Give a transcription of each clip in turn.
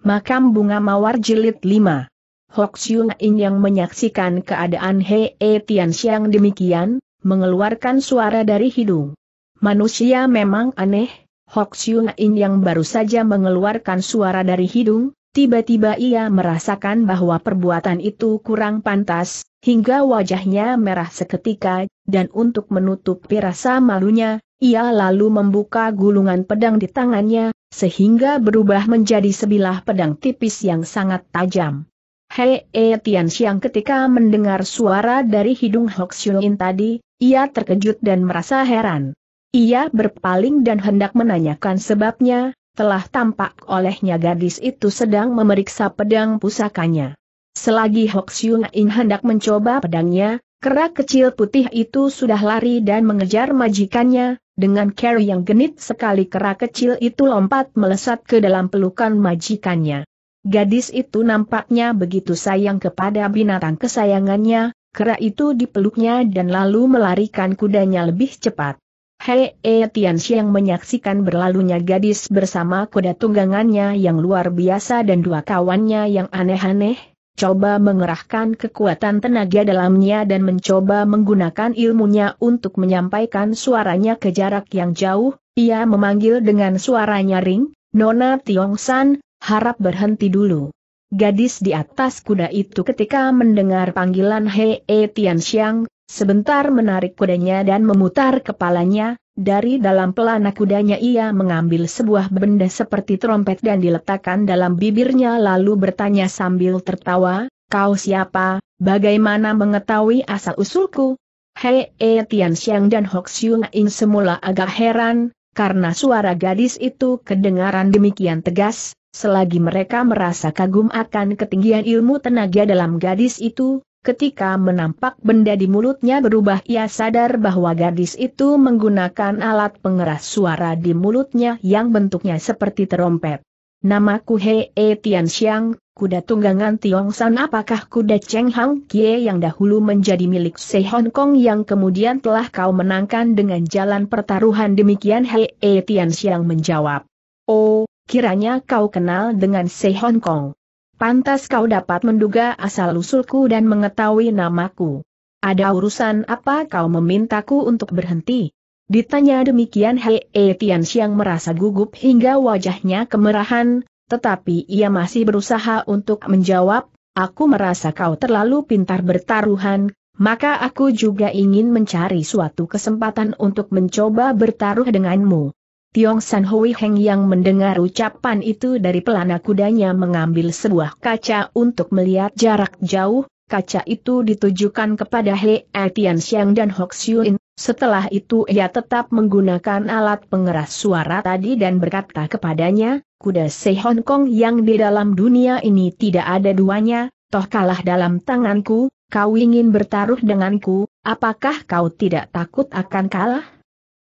Makam Bunga Mawar Jilid 5 Hok Siung In yang menyaksikan keadaan Hei e Tian Xiang demikian, mengeluarkan suara dari hidung. Manusia memang aneh, Hok Siung In yang baru saja mengeluarkan suara dari hidung, tiba-tiba ia merasakan bahwa perbuatan itu kurang pantas, hingga wajahnya merah seketika, dan untuk menutupi rasa malunya, ia lalu membuka gulungan pedang di tangannya, sehingga berubah menjadi sebilah pedang tipis yang sangat tajam. Hei E Tian Xiang ketika mendengar suara dari hidung Hok Xiuin tadi, ia terkejut dan merasa heran. Ia berpaling dan hendak menanyakan sebabnya, telah tampak olehnya gadis itu sedang memeriksa pedang pusakanya. Selagi Hok Xiuin hendak mencoba pedangnya, kerak kecil putih itu sudah lari dan mengejar majikannya, dengan carry yang genit sekali kera kecil itu lompat melesat ke dalam pelukan majikannya. Gadis itu nampaknya begitu sayang kepada binatang kesayangannya, kera itu dipeluknya dan lalu melarikan kudanya lebih cepat. Hei E eh, Tianxi yang menyaksikan berlalunya gadis bersama kuda tunggangannya yang luar biasa dan dua kawannya yang aneh-aneh, coba mengerahkan kekuatan tenaga dalamnya dan mencoba menggunakan ilmunya untuk menyampaikan suaranya ke jarak yang jauh, ia memanggil dengan suara nyaring, Nona Tiong San, harap berhenti dulu. Gadis di atas kuda itu ketika mendengar panggilan Hei Tian Xiang, sebentar menarik kudanya dan memutar kepalanya, dari dalam pelana kudanya ia mengambil sebuah benda seperti trompet dan diletakkan dalam bibirnya lalu bertanya sambil tertawa, Kau siapa? Bagaimana mengetahui asal-usulku? Hei E Tian Xiang dan Hok Xiong In semula agak heran, karena suara gadis itu kedengaran demikian tegas, selagi mereka merasa kagum akan ketinggian ilmu tenaga dalam gadis itu, Ketika menampak benda di mulutnya berubah ia sadar bahwa gadis itu menggunakan alat pengeras suara di mulutnya yang bentuknya seperti terompet. Namaku He e Tian Xiang, kuda tunggangan Tiong San apakah kuda Cheng Hang Kie yang dahulu menjadi milik Se Hong Kong yang kemudian telah kau menangkan dengan jalan pertaruhan demikian He e Tian Xiang menjawab. Oh, kiranya kau kenal dengan Se Hong Kong. Pantas kau dapat menduga asal-usulku dan mengetahui namaku. Ada urusan apa kau memintaku untuk berhenti? Ditanya demikian Hei e Tian merasa gugup hingga wajahnya kemerahan, tetapi ia masih berusaha untuk menjawab, aku merasa kau terlalu pintar bertaruhan, maka aku juga ingin mencari suatu kesempatan untuk mencoba bertaruh denganmu. Tiong San Hui Heng yang mendengar ucapan itu dari pelana kudanya mengambil sebuah kaca untuk melihat jarak jauh, kaca itu ditujukan kepada He Tian Xiang dan Hok Xiuin, setelah itu ia tetap menggunakan alat pengeras suara tadi dan berkata kepadanya, kuda Se Hong Kong yang di dalam dunia ini tidak ada duanya, toh kalah dalam tanganku, kau ingin bertaruh denganku, apakah kau tidak takut akan kalah?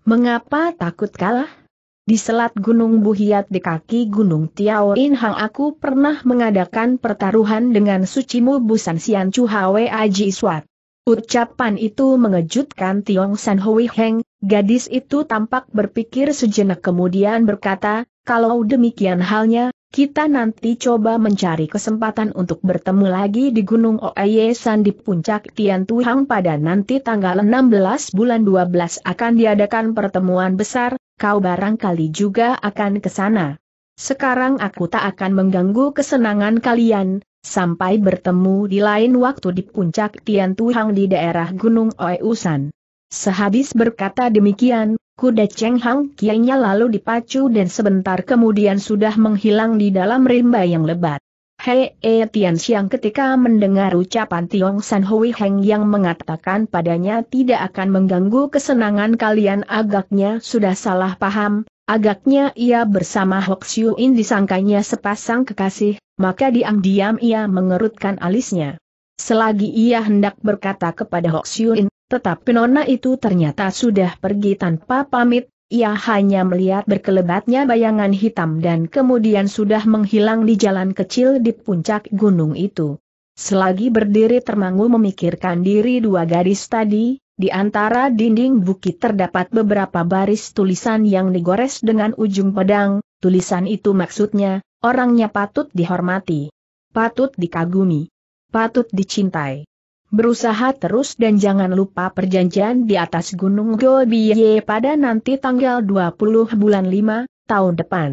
Mengapa takut kalah? Di selat Gunung Buhiat di kaki Gunung Tiao Hang aku pernah mengadakan pertaruhan dengan sucimu Busan Sian Chu Hwe Aji Swat. Ucapan itu mengejutkan Tiong San Hui Heng, gadis itu tampak berpikir sejenak kemudian berkata, kalau demikian halnya, kita nanti coba mencari kesempatan untuk bertemu lagi di Gunung Oye San di puncak Tian Tuhang pada nanti tanggal 16 bulan 12 akan diadakan pertemuan besar, kau barangkali juga akan ke sana. Sekarang aku tak akan mengganggu kesenangan kalian, sampai bertemu di lain waktu di puncak Tian Tuhang di daerah Gunung Oeusan. Sehabis berkata demikian, kuda Cheng Hang kianya lalu dipacu dan sebentar kemudian sudah menghilang di dalam rimba yang lebat. Hei E Tian Xiang ketika mendengar ucapan Tiong San Hui Heng yang mengatakan padanya tidak akan mengganggu kesenangan kalian agaknya sudah salah paham, agaknya ia bersama Hok Siu In disangkanya sepasang kekasih, maka diam-diam ia mengerutkan alisnya. Selagi ia hendak berkata kepada Hok Siu In, tetapi nona itu ternyata sudah pergi tanpa pamit, ia hanya melihat berkelebatnya bayangan hitam dan kemudian sudah menghilang di jalan kecil di puncak gunung itu. Selagi berdiri termangu memikirkan diri dua gadis tadi, di antara dinding bukit terdapat beberapa baris tulisan yang digores dengan ujung pedang, tulisan itu maksudnya, orangnya patut dihormati, patut dikagumi, patut dicintai. Berusaha terus dan jangan lupa perjanjian di atas Gunung Gobiye pada nanti tanggal 20 bulan 5, tahun depan.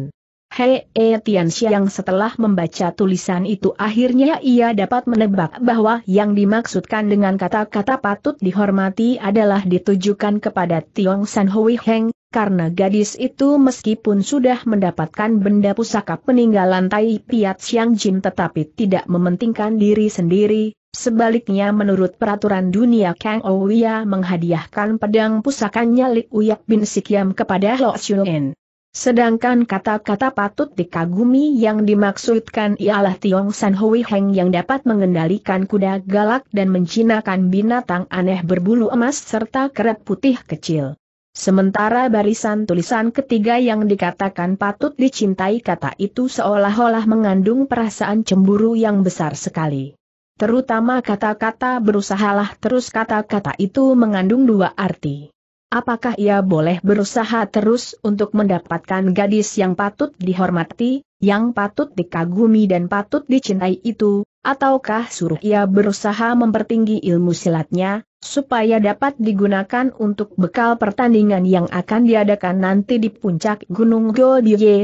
Hei e Tian setelah membaca tulisan itu akhirnya ia dapat menebak bahwa yang dimaksudkan dengan kata-kata patut dihormati adalah ditujukan kepada Tiong San Hui Heng, karena gadis itu meskipun sudah mendapatkan benda pusaka peninggalan Tai Piat Xiang Jin tetapi tidak mementingkan diri sendiri, Sebaliknya menurut peraturan dunia Kang Ouya oh menghadiahkan pedang pusakanya Li Uyak bin Sikiam kepada Lo Xiu'en. Sedangkan kata-kata patut dikagumi yang dimaksudkan ialah Tiong San Hui Heng yang dapat mengendalikan kuda galak dan mencinakan binatang aneh berbulu emas serta keret putih kecil. Sementara barisan tulisan ketiga yang dikatakan patut dicintai kata itu seolah-olah mengandung perasaan cemburu yang besar sekali. Terutama kata-kata berusahalah terus kata-kata itu mengandung dua arti. Apakah ia boleh berusaha terus untuk mendapatkan gadis yang patut dihormati, yang patut dikagumi dan patut dicintai itu, ataukah suruh ia berusaha mempertinggi ilmu silatnya, supaya dapat digunakan untuk bekal pertandingan yang akan diadakan nanti di puncak Gunung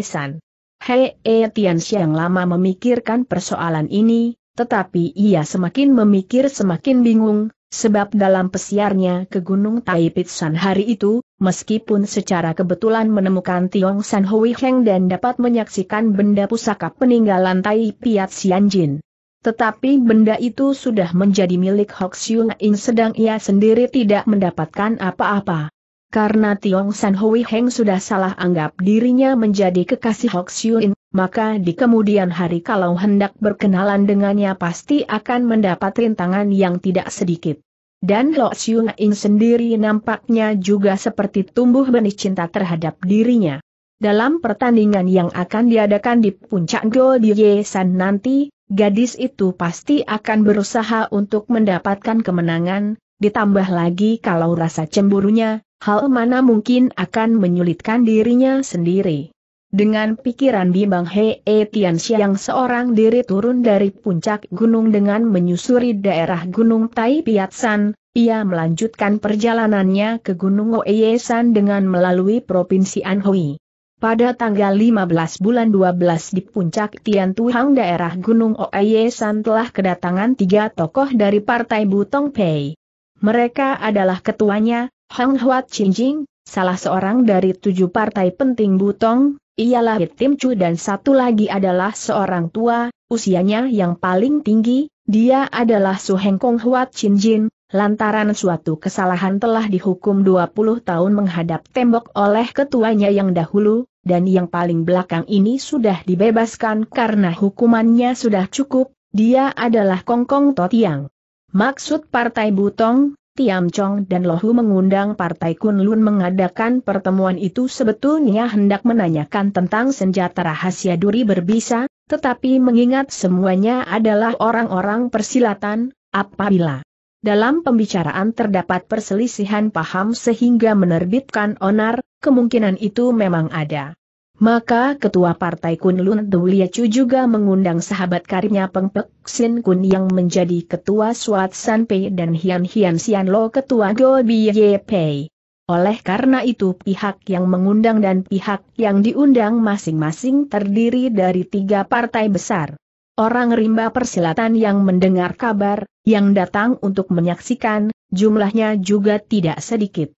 San. Hei Tian Xiang lama memikirkan persoalan ini, tetapi ia semakin memikir semakin bingung, sebab dalam pesiarnya ke Gunung Taipitsan hari itu, meskipun secara kebetulan menemukan Tiong San Hui Heng dan dapat menyaksikan benda pusaka peninggalan Tai Piat Xianjin. Tetapi benda itu sudah menjadi milik Hok Siung Ing sedang ia sendiri tidak mendapatkan apa-apa. Karena Tiong San Hui Heng sudah salah anggap dirinya menjadi kekasih Hok Siung Ing, maka di kemudian hari kalau hendak berkenalan dengannya pasti akan mendapat rintangan yang tidak sedikit. Dan Lo Xiu In sendiri nampaknya juga seperti tumbuh benih cinta terhadap dirinya. Dalam pertandingan yang akan diadakan di puncak gol di Yesan nanti, gadis itu pasti akan berusaha untuk mendapatkan kemenangan, ditambah lagi kalau rasa cemburunya, hal mana mungkin akan menyulitkan dirinya sendiri. Dengan pikiran bimbang Hei e Tian yang seorang diri turun dari puncak gunung dengan menyusuri daerah gunung Tai Piat San, ia melanjutkan perjalanannya ke gunung San dengan melalui provinsi Anhui. Pada tanggal 15 bulan 12 di puncak Tian Tuhang daerah gunung San telah kedatangan tiga tokoh dari partai Butong Pei. Mereka adalah ketuanya, Hang Huat Jing, salah seorang dari tujuh partai penting Butong, Ialah Hitim Chu dan satu lagi adalah seorang tua, usianya yang paling tinggi, dia adalah Su Heng Kong Huat Chin Jin, lantaran suatu kesalahan telah dihukum 20 tahun menghadap tembok oleh ketuanya yang dahulu, dan yang paling belakang ini sudah dibebaskan karena hukumannya sudah cukup, dia adalah Kong Kongkong Totiang. Maksud Partai Butong, Tiam Chong dan Lohu mengundang Partai Kunlun mengadakan pertemuan itu sebetulnya hendak menanyakan tentang senjata rahasia duri berbisa, tetapi mengingat semuanya adalah orang-orang persilatan, apabila dalam pembicaraan terdapat perselisihan paham sehingga menerbitkan onar, kemungkinan itu memang ada. Maka Ketua Partai Kunlun Chu juga mengundang sahabat karibnya Peng Pek Sin Kun yang menjadi Ketua Suat San Pei dan Hian Hian Sian Lo Ketua Go Biye Pei. Oleh karena itu pihak yang mengundang dan pihak yang diundang masing-masing terdiri dari tiga partai besar. Orang rimba persilatan yang mendengar kabar, yang datang untuk menyaksikan, jumlahnya juga tidak sedikit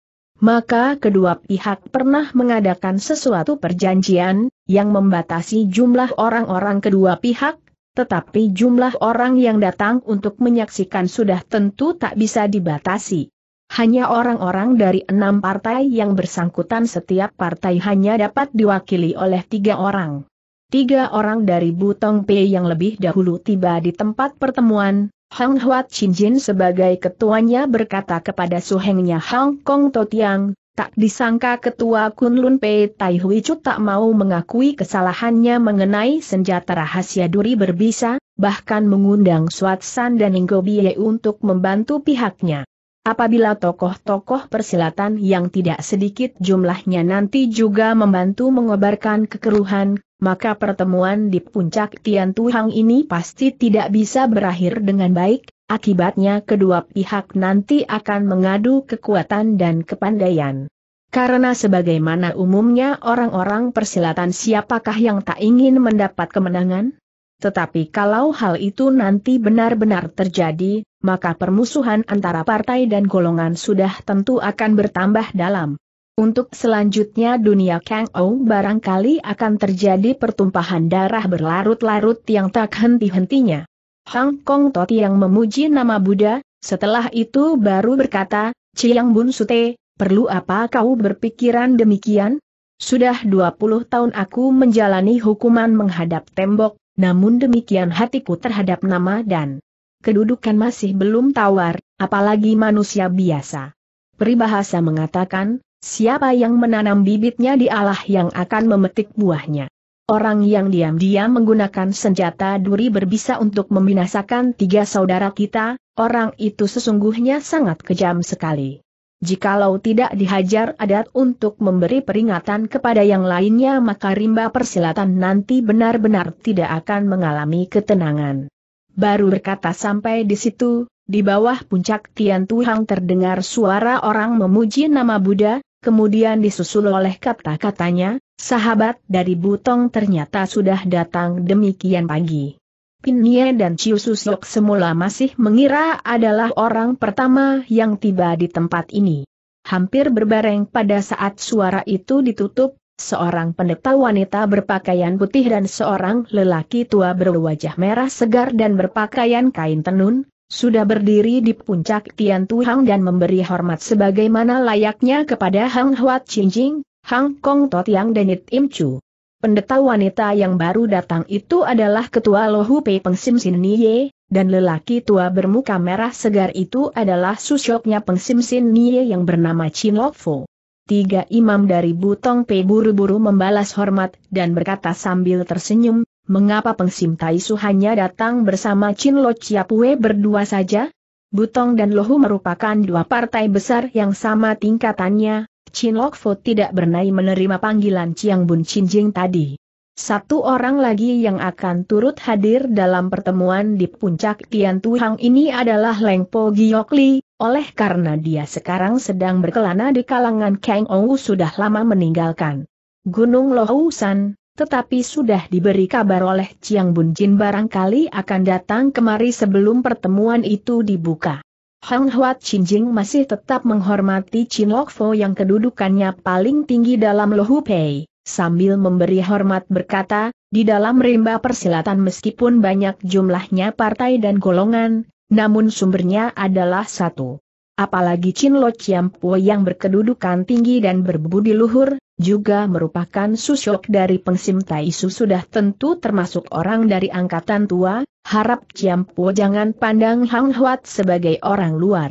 maka kedua pihak pernah mengadakan sesuatu perjanjian, yang membatasi jumlah orang-orang kedua pihak, tetapi jumlah orang yang datang untuk menyaksikan sudah tentu tak bisa dibatasi. Hanya orang-orang dari enam partai yang bersangkutan setiap partai hanya dapat diwakili oleh tiga orang. Tiga orang dari Butong P yang lebih dahulu tiba di tempat pertemuan, Hang Huat Chin Jin sebagai ketuanya berkata kepada suhengnya Hang Kong Totiang, tak disangka ketua Kunlun Pei Tai Hui Chu tak mau mengakui kesalahannya mengenai senjata rahasia duri berbisa, bahkan mengundang Suat San dan Inggo Bie untuk membantu pihaknya. Apabila tokoh-tokoh persilatan yang tidak sedikit jumlahnya nanti juga membantu mengobarkan kekeruhan, maka pertemuan di puncak Tian Tuhang ini pasti tidak bisa berakhir dengan baik, akibatnya kedua pihak nanti akan mengadu kekuatan dan kepandaian. Karena sebagaimana umumnya orang-orang persilatan siapakah yang tak ingin mendapat kemenangan? Tetapi kalau hal itu nanti benar-benar terjadi, maka permusuhan antara partai dan golongan sudah tentu akan bertambah dalam. Untuk selanjutnya dunia Kang O barangkali akan terjadi pertumpahan darah berlarut-larut yang tak henti-hentinya. Hang Kong Toti yang memuji nama Buddha, setelah itu baru berkata, Ciyang Bun Sute, perlu apa kau berpikiran demikian? Sudah 20 tahun aku menjalani hukuman menghadap tembok, namun demikian hatiku terhadap nama dan kedudukan masih belum tawar, apalagi manusia biasa. Peribahasa mengatakan, Siapa yang menanam bibitnya di Allah yang akan memetik buahnya. Orang yang diam-diam menggunakan senjata duri berbisa untuk membinasakan tiga saudara kita, orang itu sesungguhnya sangat kejam sekali. Jikalau tidak dihajar adat untuk memberi peringatan kepada yang lainnya maka rimba persilatan nanti benar-benar tidak akan mengalami ketenangan. Baru berkata sampai di situ, di bawah puncak Tian Tuhang terdengar suara orang memuji nama Buddha, kemudian disusul oleh kata-katanya, sahabat dari Butong ternyata sudah datang demikian pagi. Pinye dan Chiu Susok semula masih mengira adalah orang pertama yang tiba di tempat ini. Hampir berbareng pada saat suara itu ditutup, seorang pendeta wanita berpakaian putih dan seorang lelaki tua berwajah merah segar dan berpakaian kain tenun, sudah berdiri di puncak Tian Tu Hang dan memberi hormat sebagaimana layaknya kepada Hang Huat Jing, Hang Kong Tot Yang Denit Im Chu. Pendeta wanita yang baru datang itu adalah ketua Lohu Pei Peng Sim Sin Nie, dan lelaki tua bermuka merah segar itu adalah susyoknya Peng Sim Sin Nie yang bernama Chin Lok Fo. Tiga imam dari Butong Pei buru-buru membalas hormat dan berkata sambil tersenyum, mengapa Pengsim Taisu hanya datang bersama Chin Lo Chiapue berdua saja? Butong dan Lohu merupakan dua partai besar yang sama tingkatannya, Chin Lok Fo tidak bernai menerima panggilan Chiang Bun Chin Jing tadi. Satu orang lagi yang akan turut hadir dalam pertemuan di puncak Tian Tuhang ini adalah Leng Po Giok Li, oleh karena dia sekarang sedang berkelana di kalangan Kang Ou sudah lama meninggalkan Gunung San tetapi sudah diberi kabar oleh Chiang Bun Jin barangkali akan datang kemari sebelum pertemuan itu dibuka. Hang Huat Chin Jing masih tetap menghormati Chin Lok Fo yang kedudukannya paling tinggi dalam Lohu Pei, sambil memberi hormat berkata, di dalam rimba persilatan meskipun banyak jumlahnya partai dan golongan, namun sumbernya adalah satu. Apalagi Chin Lo Chiang Po yang berkedudukan tinggi dan berbudi luhur, juga merupakan susuk dari pengsim Taisu sudah tentu termasuk orang dari angkatan tua, harap Ciampo jangan pandang Hang Huat sebagai orang luar.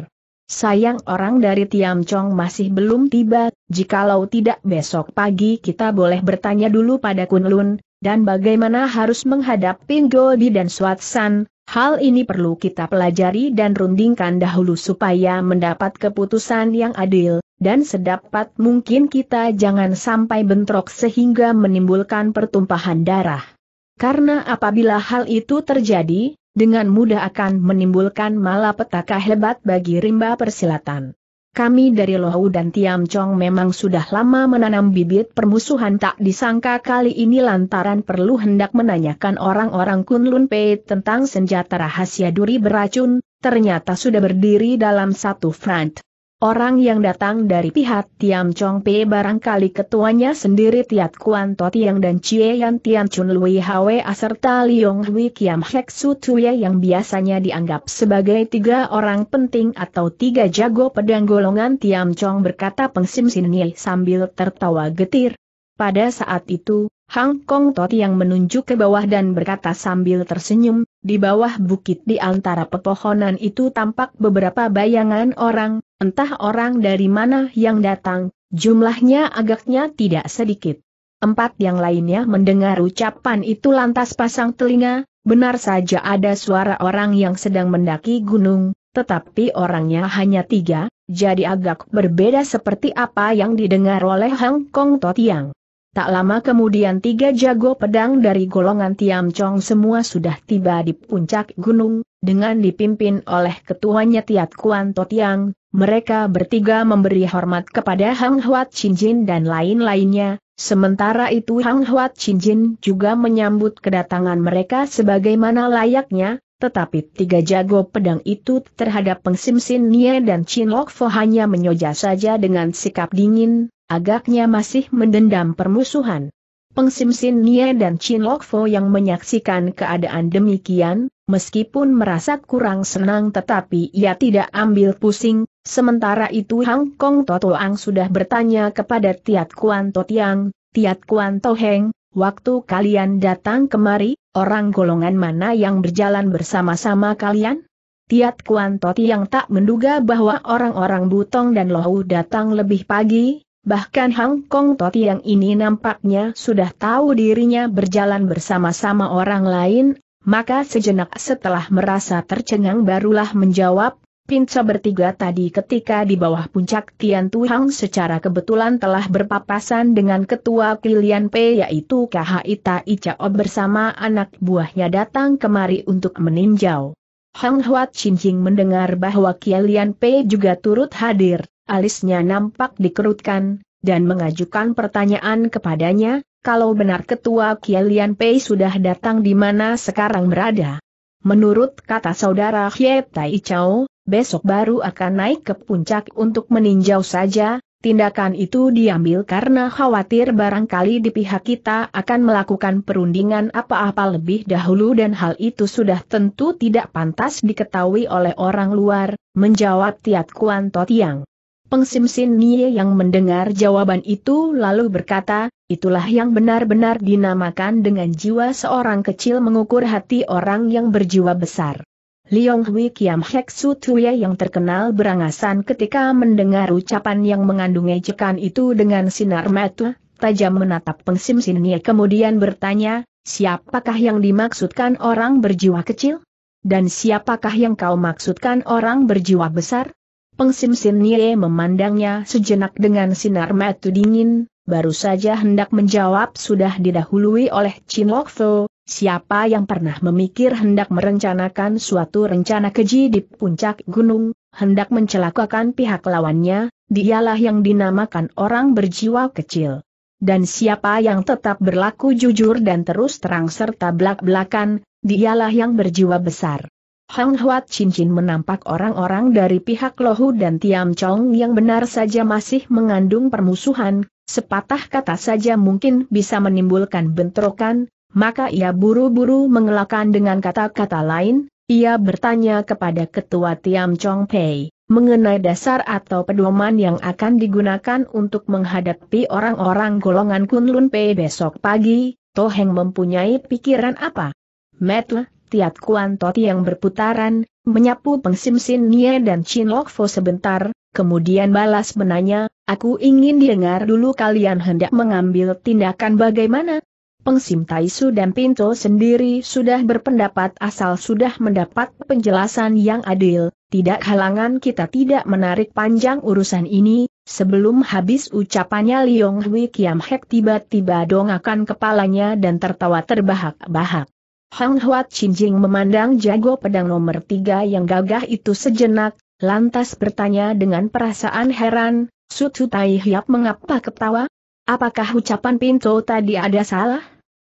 Sayang orang dari Tiam Chong masih belum tiba, jikalau tidak besok pagi kita boleh bertanya dulu pada Kunlun, dan bagaimana harus menghadapi Goldi dan Swatsan, hal ini perlu kita pelajari dan rundingkan dahulu supaya mendapat keputusan yang adil, dan sedapat mungkin kita jangan sampai bentrok sehingga menimbulkan pertumpahan darah. Karena apabila hal itu terjadi, dengan mudah akan menimbulkan malapetaka hebat bagi rimba persilatan. Kami dari Lohu dan Tiam Chong memang sudah lama menanam bibit permusuhan tak disangka kali ini lantaran perlu hendak menanyakan orang-orang Kunlun Pei tentang senjata rahasia duri beracun, ternyata sudah berdiri dalam satu front. Orang yang datang dari pihak Tiam Chong Pe barangkali ketuanya sendiri Tiat Kuan To Tiang dan Chie Yan Tian Chun Lui Hwe serta Liong Hui Kiam Hek Su Tuye yang biasanya dianggap sebagai tiga orang penting atau tiga jago pedang golongan Tiam Chong berkata Peng Pengsim Sinil sambil tertawa getir. Pada saat itu, Hang Kong Tot yang menunjuk ke bawah dan berkata sambil tersenyum, di bawah bukit di antara pepohonan itu tampak beberapa bayangan orang, Entah orang dari mana yang datang, jumlahnya agaknya tidak sedikit. Empat yang lainnya mendengar ucapan itu lantas pasang telinga, benar saja ada suara orang yang sedang mendaki gunung, tetapi orangnya hanya tiga, jadi agak berbeda seperti apa yang didengar oleh Hang Kong Totiang. Tak lama kemudian tiga jago pedang dari golongan Tiam Chong semua sudah tiba di puncak gunung, dengan dipimpin oleh ketuanya Tiat Kuan Totiang, mereka bertiga memberi hormat kepada Hang Huat Chin Jin dan lain-lainnya, sementara itu Hang Huat Chin Jin juga menyambut kedatangan mereka sebagaimana layaknya, tetapi tiga jago pedang itu terhadap Peng Sim Sin Nie dan Chin Lok Fo hanya menyoja saja dengan sikap dingin, agaknya masih mendendam permusuhan. Peng Sim Sin Nie dan Chin Lok Fo yang menyaksikan keadaan demikian, meskipun merasa kurang senang tetapi ia tidak ambil pusing, sementara itu Hang Kong Toto Ang sudah bertanya kepada Tiat Kuan Totiang, Tiat Kuan Toheng, waktu kalian datang kemari, orang golongan mana yang berjalan bersama-sama kalian? Tiat Kuan To yang tak menduga bahwa orang-orang Butong dan Lohu datang lebih pagi, bahkan Hang Kong Toti yang ini nampaknya sudah tahu dirinya berjalan bersama-sama orang lain, maka sejenak setelah merasa tercengang barulah menjawab, Pinca bertiga tadi ketika di bawah puncak Tian Tuhang secara kebetulan telah berpapasan dengan ketua Kilian P yaitu KH Ita Icao bersama anak buahnya datang kemari untuk meninjau. Hang Huat Hing mendengar bahwa Kilian P juga turut hadir, alisnya nampak dikerutkan, dan mengajukan pertanyaan kepadanya, kalau benar ketua Kielian Pei sudah datang di mana sekarang berada. Menurut kata saudara Hye Tai Chao, besok baru akan naik ke puncak untuk meninjau saja, tindakan itu diambil karena khawatir barangkali di pihak kita akan melakukan perundingan apa-apa lebih dahulu dan hal itu sudah tentu tidak pantas diketahui oleh orang luar, menjawab Tiat Kuan Totiang. Pengsimsin Nie yang mendengar jawaban itu lalu berkata, itulah yang benar-benar dinamakan dengan jiwa seorang kecil mengukur hati orang yang berjiwa besar. Liong Hui Kiam Hek Su Tuye yang terkenal berangasan ketika mendengar ucapan yang mengandung ejekan itu dengan sinar mata, tajam menatap pengsimsin Nie kemudian bertanya, siapakah yang dimaksudkan orang berjiwa kecil? Dan siapakah yang kau maksudkan orang berjiwa besar? Peng Pengsimsim Nie memandangnya sejenak dengan sinar mata dingin, baru saja hendak menjawab sudah didahului oleh Chin Lok Fo, siapa yang pernah memikir hendak merencanakan suatu rencana keji di puncak gunung, hendak mencelakakan pihak lawannya, dialah yang dinamakan orang berjiwa kecil. Dan siapa yang tetap berlaku jujur dan terus terang serta belak-belakan, dialah yang berjiwa besar. Hang Huat Cincin menampak orang-orang dari pihak Lohu dan Tiam Chong yang benar saja masih mengandung permusuhan, sepatah kata saja mungkin bisa menimbulkan bentrokan, maka ia buru-buru mengelakkan dengan kata-kata lain, ia bertanya kepada ketua Tiam Chong Pei, mengenai dasar atau pedoman yang akan digunakan untuk menghadapi orang-orang golongan Kunlun Pei besok pagi, Toheng mempunyai pikiran apa? Metle, Tiat Kuan Toti yang berputaran, menyapu Pengsim Sin Nye dan Chin Lok Fo sebentar, kemudian balas menanya, aku ingin dengar dulu kalian hendak mengambil tindakan bagaimana? Pengsim Taisu dan Pinto sendiri sudah berpendapat asal sudah mendapat penjelasan yang adil, tidak halangan kita tidak menarik panjang urusan ini, sebelum habis ucapannya Liong Hui Kiam Hek tiba-tiba dongakan kepalanya dan tertawa terbahak-bahak. Hang Huat Jing memandang jago pedang nomor tiga yang gagah itu sejenak, lantas bertanya dengan perasaan heran, Sutu Tai Hiap mengapa ketawa? Apakah ucapan Pinto tadi ada salah?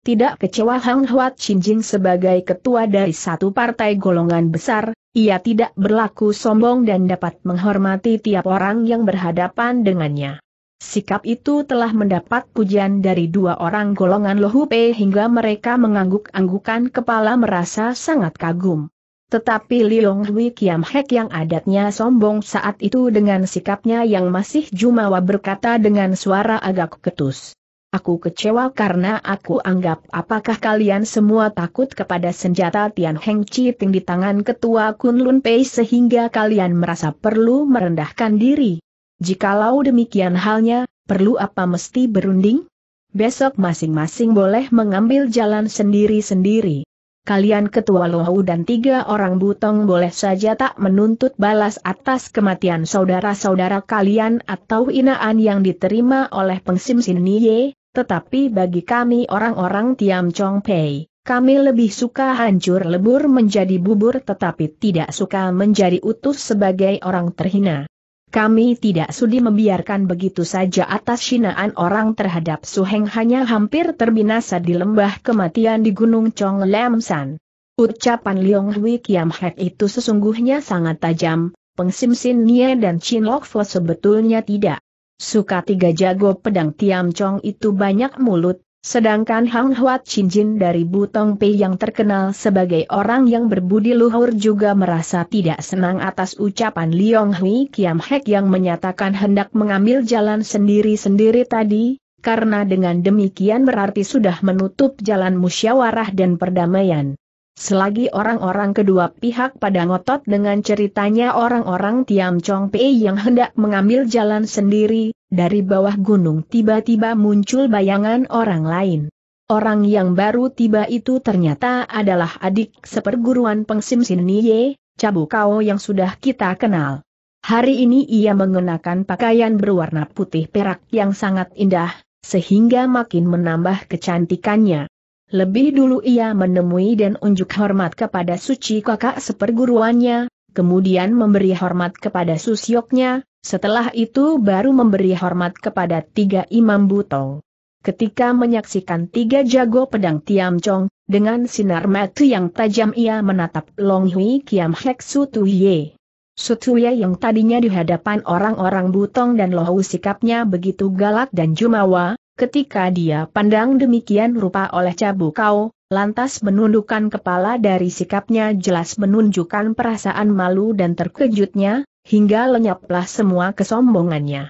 Tidak kecewa Hang Huat Jing sebagai ketua dari satu partai golongan besar, ia tidak berlaku sombong dan dapat menghormati tiap orang yang berhadapan dengannya. Sikap itu telah mendapat pujian dari dua orang golongan Lohupe hingga mereka mengangguk-anggukan kepala merasa sangat kagum. Tetapi Liong Hui Kiam Hek yang adatnya sombong saat itu dengan sikapnya yang masih jumawa berkata dengan suara agak ketus. Aku kecewa karena aku anggap apakah kalian semua takut kepada senjata Tian Heng Ting di tangan ketua Kun Lun Pei sehingga kalian merasa perlu merendahkan diri. Jikalau demikian halnya, perlu apa mesti berunding? Besok masing-masing boleh mengambil jalan sendiri-sendiri. Kalian ketua Lohu dan tiga orang butong boleh saja tak menuntut balas atas kematian saudara-saudara kalian atau inaan yang diterima oleh pengsim Sinie, tetapi bagi kami orang-orang Tiam Chong Pei, kami lebih suka hancur lebur menjadi bubur tetapi tidak suka menjadi utuh sebagai orang terhina. Kami tidak sudi membiarkan begitu saja atas sinaan orang terhadap Suheng hanya hampir terbinasa di lembah kematian di Gunung Chong Lam San. Ucapan Liong Hui Kiam Hek itu sesungguhnya sangat tajam, Peng Sim Sin Nie dan Chin Lok Fo sebetulnya tidak. Suka tiga jago pedang Tiam Chong itu banyak mulut, Sedangkan Hang Huat Chin Jin dari Butong Pei yang terkenal sebagai orang yang berbudi luhur juga merasa tidak senang atas ucapan Liong Hui Kiam Hek yang menyatakan hendak mengambil jalan sendiri-sendiri tadi, karena dengan demikian berarti sudah menutup jalan musyawarah dan perdamaian. Selagi orang-orang kedua pihak pada ngotot dengan ceritanya orang-orang Tiam Chong Pei yang hendak mengambil jalan sendiri, dari bawah gunung tiba-tiba muncul bayangan orang lain. Orang yang baru tiba itu ternyata adalah adik seperguruan pengsim Sinnie, Cabu Kao yang sudah kita kenal. Hari ini ia mengenakan pakaian berwarna putih perak yang sangat indah, sehingga makin menambah kecantikannya. Lebih dulu ia menemui dan unjuk hormat kepada suci kakak seperguruannya, kemudian memberi hormat kepada susyoknya, setelah itu baru memberi hormat kepada tiga imam buto. Ketika menyaksikan tiga jago pedang Tiam Chong, dengan sinar mata yang tajam ia menatap Long Hui Kiam Hek Sutuye. Sutuye yang tadinya di orang-orang butong dan lohu sikapnya begitu galak dan jumawa, Ketika dia pandang demikian rupa oleh cabukau, kau, lantas menundukkan kepala dari sikapnya jelas menunjukkan perasaan malu dan terkejutnya, hingga lenyaplah semua kesombongannya.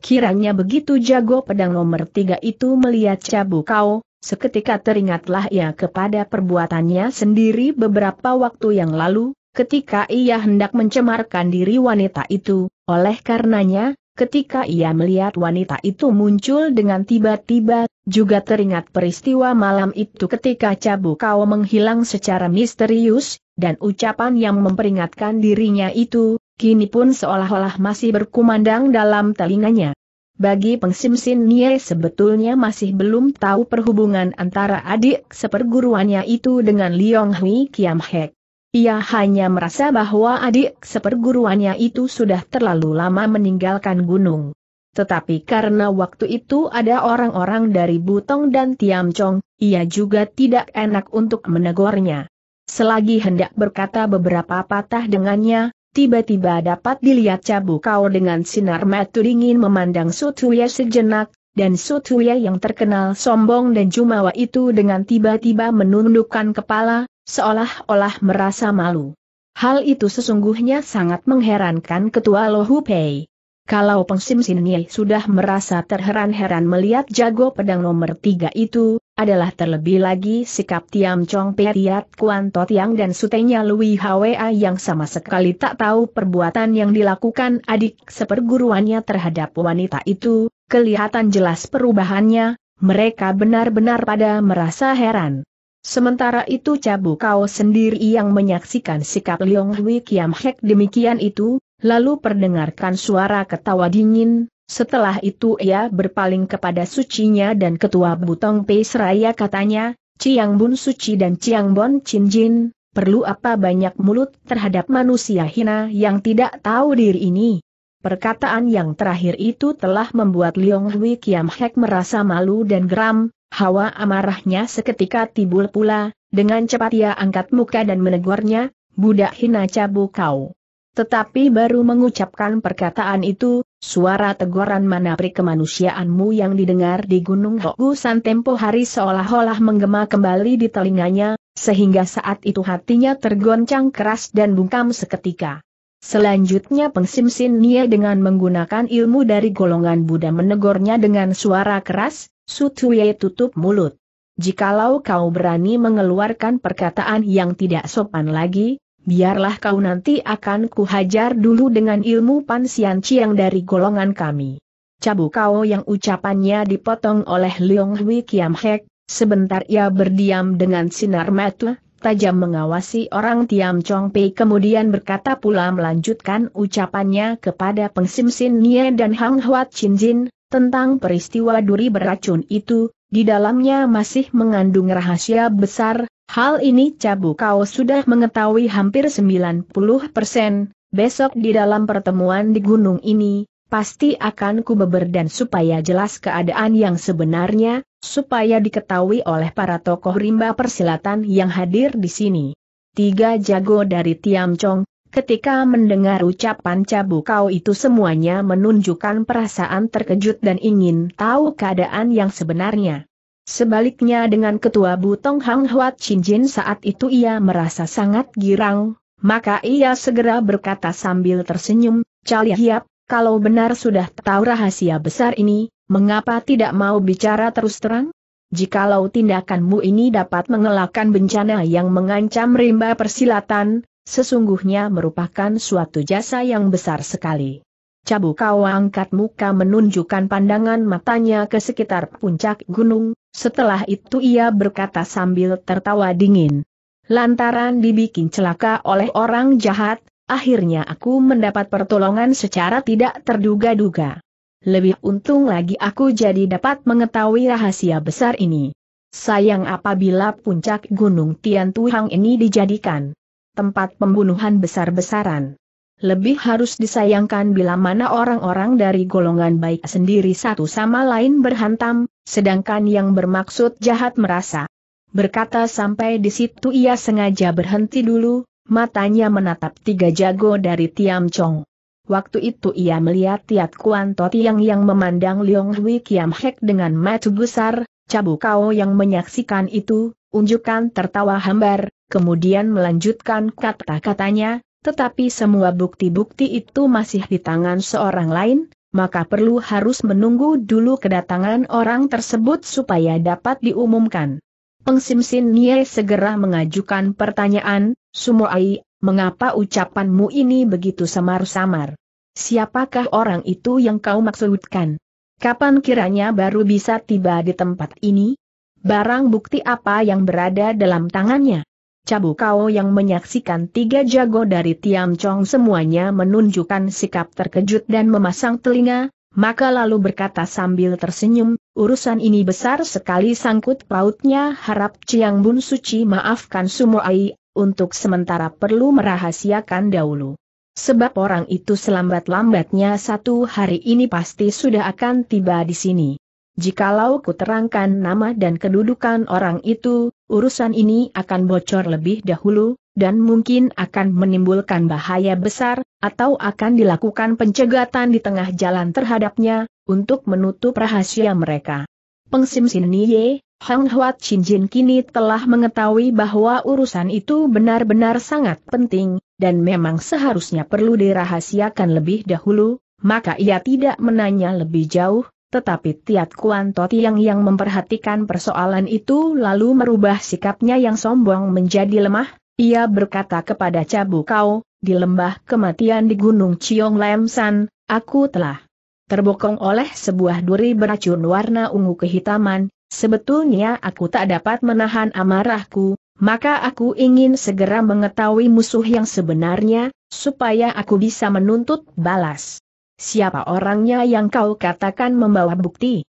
Kiranya begitu jago pedang nomor tiga itu melihat cabukau, kau, seketika teringatlah ia kepada perbuatannya sendiri beberapa waktu yang lalu, ketika ia hendak mencemarkan diri wanita itu, oleh karenanya, Ketika ia melihat wanita itu muncul dengan tiba-tiba, juga teringat peristiwa malam itu ketika Cabu Kau menghilang secara misterius, dan ucapan yang memperingatkan dirinya itu, kini pun seolah-olah masih berkumandang dalam telinganya. Bagi Pengsimsin Nye sebetulnya masih belum tahu perhubungan antara adik seperguruannya itu dengan Liong Hui Kiam Hek. Ia hanya merasa bahwa adik seperguruannya itu sudah terlalu lama meninggalkan gunung. Tetapi karena waktu itu ada orang-orang dari Butong dan Tiamcong, ia juga tidak enak untuk menegurnya. Selagi hendak berkata beberapa patah dengannya, tiba-tiba dapat dilihat Cabu Kau dengan sinar mata dingin memandang Sutuya sejenak, dan Sutuya yang terkenal sombong dan jumawa itu dengan tiba-tiba menundukkan kepala, seolah-olah merasa malu. Hal itu sesungguhnya sangat mengherankan ketua Lohu Pei. Kalau Peng Sim Sin Nye sudah merasa terheran-heran melihat jago pedang nomor tiga itu, adalah terlebih lagi sikap Tiam Chong Pei Tiat Kuan To Yang dan sutenya Lui Hwa yang sama sekali tak tahu perbuatan yang dilakukan adik seperguruannya terhadap wanita itu, kelihatan jelas perubahannya, mereka benar-benar pada merasa heran. Sementara itu Cabu Kau sendiri yang menyaksikan sikap Leong Hui Kiam Hek demikian itu, lalu perdengarkan suara ketawa dingin, setelah itu ia berpaling kepada sucinya dan ketua Butong Pei Seraya katanya, Ciang Bun Suci dan Ciang Bon Chin Jin, perlu apa banyak mulut terhadap manusia hina yang tidak tahu diri ini? Perkataan yang terakhir itu telah membuat Leong Hui Kiam Hek merasa malu dan geram, Hawa amarahnya seketika tibul pula, dengan cepat ia angkat muka dan menegurnya, budak hina cabu kau. Tetapi baru mengucapkan perkataan itu, suara teguran manapri kemanusiaanmu yang didengar di Gunung Hokusan tempo hari seolah-olah menggema kembali di telinganya, sehingga saat itu hatinya tergoncang keras dan bungkam seketika. Selanjutnya pengsimsin Nia dengan menggunakan ilmu dari golongan Buddha menegurnya dengan suara keras, Sutue tutup mulut. Jikalau kau berani mengeluarkan perkataan yang tidak sopan lagi, biarlah kau nanti akan kuhajar dulu dengan ilmu pansian yang dari golongan kami. Cabu kau yang ucapannya dipotong oleh Leong Hui Kiam Hek, sebentar ia berdiam dengan sinar mata, tajam mengawasi orang Tiam Chong Pei kemudian berkata pula melanjutkan ucapannya kepada Peng Sim Sin Nie dan Hang Huat Chin Jin, tentang peristiwa duri beracun itu, di dalamnya masih mengandung rahasia besar, hal ini Cabu Kau sudah mengetahui hampir 90 persen, besok di dalam pertemuan di gunung ini, pasti akan ku beberdan supaya jelas keadaan yang sebenarnya, supaya diketahui oleh para tokoh rimba persilatan yang hadir di sini. Tiga jago dari Tiam Chong, Ketika mendengar ucapan cabu kau itu semuanya menunjukkan perasaan terkejut dan ingin tahu keadaan yang sebenarnya. Sebaliknya dengan ketua Butong Hang Huat Chin Jin saat itu ia merasa sangat girang, maka ia segera berkata sambil tersenyum, Calia ya Hiap, kalau benar sudah tahu rahasia besar ini, mengapa tidak mau bicara terus terang? Jikalau tindakanmu ini dapat mengelakkan bencana yang mengancam rimba persilatan, sesungguhnya merupakan suatu jasa yang besar sekali. Cabu kau angkat muka menunjukkan pandangan matanya ke sekitar puncak gunung, setelah itu ia berkata sambil tertawa dingin. Lantaran dibikin celaka oleh orang jahat, akhirnya aku mendapat pertolongan secara tidak terduga-duga. Lebih untung lagi aku jadi dapat mengetahui rahasia besar ini. Sayang apabila puncak gunung Tian Tuhang ini dijadikan tempat pembunuhan besar-besaran. Lebih harus disayangkan bila mana orang-orang dari golongan baik sendiri satu sama lain berhantam, sedangkan yang bermaksud jahat merasa. Berkata sampai di situ ia sengaja berhenti dulu, matanya menatap tiga jago dari Tiam Chong. Waktu itu ia melihat Tiat Kuan Totiang yang memandang Leong Hui Kiam Hek dengan mata besar, Cabu Kau yang menyaksikan itu, unjukkan tertawa hambar, kemudian melanjutkan kata-katanya, tetapi semua bukti-bukti itu masih di tangan seorang lain, maka perlu harus menunggu dulu kedatangan orang tersebut supaya dapat diumumkan. Peng Simsin Nie segera mengajukan pertanyaan, Sumoai, mengapa ucapanmu ini begitu samar-samar? Siapakah orang itu yang kau maksudkan? Kapan kiranya baru bisa tiba di tempat ini? Barang bukti apa yang berada dalam tangannya? Cabu Kao yang menyaksikan tiga jago dari Tiam Chong semuanya menunjukkan sikap terkejut dan memasang telinga, maka lalu berkata sambil tersenyum, urusan ini besar sekali sangkut pautnya harap Ciang Bun Suci maafkan Sumoai, untuk sementara perlu merahasiakan dahulu. Sebab orang itu selambat-lambatnya satu hari ini pasti sudah akan tiba di sini. Jikalau ku terangkan nama dan kedudukan orang itu, urusan ini akan bocor lebih dahulu, dan mungkin akan menimbulkan bahaya besar, atau akan dilakukan pencegatan di tengah jalan terhadapnya, untuk menutup rahasia mereka. Pengsim Sin Nye, Hang Huat Chin Jin kini telah mengetahui bahwa urusan itu benar-benar sangat penting, dan memang seharusnya perlu dirahasiakan lebih dahulu, maka ia tidak menanya lebih jauh, tetapi Tiat Kuan Totiang yang memperhatikan persoalan itu lalu merubah sikapnya yang sombong menjadi lemah, ia berkata kepada Cabu Kau, di lembah kematian di Gunung Ciong Lemsan, aku telah terbokong oleh sebuah duri beracun warna ungu kehitaman, sebetulnya aku tak dapat menahan amarahku, maka aku ingin segera mengetahui musuh yang sebenarnya, supaya aku bisa menuntut balas. Siapa orangnya yang kau katakan membawa bukti?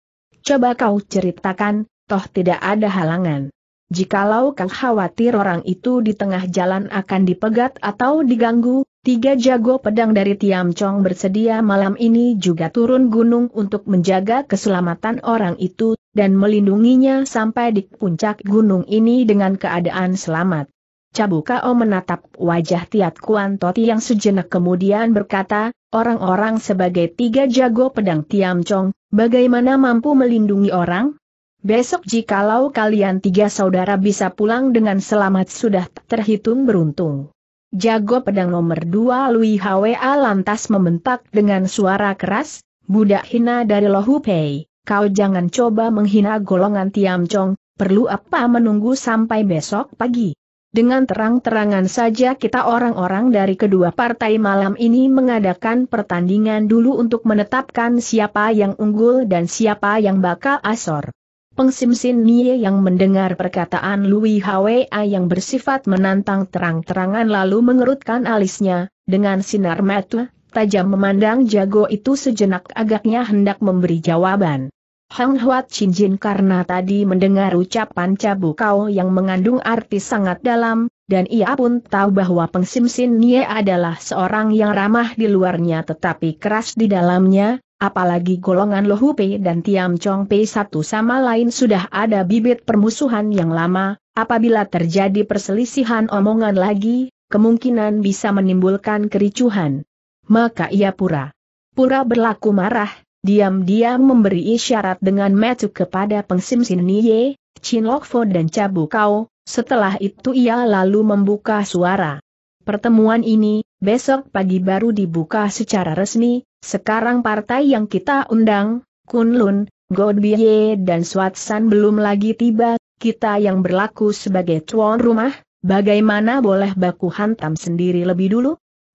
Coba kau ceritakan, toh tidak ada halangan. Jikalau kau khawatir orang itu di tengah jalan akan dipegat atau diganggu, tiga jago pedang dari Tiam Chong bersedia malam ini juga turun gunung untuk menjaga keselamatan orang itu, dan melindunginya sampai di puncak gunung ini dengan keadaan selamat. Cabukao menatap wajah Tiat Kuan Toti yang sejenak kemudian berkata, orang-orang sebagai tiga jago pedang Tiam Chong, bagaimana mampu melindungi orang? Besok jikalau kalian tiga saudara bisa pulang dengan selamat sudah terhitung beruntung. Jago pedang nomor dua Lui Hwa lantas membentak dengan suara keras, budak hina dari Lohu Pei, kau jangan coba menghina golongan Tiam Chong, perlu apa menunggu sampai besok pagi? Dengan terang-terangan saja kita orang-orang dari kedua partai malam ini mengadakan pertandingan dulu untuk menetapkan siapa yang unggul dan siapa yang bakal asor. Pengsimsin Nie yang mendengar perkataan Lui Hwa yang bersifat menantang terang-terangan lalu mengerutkan alisnya, dengan sinar mata, tajam memandang jago itu sejenak agaknya hendak memberi jawaban. Hang Huat Chin Jin karena tadi mendengar ucapan cabu kau yang mengandung arti sangat dalam, dan ia pun tahu bahwa Peng Sim Sin Nie adalah seorang yang ramah di luarnya tetapi keras di dalamnya, apalagi golongan Pei dan Tiam Chong Pei satu sama lain sudah ada bibit permusuhan yang lama, apabila terjadi perselisihan omongan lagi, kemungkinan bisa menimbulkan kericuhan. Maka ia pura. Pura berlaku marah, diam-diam memberi isyarat dengan metu kepada pengsim Sinnie, Chin Lok Fo dan Cabu Kau, setelah itu ia lalu membuka suara. Pertemuan ini, besok pagi baru dibuka secara resmi, sekarang partai yang kita undang, Kunlun, Godbye dan Swatsan belum lagi tiba, kita yang berlaku sebagai tuan rumah, bagaimana boleh baku hantam sendiri lebih dulu?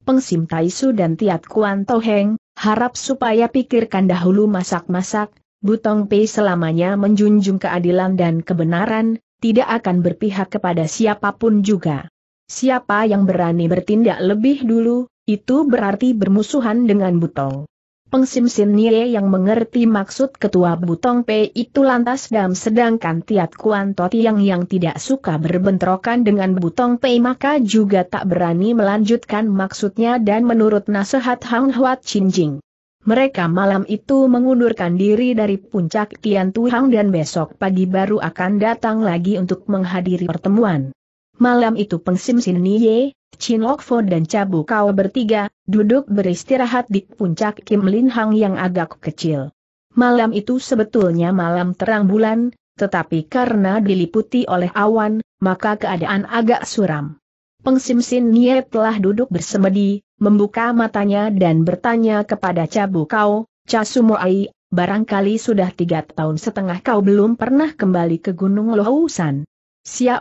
Pengsim Taisu dan Tiat Kuan Toheng, Harap supaya pikirkan dahulu masak-masak, Butong Pei selamanya menjunjung keadilan dan kebenaran, tidak akan berpihak kepada siapapun juga. Siapa yang berani bertindak lebih dulu, itu berarti bermusuhan dengan Butong. Peng Sin Nie yang mengerti maksud ketua Butong P itu lantas dam sedangkan Tiat Kuan Toti yang tidak suka berbentrokan dengan Butong P maka juga tak berani melanjutkan maksudnya dan menurut nasihat Hang Huat Chin Jing, Mereka malam itu mengundurkan diri dari puncak Tian Tu Hang dan besok pagi baru akan datang lagi untuk menghadiri pertemuan. Malam itu Peng Sin Nie, Chin Lok Fo dan Cabu Kau bertiga, duduk beristirahat di puncak Kim Lin Hang yang agak kecil. Malam itu sebetulnya malam terang bulan, tetapi karena diliputi oleh awan, maka keadaan agak suram. Peng Sim Sin Nie telah duduk bersemedi, membuka matanya dan bertanya kepada Cabu Kau, Ai, barangkali sudah tiga tahun setengah kau belum pernah kembali ke Gunung Lohusan.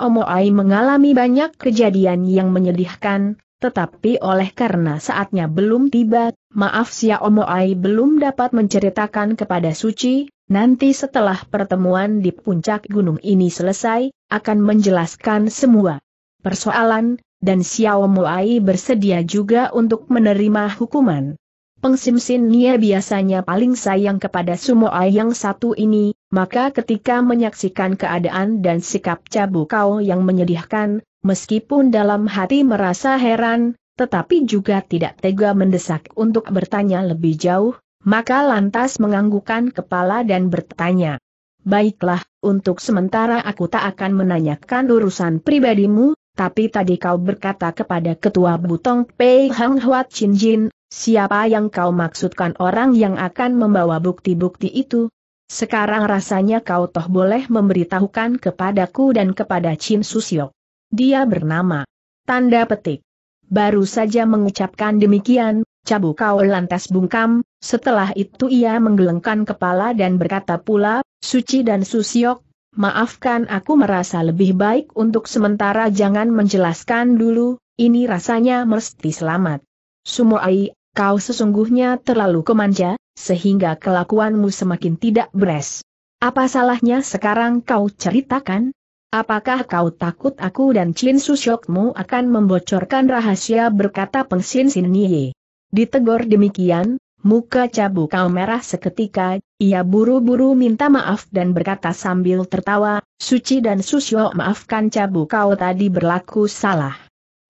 Moai mengalami banyak kejadian yang menyedihkan, tetapi oleh karena saatnya belum tiba, maaf Moai belum dapat menceritakan kepada Suci, nanti setelah pertemuan di puncak gunung ini selesai, akan menjelaskan semua persoalan, dan Moai bersedia juga untuk menerima hukuman. Pengsimsin Nia biasanya paling sayang kepada Sumoai yang satu ini, maka ketika menyaksikan keadaan dan sikap kau yang menyedihkan, meskipun dalam hati merasa heran, tetapi juga tidak tega mendesak untuk bertanya lebih jauh, maka lantas menganggukkan kepala dan bertanya. Baiklah, untuk sementara aku tak akan menanyakan urusan pribadimu, tapi tadi kau berkata kepada Ketua Butong Pei Hang Huat Chin Jin, siapa yang kau maksudkan orang yang akan membawa bukti-bukti itu, sekarang rasanya kau toh boleh memberitahukan kepadaku dan kepada Chin Susyok. Dia bernama. Tanda petik. Baru saja mengucapkan demikian, Cabu Kau lantas bungkam, setelah itu ia menggelengkan kepala dan berkata pula, Suci dan Susyok, maafkan aku merasa lebih baik untuk sementara jangan menjelaskan dulu, ini rasanya mesti selamat. Sumoai, kau sesungguhnya terlalu kemanja, sehingga kelakuanmu semakin tidak beres. Apa salahnya sekarang kau ceritakan? Apakah kau takut aku dan Chin Susyokmu akan membocorkan rahasia berkata Peng Pengsin Nye? Ditegor demikian, muka cabu kau merah seketika, ia buru-buru minta maaf dan berkata sambil tertawa, Suci dan Susyo maafkan cabu kau tadi berlaku salah.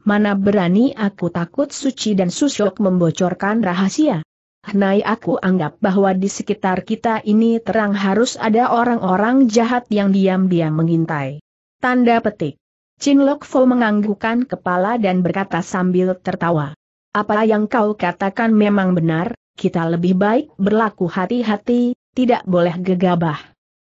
Mana berani aku takut Suci dan Susyok membocorkan rahasia? Hnai ah, aku anggap bahwa di sekitar kita ini terang harus ada orang-orang jahat yang diam-diam mengintai. Tanda petik. Chin Lok Fo menganggukkan kepala dan berkata sambil tertawa. Apa yang kau katakan memang benar, kita lebih baik berlaku hati-hati, tidak boleh gegabah.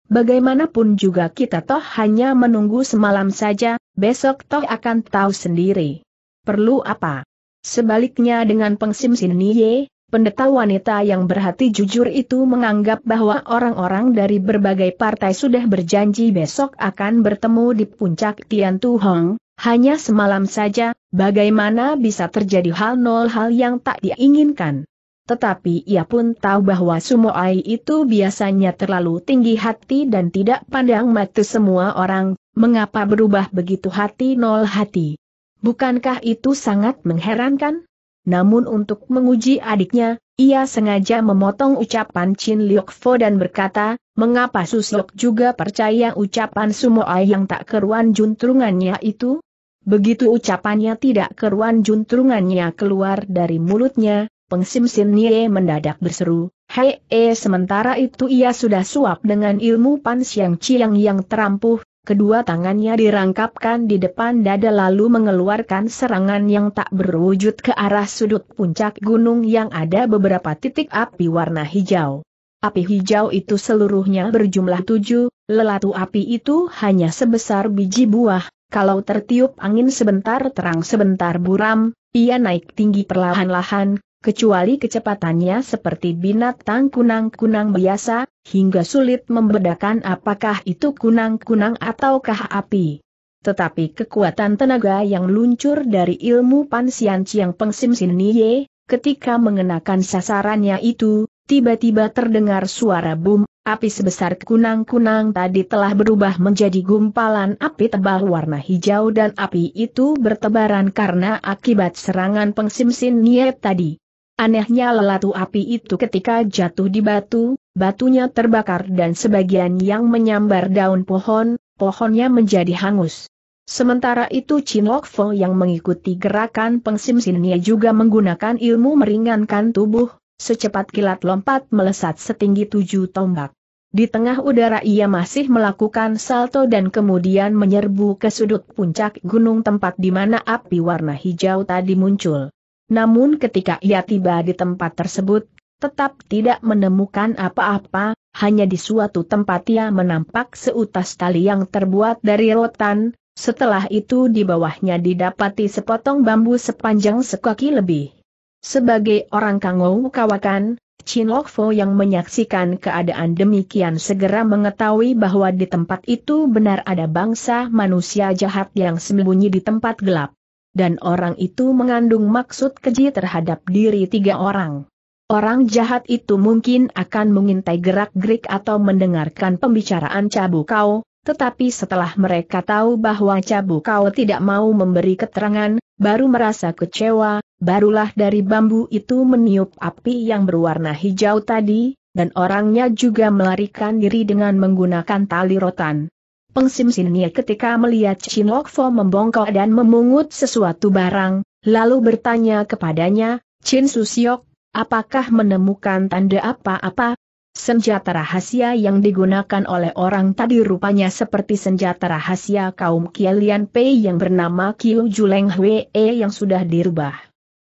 Bagaimanapun juga kita toh hanya menunggu semalam saja, besok toh akan tahu sendiri. Perlu apa? Sebaliknya dengan pengsim Sin ye? pendeta wanita yang berhati jujur itu menganggap bahwa orang-orang dari berbagai partai sudah berjanji besok akan bertemu di puncak Tian Tu Hong, hanya semalam saja, bagaimana bisa terjadi hal nol hal yang tak diinginkan. Tetapi ia pun tahu bahwa Sumo Ai itu biasanya terlalu tinggi hati dan tidak pandang mata semua orang, mengapa berubah begitu hati nol hati. Bukankah itu sangat mengherankan? Namun untuk menguji adiknya, ia sengaja memotong ucapan Chin Liok Fo dan berkata, mengapa Susiok juga percaya ucapan Sumo Ai yang tak keruan juntrungannya itu? Begitu ucapannya tidak keruan juntrungannya keluar dari mulutnya, Sim Sin Nie mendadak berseru, Hei, -e. Eh, sementara itu ia sudah suap dengan ilmu Pan Siang Chiang yang terampuh, kedua tangannya dirangkapkan di depan dada lalu mengeluarkan serangan yang tak berwujud ke arah sudut puncak gunung yang ada beberapa titik api warna hijau. Api hijau itu seluruhnya berjumlah tujuh, lelatu api itu hanya sebesar biji buah, kalau tertiup angin sebentar terang sebentar buram, ia naik tinggi perlahan-lahan, kecuali kecepatannya seperti binatang kunang-kunang biasa, hingga sulit membedakan apakah itu kunang-kunang ataukah api. Tetapi kekuatan tenaga yang luncur dari ilmu Pansian Chiang Sin Nye, ketika mengenakan sasarannya itu, tiba-tiba terdengar suara bum, api sebesar kunang-kunang tadi telah berubah menjadi gumpalan api tebal warna hijau dan api itu bertebaran karena akibat serangan Sin Nye tadi. Anehnya lelatu api itu ketika jatuh di batu, batunya terbakar dan sebagian yang menyambar daun pohon, pohonnya menjadi hangus. Sementara itu Chin Lok Fo yang mengikuti gerakan pengsim juga menggunakan ilmu meringankan tubuh, secepat kilat lompat melesat setinggi tujuh tombak. Di tengah udara ia masih melakukan salto dan kemudian menyerbu ke sudut puncak gunung tempat di mana api warna hijau tadi muncul. Namun ketika ia tiba di tempat tersebut, tetap tidak menemukan apa-apa, hanya di suatu tempat ia menampak seutas tali yang terbuat dari rotan, setelah itu di bawahnya didapati sepotong bambu sepanjang sekaki lebih. Sebagai orang kangou kawakan, Chin Lok Fo yang menyaksikan keadaan demikian segera mengetahui bahwa di tempat itu benar ada bangsa manusia jahat yang sembunyi di tempat gelap dan orang itu mengandung maksud keji terhadap diri tiga orang. Orang jahat itu mungkin akan mengintai gerak-gerik atau mendengarkan pembicaraan Cabu Kau, tetapi setelah mereka tahu bahwa Cabu Kau tidak mau memberi keterangan, baru merasa kecewa, barulah dari bambu itu meniup api yang berwarna hijau tadi, dan orangnya juga melarikan diri dengan menggunakan tali rotan. Pengsimsinnya ketika melihat Chin Lok Fo membongkok dan memungut sesuatu barang, lalu bertanya kepadanya, Chin Susiok, apakah menemukan tanda apa-apa? Senjata rahasia yang digunakan oleh orang tadi rupanya seperti senjata rahasia kaum Kielian Pei yang bernama Kiu Juleng E yang sudah dirubah.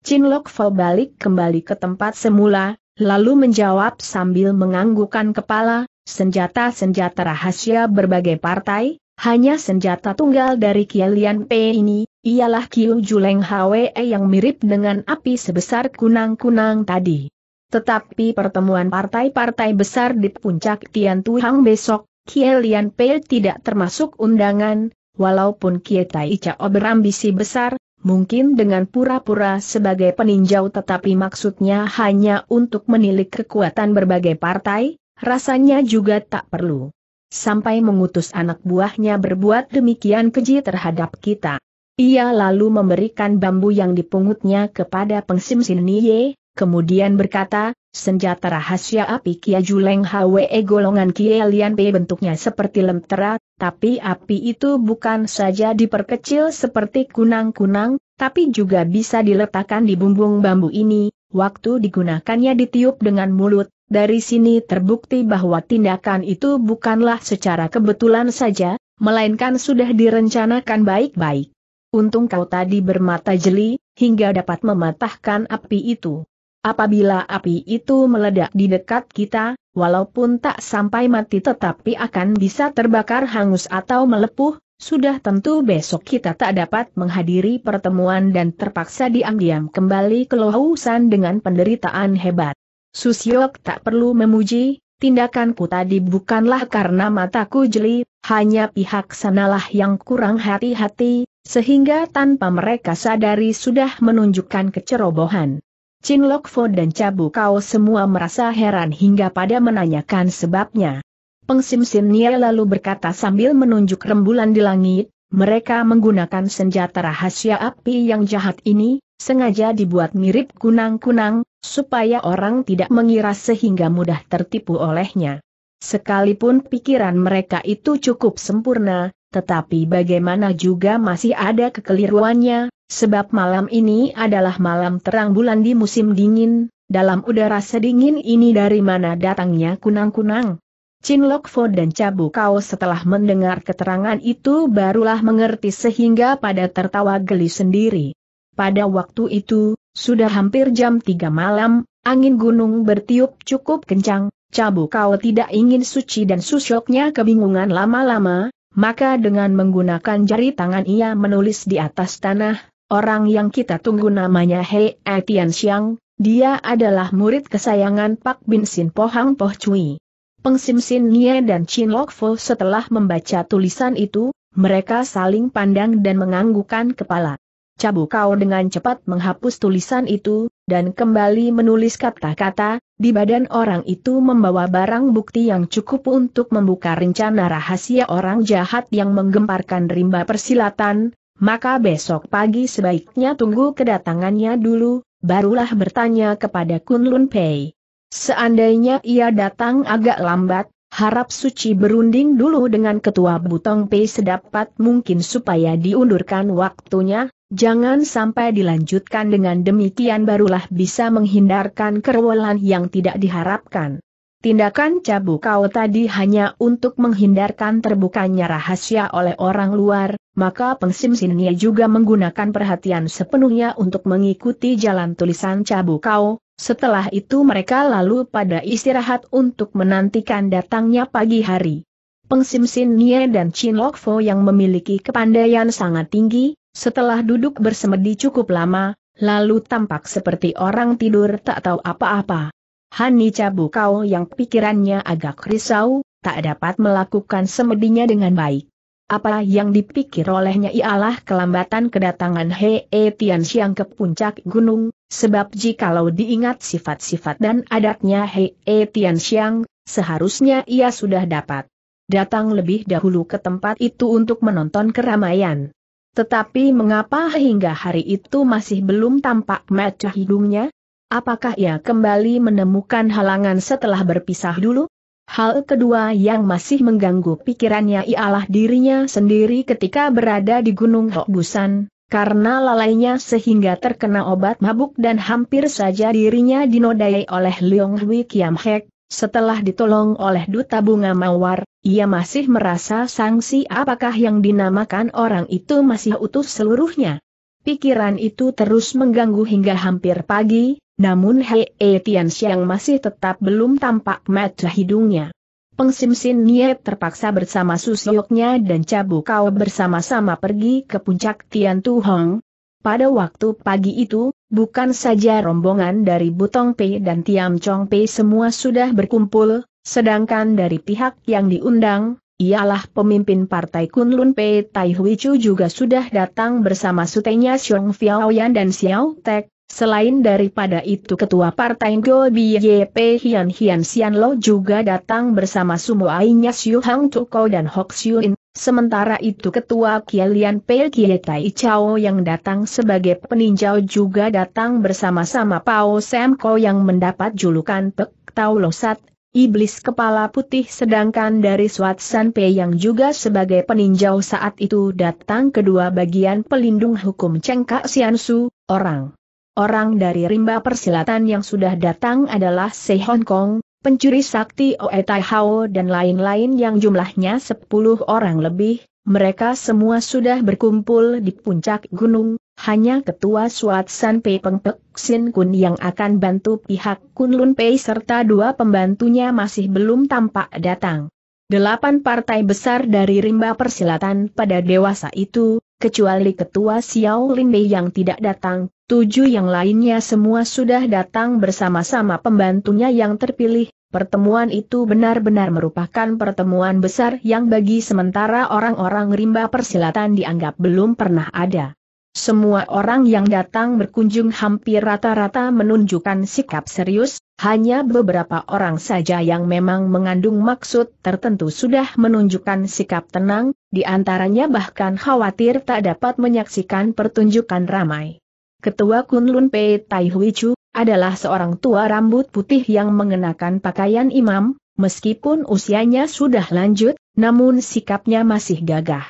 Chin Lok Fo balik kembali ke tempat semula, lalu menjawab sambil menganggukan kepala, senjata-senjata rahasia berbagai partai, hanya senjata tunggal dari Kialian P ini, ialah Kiu Juleng Hwe yang mirip dengan api sebesar kunang-kunang tadi. Tetapi pertemuan partai-partai besar di puncak Tian Tuhang besok, Kielian P tidak termasuk undangan, walaupun Kietai Ica berambisi besar, mungkin dengan pura-pura sebagai peninjau tetapi maksudnya hanya untuk menilik kekuatan berbagai partai, rasanya juga tak perlu. Sampai mengutus anak buahnya berbuat demikian keji terhadap kita. Ia lalu memberikan bambu yang dipungutnya kepada pengsim Sinnie, kemudian berkata, senjata rahasia api Kia Juleng Hwe golongan Kia Lian Pe bentuknya seperti lentera, tapi api itu bukan saja diperkecil seperti kunang-kunang, tapi juga bisa diletakkan di bumbung bambu ini, waktu digunakannya ditiup dengan mulut, dari sini terbukti bahwa tindakan itu bukanlah secara kebetulan saja, melainkan sudah direncanakan baik-baik. Untung kau tadi bermata jeli, hingga dapat mematahkan api itu. Apabila api itu meledak di dekat kita, walaupun tak sampai mati tetapi akan bisa terbakar hangus atau melepuh, sudah tentu besok kita tak dapat menghadiri pertemuan dan terpaksa diam-diam kembali ke lohusan dengan penderitaan hebat. Susiok tak perlu memuji, tindakanku tadi bukanlah karena mataku jeli, hanya pihak sanalah yang kurang hati-hati, sehingga tanpa mereka sadari sudah menunjukkan kecerobohan. Chin Lok Fo dan Cabu Kau semua merasa heran hingga pada menanyakan sebabnya. Peng Sim Sim Nia lalu berkata sambil menunjuk rembulan di langit, mereka menggunakan senjata rahasia api yang jahat ini, sengaja dibuat mirip kunang-kunang, supaya orang tidak mengira sehingga mudah tertipu olehnya. Sekalipun pikiran mereka itu cukup sempurna, tetapi bagaimana juga masih ada kekeliruannya, sebab malam ini adalah malam terang bulan di musim dingin, dalam udara sedingin ini dari mana datangnya kunang-kunang. Chin Lok dan Cabu Kao setelah mendengar keterangan itu barulah mengerti sehingga pada tertawa geli sendiri. Pada waktu itu, sudah hampir jam 3 malam, angin gunung bertiup cukup kencang, Cabu kau tidak ingin suci dan susyoknya kebingungan lama-lama, maka dengan menggunakan jari tangan ia menulis di atas tanah, orang yang kita tunggu namanya Hei Etian Xiang, dia adalah murid kesayangan Pak Bin Sin Pohang Poh Cui. Peng Sim Sin Nie dan Chin Lok Fo setelah membaca tulisan itu, mereka saling pandang dan menganggukkan kepala. Cabu kau dengan cepat menghapus tulisan itu, dan kembali menulis kata-kata, di badan orang itu membawa barang bukti yang cukup untuk membuka rencana rahasia orang jahat yang menggemparkan rimba persilatan, maka besok pagi sebaiknya tunggu kedatangannya dulu, barulah bertanya kepada Kunlun Pei. Seandainya ia datang agak lambat, Harap Suci berunding dulu dengan Ketua Butong Pei sedapat mungkin supaya diundurkan waktunya, Jangan sampai dilanjutkan dengan demikian barulah bisa menghindarkan kerewelan yang tidak diharapkan. Tindakan cabu kau tadi hanya untuk menghindarkan terbukanya rahasia oleh orang luar, maka Pengsim sini juga menggunakan perhatian sepenuhnya untuk mengikuti jalan tulisan cabu kau, setelah itu mereka lalu pada istirahat untuk menantikan datangnya pagi hari. Peng Sim Sin Nie dan Chin Lok Fo yang memiliki kepandaian sangat tinggi, setelah duduk bersemedi cukup lama, lalu tampak seperti orang tidur tak tahu apa-apa. Hani Cabukau yang pikirannya agak risau, tak dapat melakukan semedinya dengan baik. Apa yang dipikir olehnya ialah kelambatan kedatangan Hei -he e Tian Xiang ke puncak gunung, sebab jikalau diingat sifat-sifat dan adatnya Hei -he e Tian Xiang, seharusnya ia sudah dapat datang lebih dahulu ke tempat itu untuk menonton keramaian. Tetapi mengapa hingga hari itu masih belum tampak mata hidungnya? Apakah ia kembali menemukan halangan setelah berpisah dulu? Hal kedua yang masih mengganggu pikirannya ialah dirinya sendiri ketika berada di Gunung Hokbusan, karena lalainya sehingga terkena obat mabuk dan hampir saja dirinya dinodai oleh Leong Hui Kiam Hek, setelah ditolong oleh Duta Bunga Mawar, ia masih merasa sanksi apakah yang dinamakan orang itu masih utuh seluruhnya. Pikiran itu terus mengganggu hingga hampir pagi, namun Hei e Tian masih tetap belum tampak mata hidungnya. Peng Sim Sin Nye terpaksa bersama susyoknya dan Cabu Kau bersama-sama pergi ke puncak Tian Tu Hong. Pada waktu pagi itu, Bukan saja rombongan dari Butong Pei dan Tiam Chong Pei semua sudah berkumpul, sedangkan dari pihak yang diundang, ialah pemimpin partai Kunlun Pei Tai Hui Chu juga sudah datang bersama sutenya Xiong Yan dan Xiao Tek, Selain daripada itu ketua partai Go BYP Hian Hian Xian Lo juga datang bersama Sumo Ainya Xiu Hang Tukou dan Hok Xiu In, Sementara itu ketua Kialian Pei Kie Tai Chao yang datang sebagai peninjau juga datang bersama-sama Pao Sam yang mendapat julukan Pek Tau Losat, Iblis Kepala Putih sedangkan dari Swat San Pei yang juga sebagai peninjau saat itu datang kedua bagian pelindung hukum Cheng Kak Sian Su, orang. Orang dari rimba persilatan yang sudah datang adalah Se Hong Kong, pencuri sakti Oe Tai Hao dan lain-lain yang jumlahnya 10 orang lebih, mereka semua sudah berkumpul di puncak gunung, hanya ketua Suat San Pei Peng Pek Sin Kun yang akan bantu pihak Kunlun Pei serta dua pembantunya masih belum tampak datang. Delapan partai besar dari rimba persilatan pada dewasa itu, kecuali ketua Xiao Lin Mei yang tidak datang, Tujuh yang lainnya semua sudah datang bersama-sama pembantunya yang terpilih, pertemuan itu benar-benar merupakan pertemuan besar yang bagi sementara orang-orang rimba persilatan dianggap belum pernah ada. Semua orang yang datang berkunjung hampir rata-rata menunjukkan sikap serius, hanya beberapa orang saja yang memang mengandung maksud tertentu sudah menunjukkan sikap tenang, di antaranya bahkan khawatir tak dapat menyaksikan pertunjukan ramai. Ketua Kunlun Pei Tai Hui Chu, adalah seorang tua rambut putih yang mengenakan pakaian imam, meskipun usianya sudah lanjut, namun sikapnya masih gagah.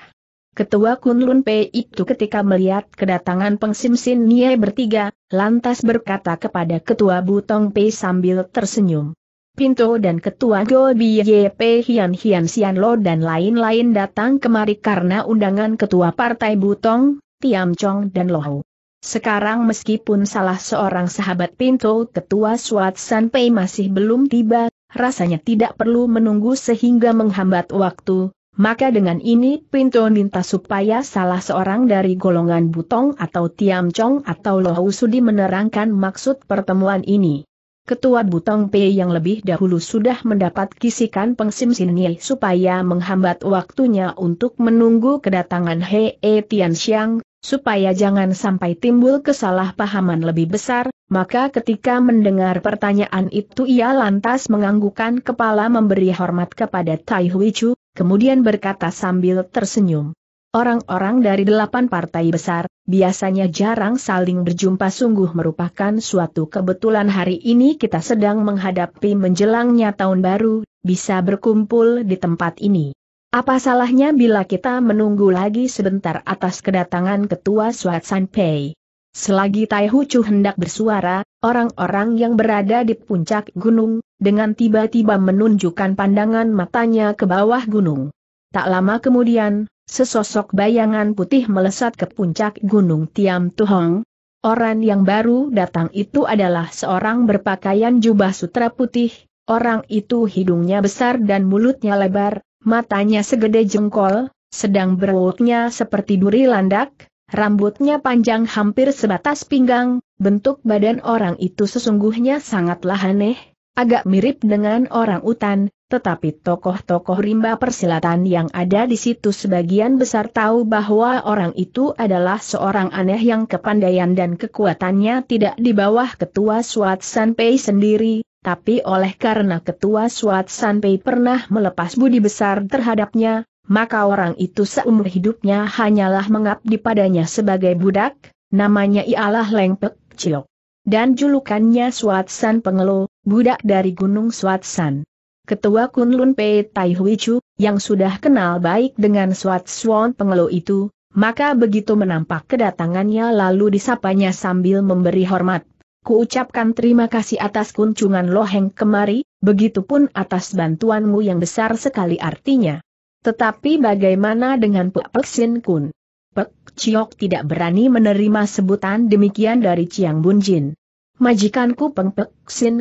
Ketua Kunlun Pei itu ketika melihat kedatangan pengsimsin Nie bertiga, lantas berkata kepada Ketua Butong Pei sambil tersenyum. Pinto dan Ketua Go Biye Pei Hian Hian Sian Lo dan lain-lain datang kemari karena undangan Ketua Partai Butong, Tiam Chong dan Lohu. Sekarang meskipun salah seorang sahabat Pinto ketua Suat Sanpei masih belum tiba, rasanya tidak perlu menunggu sehingga menghambat waktu, maka dengan ini Pinto minta supaya salah seorang dari golongan Butong atau Tiam Chong atau Lohu Sudi menerangkan maksud pertemuan ini. Ketua Butong P yang lebih dahulu sudah mendapat kisikan Pengsim sini supaya menghambat waktunya untuk menunggu kedatangan He e Tian Xiang, Supaya jangan sampai timbul kesalahpahaman lebih besar, maka ketika mendengar pertanyaan itu ia lantas menganggukkan kepala memberi hormat kepada Tai Hui Chu, kemudian berkata sambil tersenyum. Orang-orang dari delapan partai besar, biasanya jarang saling berjumpa sungguh merupakan suatu kebetulan hari ini kita sedang menghadapi menjelangnya tahun baru, bisa berkumpul di tempat ini. Apa salahnya bila kita menunggu lagi sebentar atas kedatangan ketua Suat Sanpei. Selagi Tai Chu hendak bersuara, orang-orang yang berada di puncak gunung, dengan tiba-tiba menunjukkan pandangan matanya ke bawah gunung. Tak lama kemudian, sesosok bayangan putih melesat ke puncak gunung Tiam Tuhong. Orang yang baru datang itu adalah seorang berpakaian jubah sutra putih, orang itu hidungnya besar dan mulutnya lebar, matanya segede jengkol, sedang berwoknya seperti duri landak, rambutnya panjang hampir sebatas pinggang, bentuk badan orang itu sesungguhnya sangatlah aneh, agak mirip dengan orang utan, tetapi tokoh-tokoh rimba persilatan yang ada di situ sebagian besar tahu bahwa orang itu adalah seorang aneh yang kepandaian dan kekuatannya tidak di bawah ketua Swat Sanpei sendiri, tapi oleh karena ketua Suat Sanpei pernah melepas budi besar terhadapnya, maka orang itu seumur hidupnya hanyalah mengabdi padanya sebagai budak, namanya ialah Lengpek Cilok. Dan julukannya Suat San Pengelo, budak dari Gunung Suat San. Ketua Kunlun Pei Tai Hui Chu, yang sudah kenal baik dengan Suat Suan Pengelo itu, maka begitu menampak kedatangannya lalu disapanya sambil memberi hormat. Kuucapkan terima kasih atas kunjungan Loheng kemari, begitupun atas bantuanmu yang besar sekali artinya. Tetapi bagaimana dengan Pek Sin Kun? Pek Chiok tidak berani menerima sebutan demikian dari Chiang Bun Jin. Majikanku Peng Pek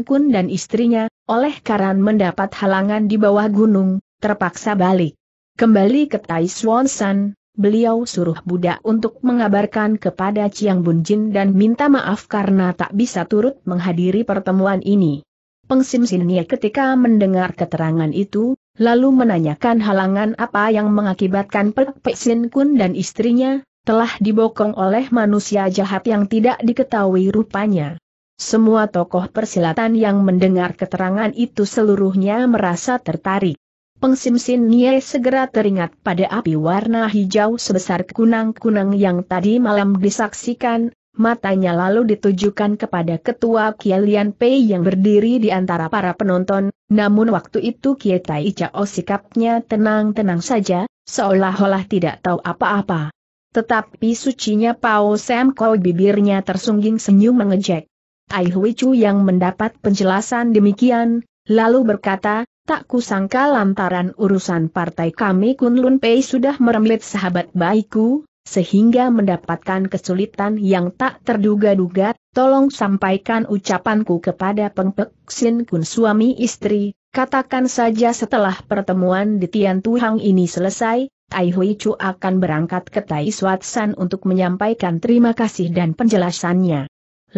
Kun dan istrinya, oleh karan mendapat halangan di bawah gunung, terpaksa balik. Kembali ke Tai Swan San, beliau suruh budak untuk mengabarkan kepada Chiang Bun Jin dan minta maaf karena tak bisa turut menghadiri pertemuan ini. Peng Sim ketika mendengar keterangan itu, lalu menanyakan halangan apa yang mengakibatkan Pek Pek Sin Kun dan istrinya, telah dibokong oleh manusia jahat yang tidak diketahui rupanya. Semua tokoh persilatan yang mendengar keterangan itu seluruhnya merasa tertarik. Sin Nye segera teringat pada api warna hijau sebesar kunang-kunang yang tadi malam disaksikan, matanya lalu ditujukan kepada ketua Kialian Pei yang berdiri di antara para penonton, namun waktu itu Kie Tai Chao sikapnya tenang-tenang saja, seolah-olah tidak tahu apa-apa. Tetapi sucinya Pao Sam Kau bibirnya tersungging senyum mengejek. Ai Hui Chu yang mendapat penjelasan demikian, lalu berkata, Tak kusangka lantaran urusan partai kami Kunlun Pei sudah merembet sahabat baikku, sehingga mendapatkan kesulitan yang tak terduga-duga, tolong sampaikan ucapanku kepada Peng Sin Kun suami istri, katakan saja setelah pertemuan di Tian Tuhang ini selesai, Tai Hui Chu akan berangkat ke Tai Suat San untuk menyampaikan terima kasih dan penjelasannya.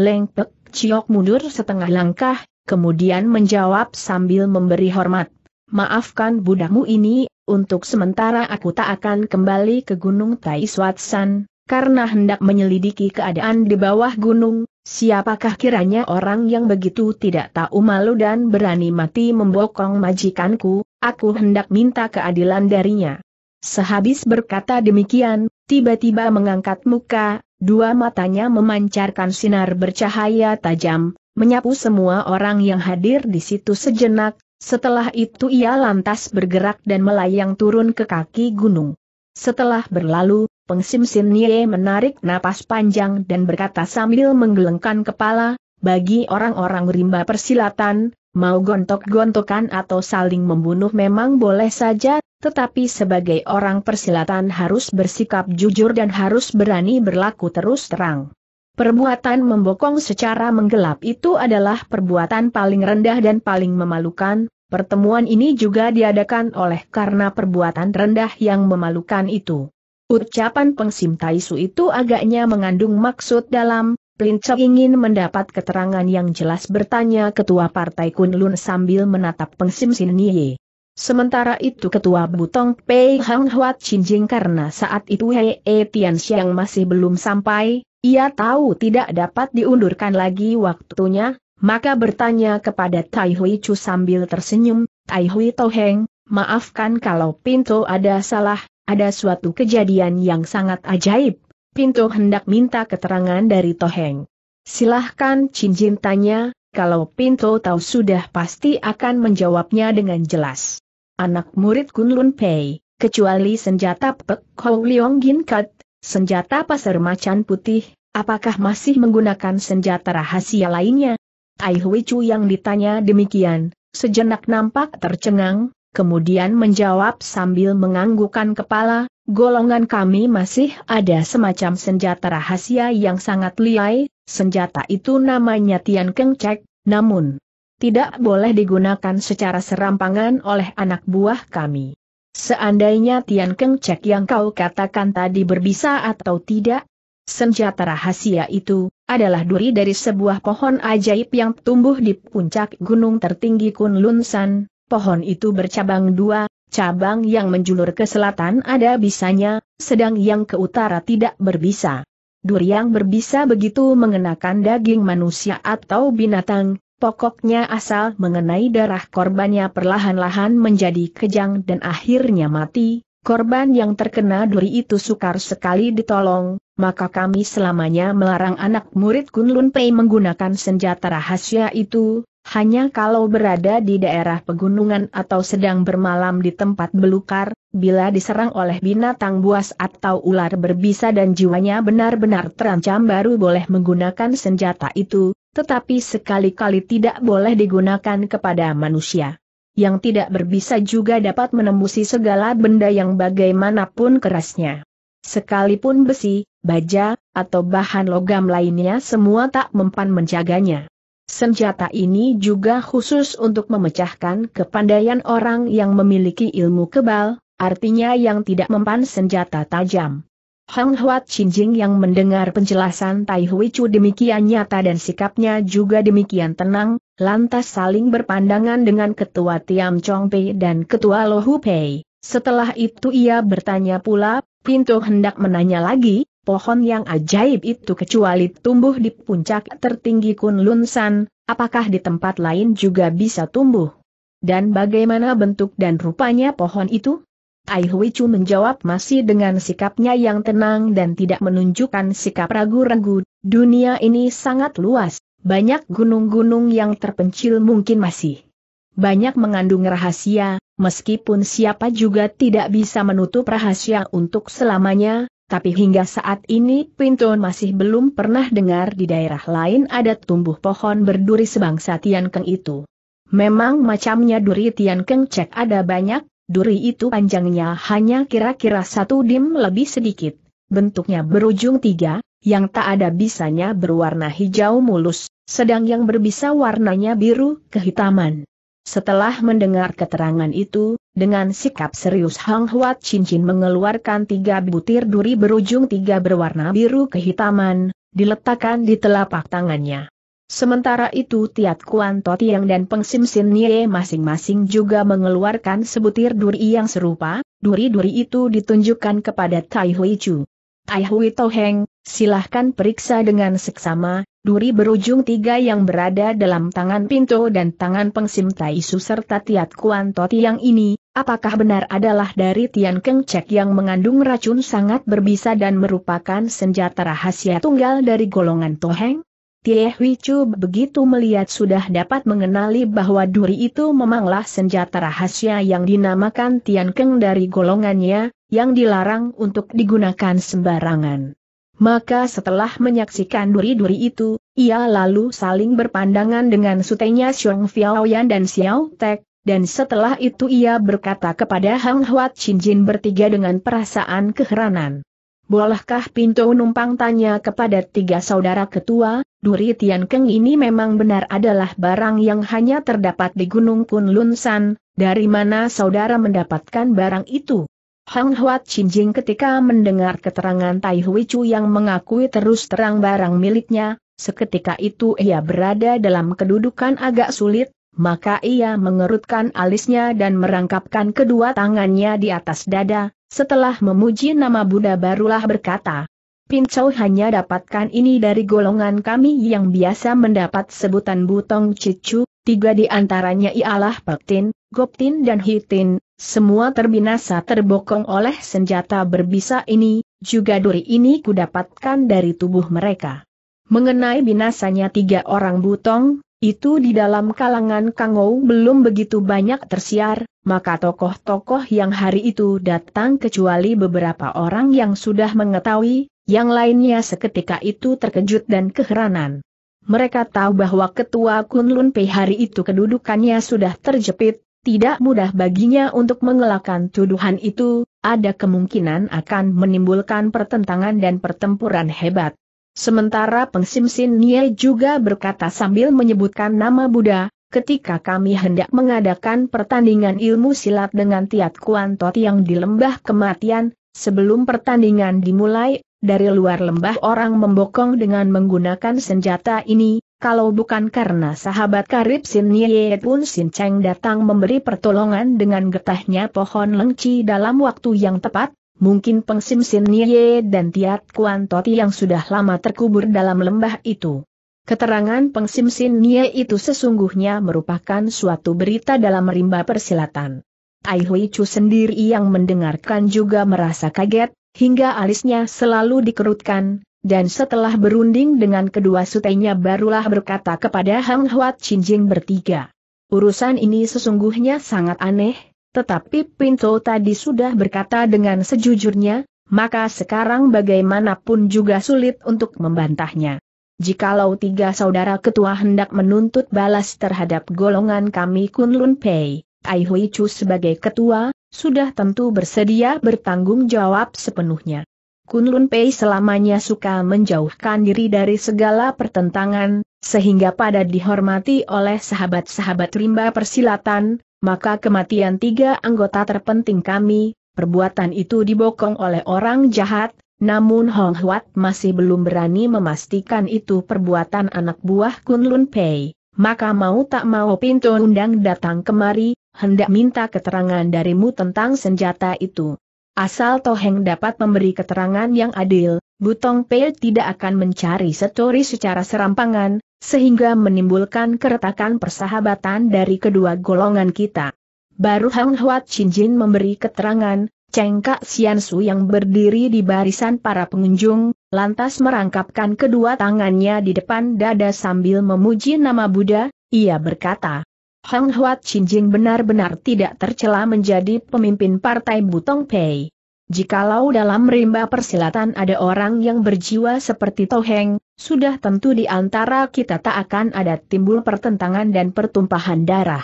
Leng Pek Chiok mundur setengah langkah, kemudian menjawab sambil memberi hormat. Maafkan budakmu ini, untuk sementara aku tak akan kembali ke Gunung Tai San, karena hendak menyelidiki keadaan di bawah gunung, siapakah kiranya orang yang begitu tidak tahu malu dan berani mati membokong majikanku, aku hendak minta keadilan darinya. Sehabis berkata demikian, tiba-tiba mengangkat muka, dua matanya memancarkan sinar bercahaya tajam, menyapu semua orang yang hadir di situ sejenak, setelah itu ia lantas bergerak dan melayang turun ke kaki gunung. Setelah berlalu, Pengsim Sin Nye menarik napas panjang dan berkata sambil menggelengkan kepala, bagi orang-orang rimba persilatan, mau gontok-gontokan atau saling membunuh memang boleh saja, tetapi sebagai orang persilatan harus bersikap jujur dan harus berani berlaku terus terang. Perbuatan membokong secara menggelap itu adalah perbuatan paling rendah dan paling memalukan, pertemuan ini juga diadakan oleh karena perbuatan rendah yang memalukan itu. Ucapan Pengsim Taisu itu agaknya mengandung maksud dalam, Lincok ingin mendapat keterangan yang jelas bertanya ketua partai Kunlun sambil menatap Pengsim Sinye. Sementara itu ketua Butong Pei Hang Huat Chinjing karena saat itu Hei E Tian Xiang masih belum sampai, ia tahu tidak dapat diundurkan lagi waktunya, maka bertanya kepada Tai Hui Chu sambil tersenyum, Tai Hui Toheng, maafkan kalau pintu ada salah, ada suatu kejadian yang sangat ajaib. pintu hendak minta keterangan dari Toheng. Silahkan Chinjin tanya, kalau Pinto tahu sudah pasti akan menjawabnya dengan jelas. Anak murid Kunlun Pei, kecuali senjata Pek Hou Leong Gin Kat, senjata pasar macan putih, apakah masih menggunakan senjata rahasia lainnya? Tai Hui Chu yang ditanya demikian, sejenak nampak tercengang, kemudian menjawab sambil menganggukan kepala, golongan kami masih ada semacam senjata rahasia yang sangat liai, Senjata itu namanya Tian Keng Cek, namun tidak boleh digunakan secara serampangan oleh anak buah kami. Seandainya Tian Keng Cek yang kau katakan tadi berbisa atau tidak, senjata rahasia itu adalah duri dari sebuah pohon ajaib yang tumbuh di puncak gunung tertinggi Kunlun San. Pohon itu bercabang dua, cabang yang menjulur ke selatan ada bisanya, sedang yang ke utara tidak berbisa yang berbisa begitu mengenakan daging manusia atau binatang, pokoknya asal mengenai darah korbannya perlahan-lahan menjadi kejang dan akhirnya mati, korban yang terkena duri itu sukar sekali ditolong, maka kami selamanya melarang anak murid Kunlun Pei menggunakan senjata rahasia itu, hanya kalau berada di daerah pegunungan atau sedang bermalam di tempat belukar, bila diserang oleh binatang buas atau ular berbisa dan jiwanya benar-benar terancam baru boleh menggunakan senjata itu, tetapi sekali-kali tidak boleh digunakan kepada manusia. Yang tidak berbisa juga dapat menembusi segala benda yang bagaimanapun kerasnya. Sekalipun besi, baja, atau bahan logam lainnya semua tak mempan menjaganya. Senjata ini juga khusus untuk memecahkan kepandaian orang yang memiliki ilmu kebal, artinya yang tidak mempan senjata tajam. Hang Huat Xinjing yang mendengar penjelasan Tai Hui Chu demikian nyata dan sikapnya juga demikian tenang, lantas saling berpandangan dengan Ketua Tiam Chong Pei dan Ketua Lo Hu Pei. Setelah itu ia bertanya pula, pintu hendak menanya lagi, pohon yang ajaib itu kecuali tumbuh di puncak tertinggi Kunlun San, apakah di tempat lain juga bisa tumbuh? Dan bagaimana bentuk dan rupanya pohon itu? Tai Hui Chu menjawab masih dengan sikapnya yang tenang dan tidak menunjukkan sikap ragu-ragu, dunia ini sangat luas, banyak gunung-gunung yang terpencil mungkin masih banyak mengandung rahasia, meskipun siapa juga tidak bisa menutup rahasia untuk selamanya, tapi hingga saat ini Pinton masih belum pernah dengar di daerah lain ada tumbuh pohon berduri sebangsa Tiankeng itu. Memang macamnya duri Tian cek ada banyak, duri itu panjangnya hanya kira-kira satu dim lebih sedikit, bentuknya berujung tiga, yang tak ada bisanya berwarna hijau mulus, sedang yang berbisa warnanya biru kehitaman. Setelah mendengar keterangan itu, dengan sikap serius Hang Huat Cincin mengeluarkan tiga butir duri berujung tiga berwarna biru kehitaman, diletakkan di telapak tangannya. Sementara itu Tiat Kuan Totiang dan Peng Sim Sin Nie masing-masing juga mengeluarkan sebutir duri yang serupa, duri-duri itu ditunjukkan kepada Tai Hui Chu. Tai Hui Toheng, silahkan periksa dengan seksama, Duri berujung tiga yang berada dalam tangan Pinto dan tangan Pengsim Taisu serta Tiat Kuan Toti yang ini, apakah benar adalah dari Tian Keng Cek yang mengandung racun sangat berbisa dan merupakan senjata rahasia tunggal dari golongan Toheng? Tie Hui Chu begitu melihat sudah dapat mengenali bahwa duri itu memanglah senjata rahasia yang dinamakan Tian Keng dari golongannya, yang dilarang untuk digunakan sembarangan. Maka setelah menyaksikan duri-duri itu, ia lalu saling berpandangan dengan sutenya Xiong Fiaoyan dan Xiao Tek, dan setelah itu ia berkata kepada Hang Huat Chin Jin bertiga dengan perasaan keheranan. Bolehkah Pintu numpang tanya kepada tiga saudara ketua, Duri Tian Keng ini memang benar adalah barang yang hanya terdapat di Gunung Kunlun San, dari mana saudara mendapatkan barang itu? Hang Huat Jing ketika mendengar keterangan Tai Hui Chu yang mengakui terus terang barang miliknya, seketika itu ia berada dalam kedudukan agak sulit, maka ia mengerutkan alisnya dan merangkapkan kedua tangannya di atas dada, setelah memuji nama Buddha barulah berkata, Pincau hanya dapatkan ini dari golongan kami yang biasa mendapat sebutan butong cicu, Tiga di antaranya ialah Pektin, Goptin dan Hitin, semua terbinasa terbokong oleh senjata berbisa ini, juga duri ini kudapatkan dari tubuh mereka. Mengenai binasanya tiga orang butong, itu di dalam kalangan Kangou belum begitu banyak tersiar, maka tokoh-tokoh yang hari itu datang kecuali beberapa orang yang sudah mengetahui, yang lainnya seketika itu terkejut dan keheranan. Mereka tahu bahwa ketua Kunlun Pei hari itu kedudukannya sudah terjepit, tidak mudah baginya untuk mengelakkan tuduhan itu, ada kemungkinan akan menimbulkan pertentangan dan pertempuran hebat. Sementara Simsin Nie juga berkata sambil menyebutkan nama Buddha, ketika kami hendak mengadakan pertandingan ilmu silat dengan Tiat Kuan Tot yang di lembah kematian, sebelum pertandingan dimulai, dari luar lembah orang membokong dengan menggunakan senjata ini, kalau bukan karena sahabat karib Sin Ye pun Sin Cheng datang memberi pertolongan dengan getahnya pohon lengci dalam waktu yang tepat, mungkin Peng Sim Sin Nye dan Tiat Kuan Toti yang sudah lama terkubur dalam lembah itu. Keterangan Peng Sim Sin Nye itu sesungguhnya merupakan suatu berita dalam rimba persilatan. Ai Hui Chu sendiri yang mendengarkan juga merasa kaget, hingga alisnya selalu dikerutkan, dan setelah berunding dengan kedua sutenya barulah berkata kepada Hang Huat Chinjing bertiga. Urusan ini sesungguhnya sangat aneh, tetapi Pinto tadi sudah berkata dengan sejujurnya, maka sekarang bagaimanapun juga sulit untuk membantahnya. Jikalau tiga saudara ketua hendak menuntut balas terhadap golongan kami Kunlun Pei, Ai Hui Chu sebagai ketua, sudah tentu bersedia bertanggung jawab sepenuhnya. Kunlun Pei selamanya suka menjauhkan diri dari segala pertentangan, sehingga pada dihormati oleh sahabat-sahabat rimba persilatan, maka kematian tiga anggota terpenting kami, perbuatan itu dibokong oleh orang jahat, namun Hong Huat masih belum berani memastikan itu perbuatan anak buah Kunlun Pei. Maka mau tak mau pintu undang datang kemari, hendak minta keterangan darimu tentang senjata itu. Asal Toheng dapat memberi keterangan yang adil, Butong Pei tidak akan mencari setori secara serampangan, sehingga menimbulkan keretakan persahabatan dari kedua golongan kita. Baru Hang Huat Chin Jin memberi keterangan, Cheng Kak Sian Su yang berdiri di barisan para pengunjung, lantas merangkapkan kedua tangannya di depan dada sambil memuji nama Buddha, ia berkata, Hang Huat Chin benar-benar tidak tercela menjadi pemimpin partai Butong Pei. Jikalau dalam rimba persilatan ada orang yang berjiwa seperti Toheng, sudah tentu di antara kita tak akan ada timbul pertentangan dan pertumpahan darah.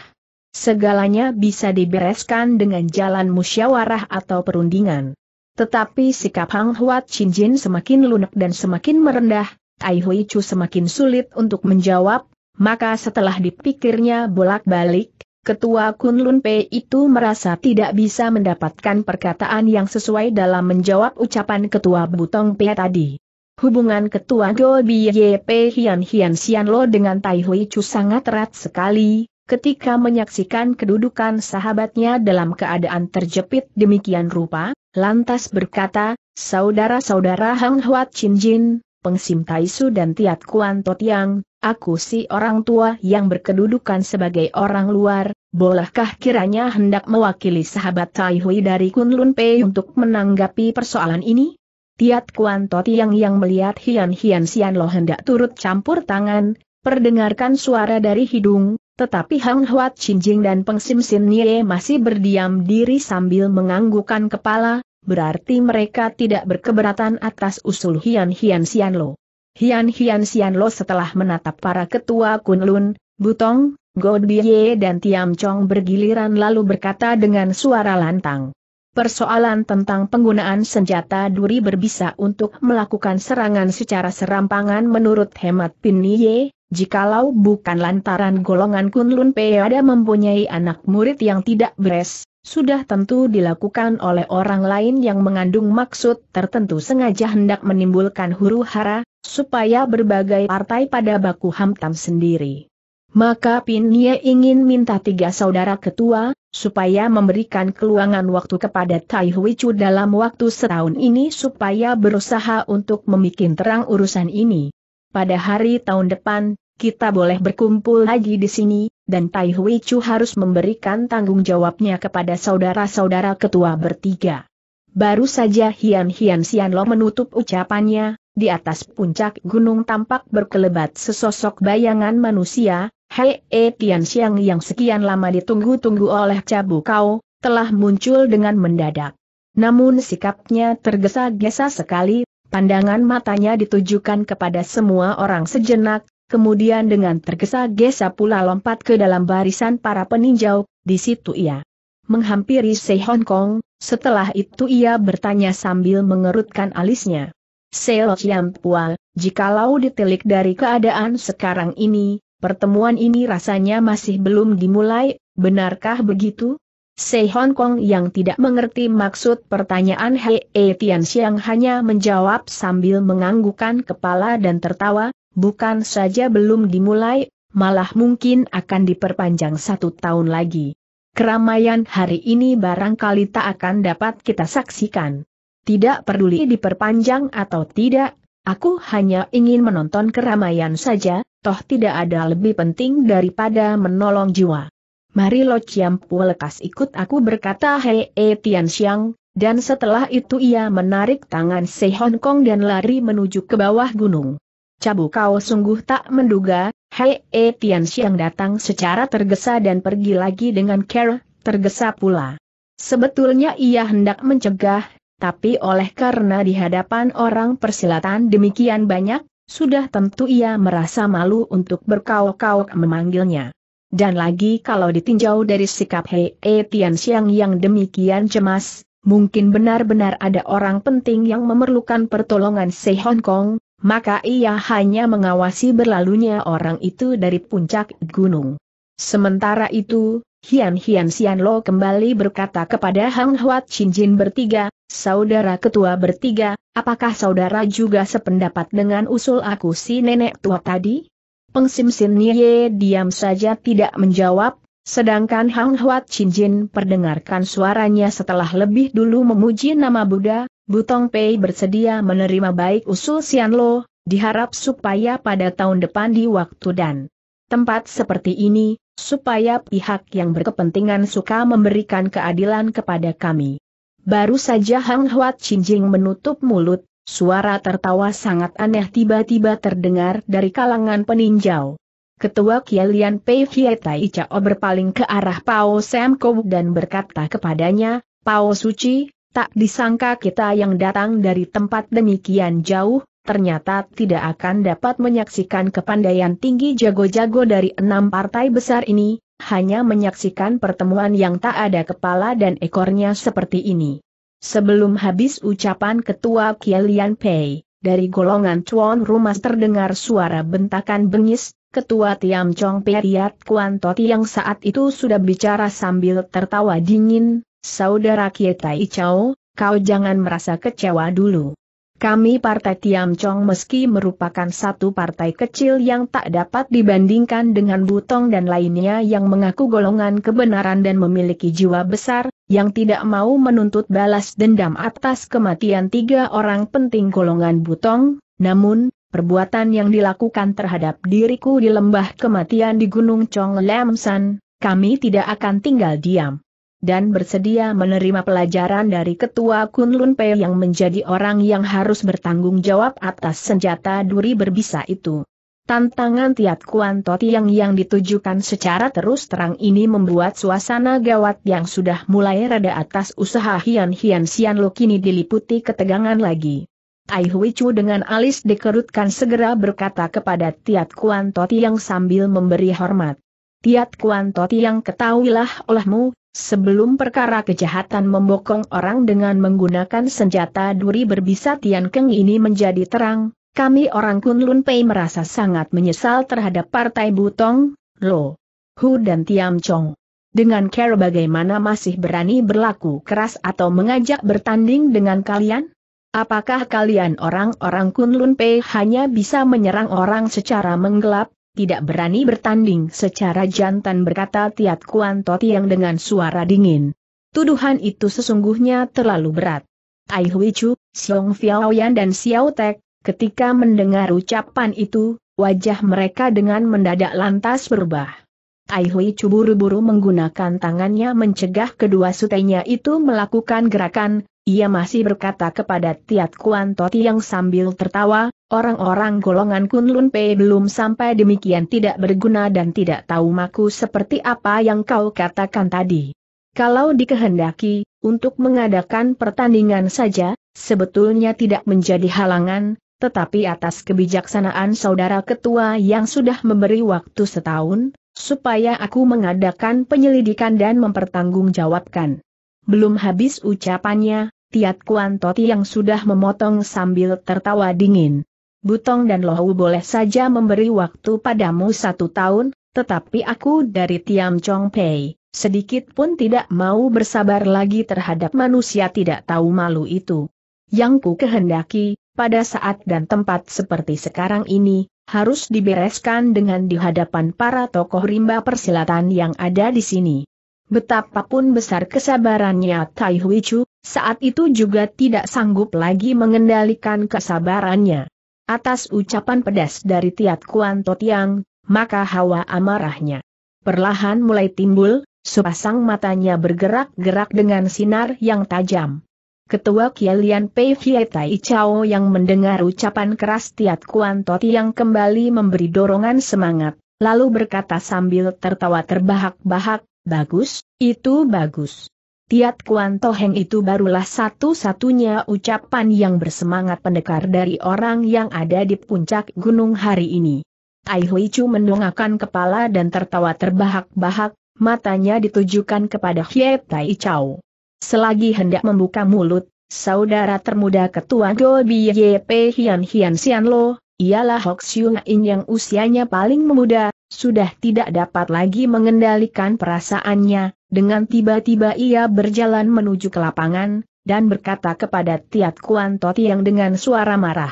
Segalanya bisa dibereskan dengan jalan musyawarah atau perundingan. Tetapi sikap Hang Huat Chin semakin lunak dan semakin merendah, Tai Hui Chu semakin sulit untuk menjawab, maka setelah dipikirnya bolak-balik, Ketua Kunlun P itu merasa tidak bisa mendapatkan perkataan yang sesuai dalam menjawab ucapan Ketua Butong P tadi. Hubungan Ketua Go BYP Hian Hian Sian Lo dengan Tai Hui Chu sangat erat sekali, ketika menyaksikan kedudukan sahabatnya dalam keadaan terjepit demikian rupa, lantas berkata, Saudara-saudara Hang Huat Chin Jin, Peng Pengsim Taisu dan Tiat Kuan Totiang, aku si orang tua yang berkedudukan sebagai orang luar, bolehkah kiranya hendak mewakili sahabat Tai Hui dari Kunlun Pei untuk menanggapi persoalan ini? Tiat Kuan Totiang yang melihat Hian Hian Sian Lo hendak turut campur tangan, perdengarkan suara dari hidung, tetapi Hang Huat Jing dan Peng Sim Sin Nie masih berdiam diri sambil menganggukan kepala, berarti mereka tidak berkeberatan atas usul Hian Hian Sian Lo. Hian Hian Sian Lo setelah menatap para ketua Kunlun, Butong, Godie dan Tiam Chong bergiliran lalu berkata dengan suara lantang. Persoalan tentang penggunaan senjata duri berbisa untuk melakukan serangan secara serampangan menurut hemat Pin Ye, jikalau bukan lantaran golongan Kunlun Pe ada mempunyai anak murid yang tidak beres, sudah tentu dilakukan oleh orang lain yang mengandung maksud tertentu sengaja hendak menimbulkan huru hara, supaya berbagai partai pada baku hamtam sendiri. Maka Pinia ingin minta tiga saudara ketua, supaya memberikan keluangan waktu kepada Tai Huichu dalam waktu setahun ini supaya berusaha untuk memikin terang urusan ini. Pada hari tahun depan, kita boleh berkumpul lagi di sini, dan Tai Hui Chu harus memberikan tanggung jawabnya kepada saudara-saudara ketua bertiga. Baru saja Hian Hian Lo menutup ucapannya, di atas puncak gunung tampak berkelebat sesosok bayangan manusia, Hei E Tian Xiang yang sekian lama ditunggu-tunggu oleh Cabu Kau, telah muncul dengan mendadak. Namun sikapnya tergesa-gesa sekali, pandangan matanya ditujukan kepada semua orang sejenak, kemudian dengan tergesa-gesa pula lompat ke dalam barisan para peninjau, di situ ia menghampiri Sei Hong Kong, setelah itu ia bertanya sambil mengerutkan alisnya. Lo Chiam Pua, jikalau ditelik dari keadaan sekarang ini, pertemuan ini rasanya masih belum dimulai, benarkah begitu? Sei Hong Kong yang tidak mengerti maksud pertanyaan Hei e Tian Xiang hanya menjawab sambil menganggukan kepala dan tertawa, bukan saja belum dimulai, malah mungkin akan diperpanjang satu tahun lagi. Keramaian hari ini barangkali tak akan dapat kita saksikan. Tidak peduli diperpanjang atau tidak, aku hanya ingin menonton keramaian saja, toh tidak ada lebih penting daripada menolong jiwa. Mari Lo Chiampu lekas ikut aku berkata Hei e Tian Xiang, dan setelah itu ia menarik tangan Se Hong Kong dan lari menuju ke bawah gunung. Cabu kau sungguh tak menduga, Hei E Tian Xiang datang secara tergesa dan pergi lagi dengan care, tergesa pula. Sebetulnya ia hendak mencegah, tapi oleh karena di hadapan orang persilatan demikian banyak, sudah tentu ia merasa malu untuk berkauk-kauk memanggilnya. Dan lagi kalau ditinjau dari sikap Hei E Tian Xiang yang demikian cemas, mungkin benar-benar ada orang penting yang memerlukan pertolongan Se Hong Kong, maka ia hanya mengawasi berlalunya orang itu dari puncak gunung. Sementara itu, Hian Hian Sian Lo kembali berkata kepada Hang Huat Chin Jin bertiga, saudara ketua bertiga, apakah saudara juga sependapat dengan usul aku si nenek tua tadi? Peng Sim Sin Nye diam saja tidak menjawab, Sedangkan Hang Huat Chin Jin perdengarkan suaranya setelah lebih dulu memuji nama Buddha, Butong Pei bersedia menerima baik usul Sian Lo, diharap supaya pada tahun depan di waktu dan tempat seperti ini, supaya pihak yang berkepentingan suka memberikan keadilan kepada kami. Baru saja Hang Huat Chin Jin menutup mulut, suara tertawa sangat aneh tiba-tiba terdengar dari kalangan peninjau. Ketua Kialian Pei Vietai Chao berpaling ke arah Pao Sam Kou dan berkata kepadanya, Pao Suci, tak disangka kita yang datang dari tempat demikian jauh, ternyata tidak akan dapat menyaksikan kepandaian tinggi jago-jago dari enam partai besar ini, hanya menyaksikan pertemuan yang tak ada kepala dan ekornya seperti ini. Sebelum habis ucapan Ketua Kialian Pei, dari golongan cuan rumah terdengar suara bentakan bengis, Ketua Tiam Chong Periat Kuan Toti yang saat itu sudah bicara sambil tertawa dingin, Saudara Kietai Chow, kau jangan merasa kecewa dulu. Kami Partai Tiam Chong meski merupakan satu partai kecil yang tak dapat dibandingkan dengan Butong dan lainnya yang mengaku golongan kebenaran dan memiliki jiwa besar, yang tidak mau menuntut balas dendam atas kematian tiga orang penting golongan Butong, namun, perbuatan yang dilakukan terhadap diriku di lembah kematian di Gunung Chong Lamsan, kami tidak akan tinggal diam. Dan bersedia menerima pelajaran dari Ketua Kunlun Pei yang menjadi orang yang harus bertanggung jawab atas senjata duri berbisa itu. Tantangan Tiat Kuan Totiang yang ditujukan secara terus terang ini membuat suasana gawat yang sudah mulai rada atas usaha Hian Hian Sian Lu kini diliputi ketegangan lagi. Ai Hui Chu dengan alis dikerutkan segera berkata kepada Tiat Kuan Toti yang sambil memberi hormat. Tiat Kuan Toti yang ketahuilah olehmu, sebelum perkara kejahatan membokong orang dengan menggunakan senjata duri berbisa Tian Keng ini menjadi terang, kami orang Kunlun Pei merasa sangat menyesal terhadap Partai Butong, Lo, Hu dan Tiam Chong dengan care bagaimana masih berani berlaku keras atau mengajak bertanding dengan kalian? Apakah kalian orang-orang Kunlun Pei hanya bisa menyerang orang secara menggelap, tidak berani bertanding secara jantan berkata Tiat Kuan Totiang dengan suara dingin. Tuduhan itu sesungguhnya terlalu berat. Ai Hui Chu, Xiong Fiaoyan dan Xiao Tek, ketika mendengar ucapan itu, wajah mereka dengan mendadak lantas berubah. Ai Hui Chu buru-buru menggunakan tangannya mencegah kedua sutenya itu melakukan gerakan, ia masih berkata kepada Tiat Kuan Toti yang sambil tertawa, orang-orang golongan Kunlun Pei belum sampai demikian tidak berguna dan tidak tahu maku seperti apa yang kau katakan tadi. Kalau dikehendaki, untuk mengadakan pertandingan saja, sebetulnya tidak menjadi halangan, tetapi atas kebijaksanaan saudara ketua yang sudah memberi waktu setahun, supaya aku mengadakan penyelidikan dan mempertanggungjawabkan. Belum habis ucapannya, Tiat Kuan Toti yang sudah memotong sambil tertawa dingin. Butong dan Lohu boleh saja memberi waktu padamu satu tahun, tetapi aku dari Tiam Chong Pei, sedikit pun tidak mau bersabar lagi terhadap manusia tidak tahu malu itu. Yang ku kehendaki, pada saat dan tempat seperti sekarang ini, harus dibereskan dengan dihadapan para tokoh rimba persilatan yang ada di sini. Betapapun besar kesabarannya Tai Hui Chu, saat itu juga tidak sanggup lagi mengendalikan kesabarannya. Atas ucapan pedas dari Tiat Kuan Totiang, maka hawa amarahnya perlahan mulai timbul, sepasang matanya bergerak-gerak dengan sinar yang tajam. Ketua Kialian Pei Fie Tai Chao yang mendengar ucapan keras Tiat Kuan Toti yang kembali memberi dorongan semangat, lalu berkata sambil tertawa terbahak-bahak, Bagus, itu bagus. Tiat Kuan Toheng itu barulah satu-satunya ucapan yang bersemangat pendekar dari orang yang ada di puncak gunung hari ini. Tai Hui Chu mendongakkan kepala dan tertawa terbahak-bahak, matanya ditujukan kepada Hye Tai Chau. Selagi hendak membuka mulut, saudara termuda ketua Go Biye Hian Hian Sian Lo, ialah Hok Siu In yang usianya paling muda, sudah tidak dapat lagi mengendalikan perasaannya, dengan tiba-tiba ia berjalan menuju ke lapangan, dan berkata kepada Tiat Kuan Toti yang dengan suara marah.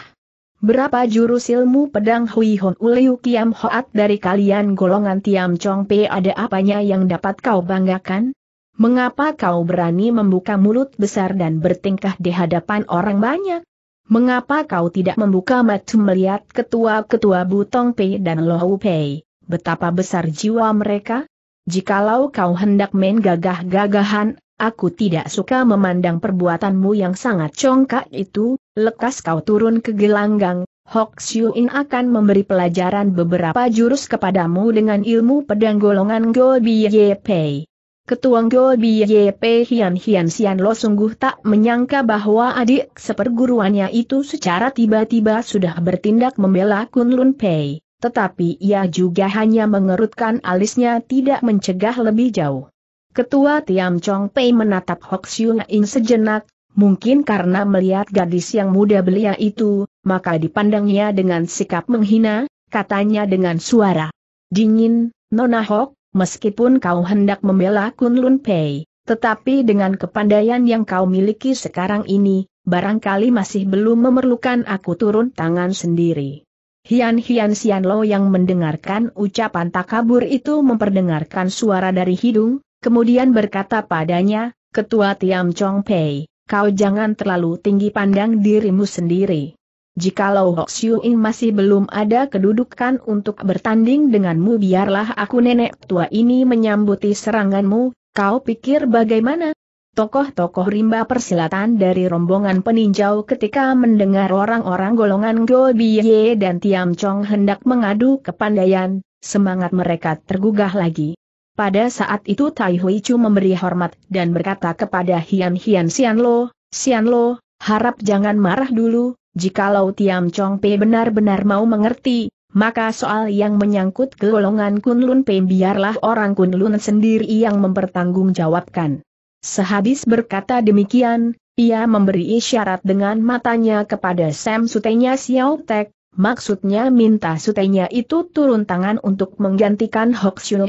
Berapa jurus ilmu pedang Hui Hon Uliu Kiam Hoat dari kalian golongan Tiam Chong Pe ada apanya yang dapat kau banggakan? Mengapa kau berani membuka mulut besar dan bertingkah di hadapan orang banyak? Mengapa kau tidak membuka mata melihat ketua-ketua Butong Pei dan Lohu Pei? Betapa besar jiwa mereka? Jikalau kau hendak main gagah-gagahan, aku tidak suka memandang perbuatanmu yang sangat congkak itu, lekas kau turun ke gelanggang, Hok Xiuin akan memberi pelajaran beberapa jurus kepadamu dengan ilmu pedang golongan Go Biye Pei. Ketua Go Biye Pei Hian Hian Sian Lo sungguh tak menyangka bahwa adik seperguruannya itu secara tiba-tiba sudah bertindak membela Kun Lun Pei. Tetapi ia juga hanya mengerutkan alisnya tidak mencegah lebih jauh. Ketua Tiam Chong Pei menatap Hok Siung In sejenak, mungkin karena melihat gadis yang muda belia itu, maka dipandangnya dengan sikap menghina, katanya dengan suara dingin, Nona Hok, meskipun kau hendak membela Kun Lun Pei, tetapi dengan kepandaian yang kau miliki sekarang ini, barangkali masih belum memerlukan aku turun tangan sendiri. Hian Hian Sian Lo yang mendengarkan ucapan takabur itu memperdengarkan suara dari hidung, kemudian berkata padanya, Ketua Tiam Chong Pei, kau jangan terlalu tinggi pandang dirimu sendiri. Jika Jikalau Hok Siu Ing masih belum ada kedudukan untuk bertanding denganmu biarlah aku nenek tua ini menyambuti seranganmu, kau pikir bagaimana? Tokoh-tokoh rimba persilatan dari rombongan peninjau ketika mendengar orang-orang golongan Go Biye dan Tiam Chong hendak mengadu kepandaian, semangat mereka tergugah lagi. Pada saat itu Tai Hui Chu memberi hormat dan berkata kepada Hian Hian Sian Lo, Sian Lo, harap jangan marah dulu, jikalau Tiam Chong Pei benar-benar mau mengerti, maka soal yang menyangkut golongan Kunlun Pei biarlah orang Kunlun sendiri yang mempertanggungjawabkan. Sehabis berkata demikian, ia memberi isyarat dengan matanya kepada Sam Sutenya Xiao Tek, maksudnya minta Sutenya itu turun tangan untuk menggantikan Hok Shun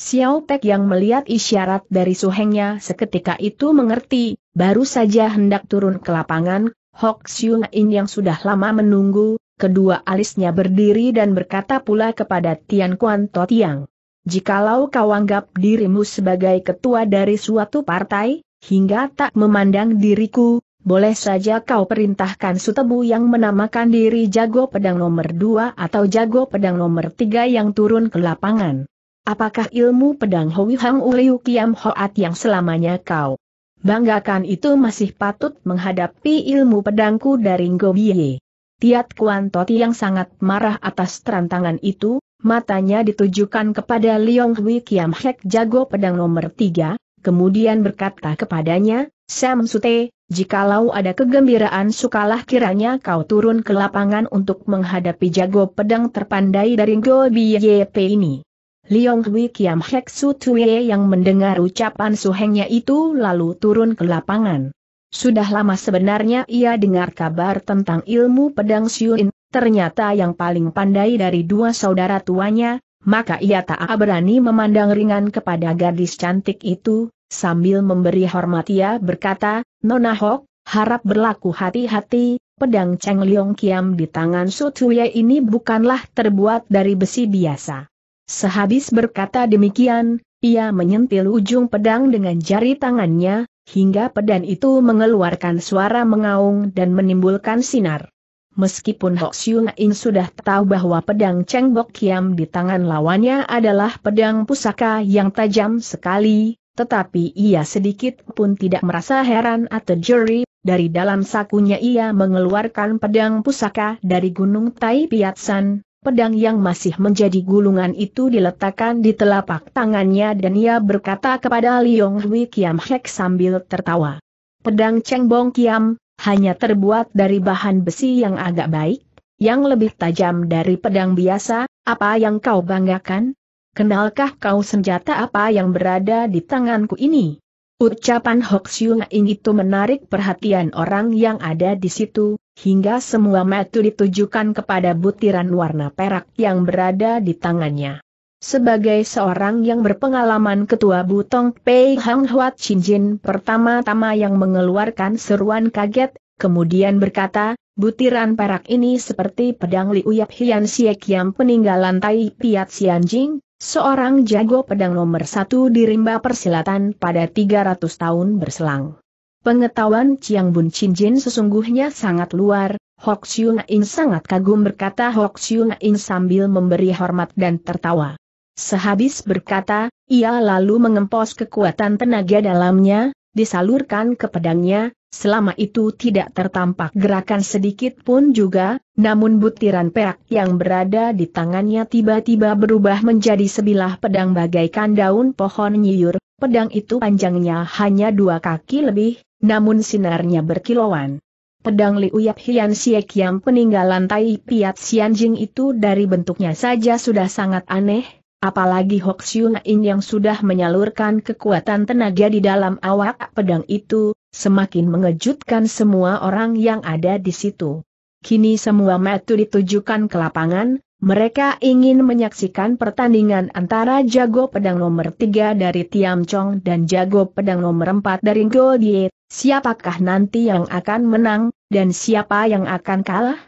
Xiao Tek yang melihat isyarat dari suhengnya seketika itu mengerti, baru saja hendak turun ke lapangan, Hok Shun yang sudah lama menunggu, kedua alisnya berdiri dan berkata pula kepada Tian Kuan To Tiang. Jikalau kau anggap dirimu sebagai ketua dari suatu partai, hingga tak memandang diriku, boleh saja kau perintahkan Sutebu yang menamakan diri jago pedang nomor dua atau jago pedang nomor tiga yang turun ke lapangan. Apakah ilmu pedang Hoi Hang Uliu Kiam Hoat yang selamanya kau banggakan itu masih patut menghadapi ilmu pedangku dari Ngobie? Tiat Kuan Toti yang sangat marah atas terantangan itu, matanya ditujukan kepada Liong Hui Kiam Hek jago pedang nomor tiga, kemudian berkata kepadanya, Sam Sute, jikalau ada kegembiraan sukalah kiranya kau turun ke lapangan untuk menghadapi jago pedang terpandai dari Go BYP ini. Liong Hui Kiam Hek Su yang mendengar ucapan suhengnya itu lalu turun ke lapangan. Sudah lama sebenarnya ia dengar kabar tentang ilmu pedang Siuin, ternyata yang paling pandai dari dua saudara tuanya, maka ia tak berani memandang ringan kepada gadis cantik itu, sambil memberi hormat ia berkata, Nona Hok, harap berlaku hati-hati, pedang Cheng Liong Kiam di tangan Sutuya ini bukanlah terbuat dari besi biasa. Sehabis berkata demikian, ia menyentil ujung pedang dengan jari tangannya, hingga pedang itu mengeluarkan suara mengaung dan menimbulkan sinar meskipun Hok Siung In sudah tahu bahwa pedang Cheng Bok Kiam di tangan lawannya adalah pedang pusaka yang tajam sekali, tetapi ia sedikit pun tidak merasa heran atau jeri, dari dalam sakunya ia mengeluarkan pedang pusaka dari Gunung Tai Piatsan, pedang yang masih menjadi gulungan itu diletakkan di telapak tangannya dan ia berkata kepada Liong Hui Kiam Hek sambil tertawa. Pedang Cheng Bong Kiam, hanya terbuat dari bahan besi yang agak baik, yang lebih tajam dari pedang biasa, apa yang kau banggakan? Kenalkah kau senjata apa yang berada di tanganku ini? Ucapan Hok ingin itu menarik perhatian orang yang ada di situ, hingga semua metu ditujukan kepada butiran warna perak yang berada di tangannya. Sebagai seorang yang berpengalaman ketua Butong Pei Hang Huat Chin Jin pertama-tama yang mengeluarkan seruan kaget, kemudian berkata, butiran perak ini seperti pedang Liu Yap Hian Siek yang peninggalan Tai Piat Jing, seorang jago pedang nomor satu di rimba persilatan pada 300 tahun berselang. Pengetahuan Chiang Bun Chin Jin sesungguhnya sangat luar, Hok Siung Ing sangat kagum berkata Hok Siung Ing sambil memberi hormat dan tertawa. Sehabis berkata, ia lalu mengempos kekuatan tenaga dalamnya, disalurkan ke pedangnya, selama itu tidak tertampak gerakan sedikit pun juga, namun butiran perak yang berada di tangannya tiba-tiba berubah menjadi sebilah pedang bagaikan daun pohon nyiur, pedang itu panjangnya hanya dua kaki lebih, namun sinarnya berkilauan. Pedang Liu Yap Hian Siek yang peninggalan Tai Piat Sianjing itu dari bentuknya saja sudah sangat aneh, Apalagi Hok In yang sudah menyalurkan kekuatan tenaga di dalam awak pedang itu, semakin mengejutkan semua orang yang ada di situ. Kini semua metu ditujukan ke lapangan, mereka ingin menyaksikan pertandingan antara jago pedang nomor 3 dari Tiam Chong dan jago pedang nomor 4 dari Go Die, siapakah nanti yang akan menang, dan siapa yang akan kalah?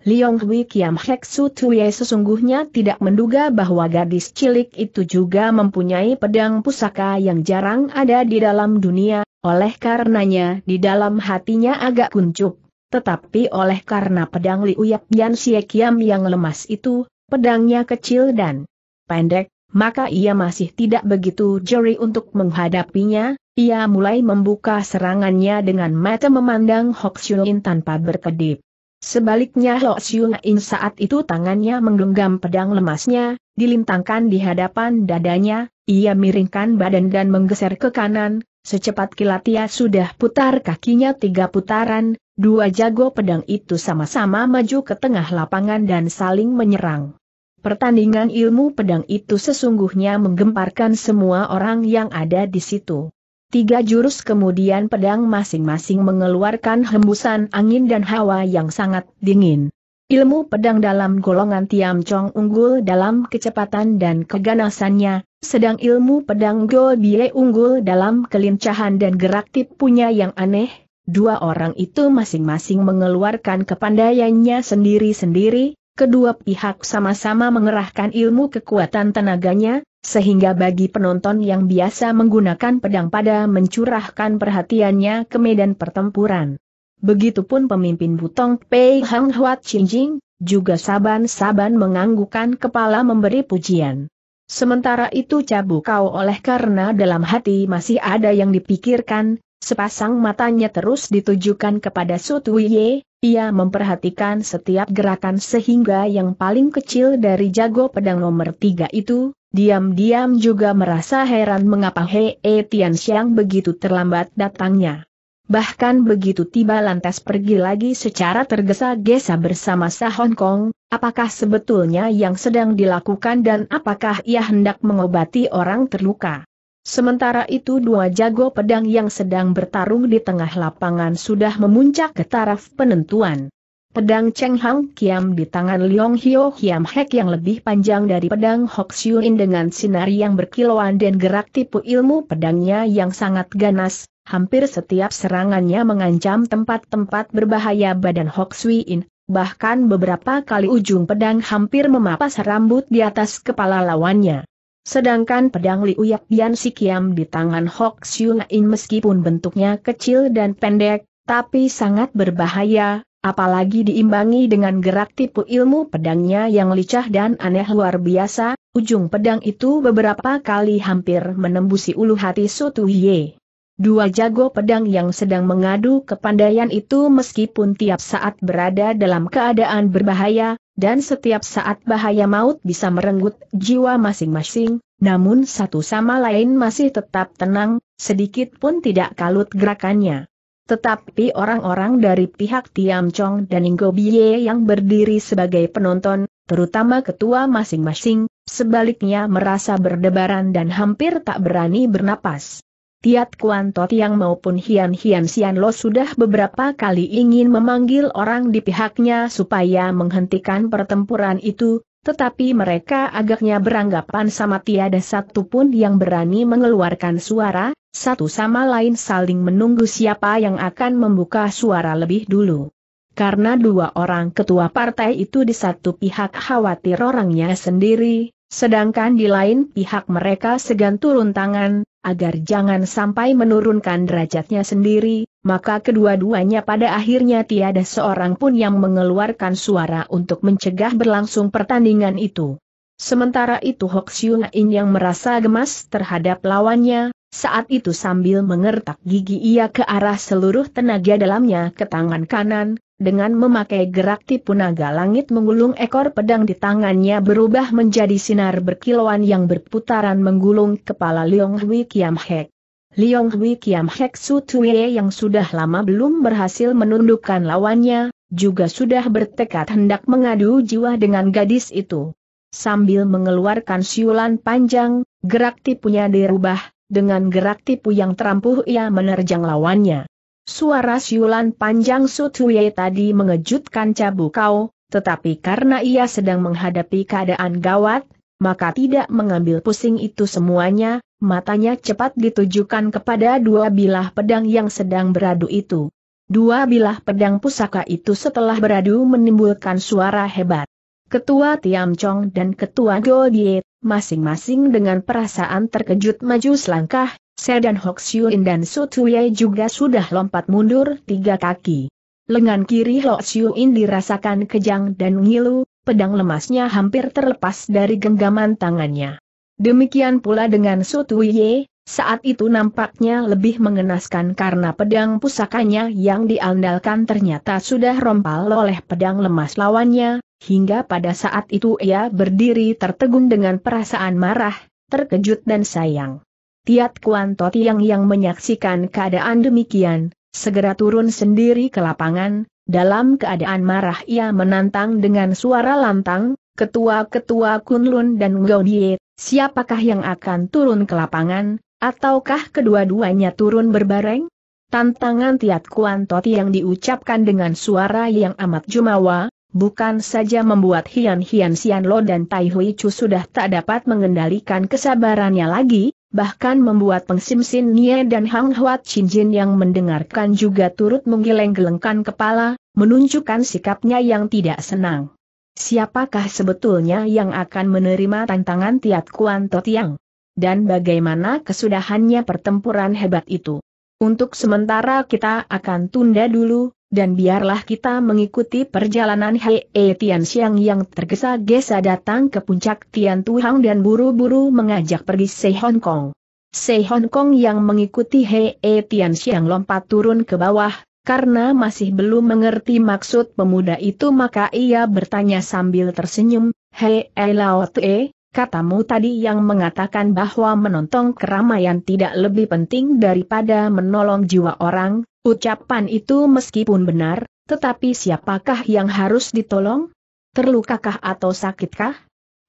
Liong Hui Kiam Hek Su Tuye sesungguhnya tidak menduga bahwa gadis cilik itu juga mempunyai pedang pusaka yang jarang ada di dalam dunia, oleh karenanya di dalam hatinya agak kuncup. Tetapi oleh karena pedang Liuyak Yan Xie Kiam yang lemas itu, pedangnya kecil dan pendek, maka ia masih tidak begitu jeri untuk menghadapinya, ia mulai membuka serangannya dengan mata memandang Hok Shulin tanpa berkedip. Sebaliknya Lo Siung saat itu tangannya menggenggam pedang lemasnya, dilintangkan di hadapan dadanya, ia miringkan badan dan menggeser ke kanan, secepat kilat ia sudah putar kakinya tiga putaran, dua jago pedang itu sama-sama maju ke tengah lapangan dan saling menyerang. Pertandingan ilmu pedang itu sesungguhnya menggemparkan semua orang yang ada di situ. Tiga jurus kemudian pedang masing-masing mengeluarkan hembusan angin dan hawa yang sangat dingin. Ilmu pedang dalam golongan Tiam Chong unggul dalam kecepatan dan keganasannya, sedang ilmu pedang Go Bie unggul dalam kelincahan dan gerak tipunya yang aneh. Dua orang itu masing-masing mengeluarkan kepandaiannya sendiri-sendiri, kedua pihak sama-sama mengerahkan ilmu kekuatan tenaganya, sehingga bagi penonton yang biasa menggunakan pedang pada mencurahkan perhatiannya ke medan pertempuran. Begitupun pemimpin Butong Pei Hang Huat Jing juga saban-saban menganggukan kepala memberi pujian. Sementara itu Cabu Kau oleh karena dalam hati masih ada yang dipikirkan, sepasang matanya terus ditujukan kepada Ye. ia memperhatikan setiap gerakan sehingga yang paling kecil dari jago pedang nomor tiga itu, Diam-diam juga merasa heran mengapa Hei e Tian Xiang begitu terlambat datangnya. Bahkan begitu tiba lantas pergi lagi secara tergesa-gesa bersama Sa Hong Kong, apakah sebetulnya yang sedang dilakukan dan apakah ia hendak mengobati orang terluka. Sementara itu dua jago pedang yang sedang bertarung di tengah lapangan sudah memuncak ke taraf penentuan. Pedang Cheng Hang Kiam di tangan Leong Hio Hiam Hek yang lebih panjang dari pedang Hok In dengan sinar yang berkilauan dan gerak tipu ilmu pedangnya yang sangat ganas, hampir setiap serangannya mengancam tempat-tempat berbahaya badan Hok In. bahkan beberapa kali ujung pedang hampir memapas rambut di atas kepala lawannya. Sedangkan pedang Liuyak Bian Si Kiam di tangan Hok In meskipun bentuknya kecil dan pendek, tapi sangat berbahaya, apalagi diimbangi dengan gerak tipu ilmu pedangnya yang licah dan aneh luar biasa, ujung pedang itu beberapa kali hampir menembusi ulu hati Sotuye. Dua jago pedang yang sedang mengadu kepandaian itu meskipun tiap saat berada dalam keadaan berbahaya, dan setiap saat bahaya maut bisa merenggut jiwa masing-masing, namun satu sama lain masih tetap tenang, sedikit pun tidak kalut gerakannya. Tetapi orang-orang dari pihak Tiam Chong dan Inggo Bie yang berdiri sebagai penonton, terutama ketua masing-masing, sebaliknya merasa berdebaran dan hampir tak berani bernapas. Tiat Kuan Tot yang maupun Hian Hian Sian Lo sudah beberapa kali ingin memanggil orang di pihaknya supaya menghentikan pertempuran itu, tetapi mereka agaknya beranggapan sama tiada pun yang berani mengeluarkan suara, satu sama lain saling menunggu siapa yang akan membuka suara lebih dulu. Karena dua orang ketua partai itu di satu pihak khawatir orangnya sendiri, sedangkan di lain pihak mereka segan turun tangan, agar jangan sampai menurunkan derajatnya sendiri, maka kedua-duanya pada akhirnya tiada seorang pun yang mengeluarkan suara untuk mencegah berlangsung pertandingan itu. Sementara itu Hok Siung yang merasa gemas terhadap lawannya, saat itu sambil mengertak gigi ia ke arah seluruh tenaga dalamnya ke tangan kanan, dengan memakai gerak tipu naga langit menggulung ekor pedang di tangannya berubah menjadi sinar berkilauan yang berputaran menggulung kepala Leong Hui Kiam Hek. Leong Hui Kiam Hek Su Tue yang sudah lama belum berhasil menundukkan lawannya, juga sudah bertekad hendak mengadu jiwa dengan gadis itu. Sambil mengeluarkan siulan panjang, gerak tipunya dirubah, dengan gerak tipu yang terampuh ia menerjang lawannya. Suara siulan panjang Sutuye tadi mengejutkan Cabu Kau, tetapi karena ia sedang menghadapi keadaan gawat, maka tidak mengambil pusing itu semuanya, matanya cepat ditujukan kepada dua bilah pedang yang sedang beradu itu. Dua bilah pedang pusaka itu setelah beradu menimbulkan suara hebat. Ketua Tiam Chong dan Ketua Goldie masing-masing dengan perasaan terkejut maju selangkah, Se dan Hoxiuin dan Su Sutuye juga sudah lompat mundur tiga kaki. Lengan kiri Hoxiuin dirasakan kejang dan ngilu, pedang lemasnya hampir terlepas dari genggaman tangannya. Demikian pula dengan Su Ye, saat itu nampaknya lebih mengenaskan karena pedang pusakanya yang diandalkan ternyata sudah rompal oleh pedang lemas lawannya, hingga pada saat itu ia berdiri tertegun dengan perasaan marah, terkejut dan sayang. Tiat Kuan Totiang yang menyaksikan keadaan demikian, segera turun sendiri ke lapangan, dalam keadaan marah ia menantang dengan suara lantang, ketua-ketua Kunlun dan Gaudie, siapakah yang akan turun ke lapangan, ataukah kedua-duanya turun berbareng? Tantangan Tiat Kuan Totiang diucapkan dengan suara yang amat jumawa, bukan saja membuat Hian Hian Sian Lo dan Tai Hui Chu sudah tak dapat mengendalikan kesabarannya lagi, bahkan membuat Peng Sim Sin Nie dan Hang Huat Chin Jin yang mendengarkan juga turut menggeleng-gelengkan kepala, menunjukkan sikapnya yang tidak senang. Siapakah sebetulnya yang akan menerima tantangan Tiat Kuan Totiang? Dan bagaimana kesudahannya pertempuran hebat itu? Untuk sementara kita akan tunda dulu, dan biarlah kita mengikuti perjalanan Hei -he e, Tian Xiang yang tergesa-gesa datang ke puncak Tian Tuhang dan buru-buru mengajak pergi Sei Hong Kong. Sei Hong Kong yang mengikuti Hei -he e, Tian Xiang lompat turun ke bawah, karena masih belum mengerti maksud pemuda itu maka ia bertanya sambil tersenyum, Hei -he e, Lao Tue, katamu tadi yang mengatakan bahwa menonton keramaian tidak lebih penting daripada menolong jiwa orang, Ucapan itu meskipun benar, tetapi siapakah yang harus ditolong? Terlukakah atau sakitkah?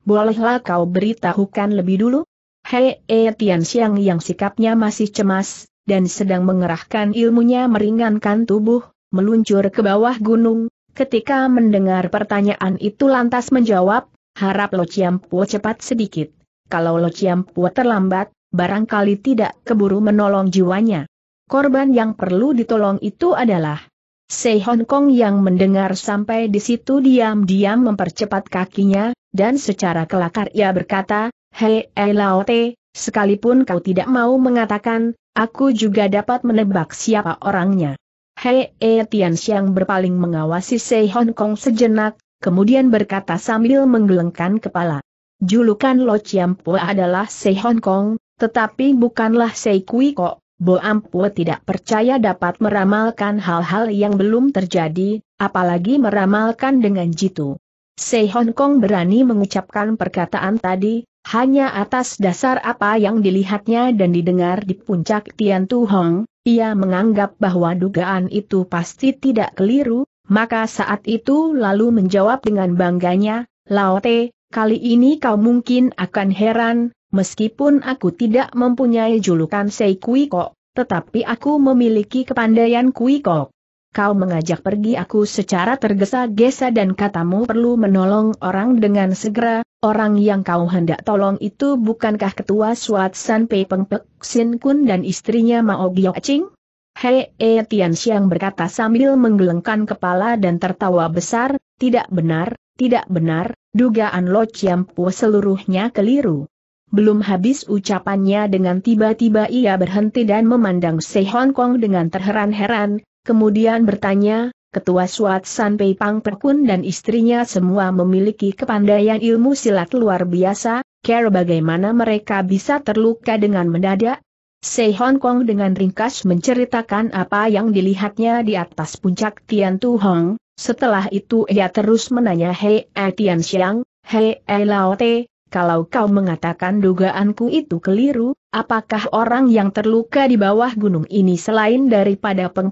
Bolehlah kau beritahukan lebih dulu? Hei e Tian Xiang yang sikapnya masih cemas, dan sedang mengerahkan ilmunya meringankan tubuh, meluncur ke bawah gunung, ketika mendengar pertanyaan itu lantas menjawab, harap Lo Ciampu cepat sedikit. Kalau Lo Ciampu terlambat, barangkali tidak keburu menolong jiwanya korban yang perlu ditolong itu adalah Sei Hong Kong yang mendengar sampai di situ diam-diam mempercepat kakinya, dan secara kelakar ia berkata, Hei Elaote, sekalipun kau tidak mau mengatakan, aku juga dapat menebak siapa orangnya. Hei E Tian Xiang berpaling mengawasi Sei Hong Kong sejenak, kemudian berkata sambil menggelengkan kepala. Julukan Lo Chiam Pua adalah Sei Hong Kong, tetapi bukanlah Sei Kui Kok. Boampue tidak percaya dapat meramalkan hal-hal yang belum terjadi, apalagi meramalkan dengan jitu. Sei Hong Kong berani mengucapkan perkataan tadi, hanya atas dasar apa yang dilihatnya dan didengar di puncak Tian Tu Hong, ia menganggap bahwa dugaan itu pasti tidak keliru, maka saat itu lalu menjawab dengan bangganya, Lao Te, kali ini kau mungkin akan heran, Meskipun aku tidak mempunyai julukan Sei Kui Kok, tetapi aku memiliki kepandaian Kui Kok. Kau mengajak pergi aku secara tergesa-gesa dan katamu perlu menolong orang dengan segera, orang yang kau hendak tolong itu bukankah ketua Suat San Pei Peng Pek Sin Kun dan istrinya Mao Gyo Ching? Hei E Tian Xiang berkata sambil menggelengkan kepala dan tertawa besar, tidak benar, tidak benar, dugaan Lo Chiam Pu seluruhnya keliru. Belum habis ucapannya dengan tiba-tiba ia berhenti dan memandang Sei Hong Kong dengan terheran-heran, kemudian bertanya, Ketua Suat San Pei Pang Perkun dan istrinya semua memiliki kepandaian ilmu silat luar biasa, care bagaimana mereka bisa terluka dengan mendadak? Sei Hong Kong dengan ringkas menceritakan apa yang dilihatnya di atas puncak Tian Tu Hong, setelah itu ia terus menanya Hei Tian Xiang, Hei Lao Te, kalau kau mengatakan dugaanku itu keliru, apakah orang yang terluka di bawah gunung ini selain daripada Peng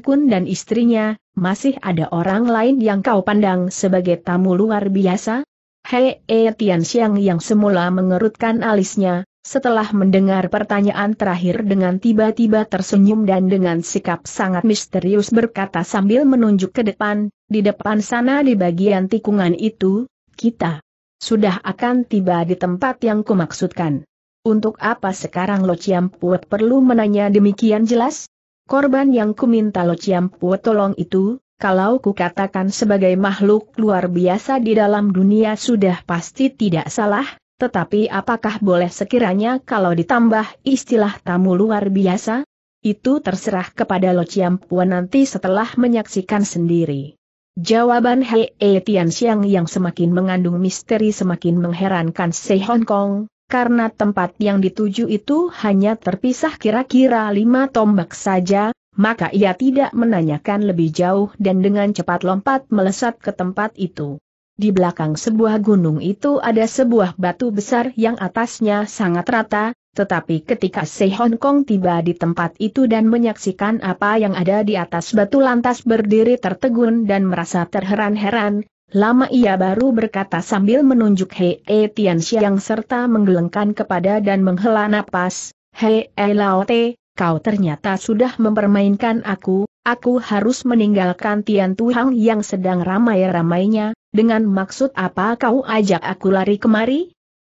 Kun dan istrinya, masih ada orang lain yang kau pandang sebagai tamu luar biasa? Hei e eh, Tian Xiang yang semula mengerutkan alisnya, setelah mendengar pertanyaan terakhir dengan tiba-tiba tersenyum dan dengan sikap sangat misterius berkata sambil menunjuk ke depan, di depan sana di bagian tikungan itu, kita sudah akan tiba di tempat yang kumaksudkan. Untuk apa sekarang Lo Chiam Puet perlu menanya demikian jelas? Korban yang kuminta Lo Chiam Puet tolong itu, kalau kukatakan sebagai makhluk luar biasa di dalam dunia sudah pasti tidak salah, tetapi apakah boleh sekiranya kalau ditambah istilah tamu luar biasa? Itu terserah kepada Lo Chiam Puet nanti setelah menyaksikan sendiri. Jawaban He E Tian Xiang yang semakin mengandung misteri semakin mengherankan Se Hong Kong, karena tempat yang dituju itu hanya terpisah kira-kira lima tombak saja, maka ia tidak menanyakan lebih jauh dan dengan cepat lompat melesat ke tempat itu. Di belakang sebuah gunung itu ada sebuah batu besar yang atasnya sangat rata, tetapi ketika Se Hong Kong tiba di tempat itu dan menyaksikan apa yang ada di atas batu lantas berdiri tertegun dan merasa terheran-heran, lama ia baru berkata sambil menunjuk He e Tian yang serta menggelengkan kepada dan menghela napas, Hei e Lao Te, kau ternyata sudah mempermainkan aku, aku harus meninggalkan Tian Tu Tuhang yang sedang ramai-ramainya, dengan maksud apa kau ajak aku lari kemari?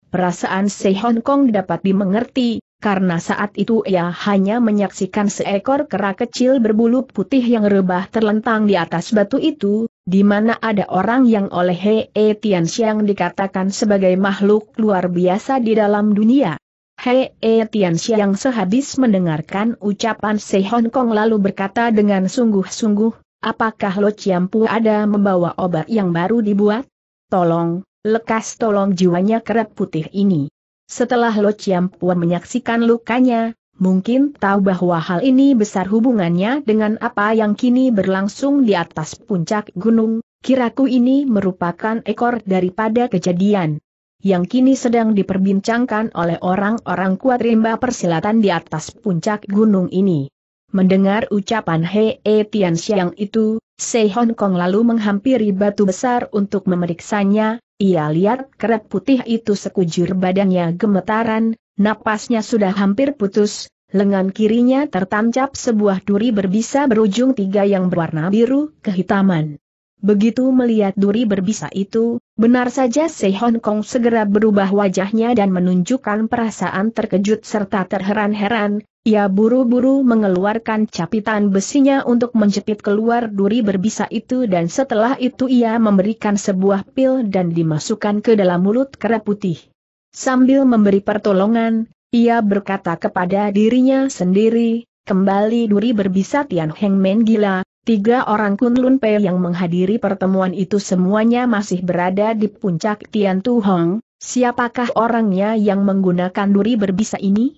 Perasaan Se Hong Kong dapat dimengerti, karena saat itu ia hanya menyaksikan seekor kera kecil berbulu putih yang rebah terlentang di atas batu itu, di mana ada orang yang oleh Hei e Tian Xiang dikatakan sebagai makhluk luar biasa di dalam dunia. Hei e Tian Xiang sehabis mendengarkan ucapan Se Hong Kong lalu berkata dengan sungguh-sungguh, apakah Lo Chiampu ada membawa obat yang baru dibuat? Tolong, Lekas tolong jiwanya kerap putih ini. Setelah Lo Chiam Puan menyaksikan lukanya, mungkin tahu bahwa hal ini besar hubungannya dengan apa yang kini berlangsung di atas puncak gunung, kiraku ini merupakan ekor daripada kejadian yang kini sedang diperbincangkan oleh orang-orang kuat rimba persilatan di atas puncak gunung ini. Mendengar ucapan Hei Tian Xiang itu, Sei Hong Kong lalu menghampiri batu besar untuk memeriksanya, ia lihat keret putih itu sekujur badannya gemetaran, napasnya sudah hampir putus, lengan kirinya tertancap sebuah duri berbisa berujung tiga yang berwarna biru kehitaman. Begitu melihat duri berbisa itu, benar saja Sei Hong Kong segera berubah wajahnya dan menunjukkan perasaan terkejut serta terheran-heran, ia buru-buru mengeluarkan capitan besinya untuk menjepit keluar duri berbisa itu dan setelah itu ia memberikan sebuah pil dan dimasukkan ke dalam mulut kera putih. Sambil memberi pertolongan, ia berkata kepada dirinya sendiri, kembali duri berbisa Tian Heng Men gila, tiga orang Kunlun Pei yang menghadiri pertemuan itu semuanya masih berada di puncak Tian Tu Hong, siapakah orangnya yang menggunakan duri berbisa ini?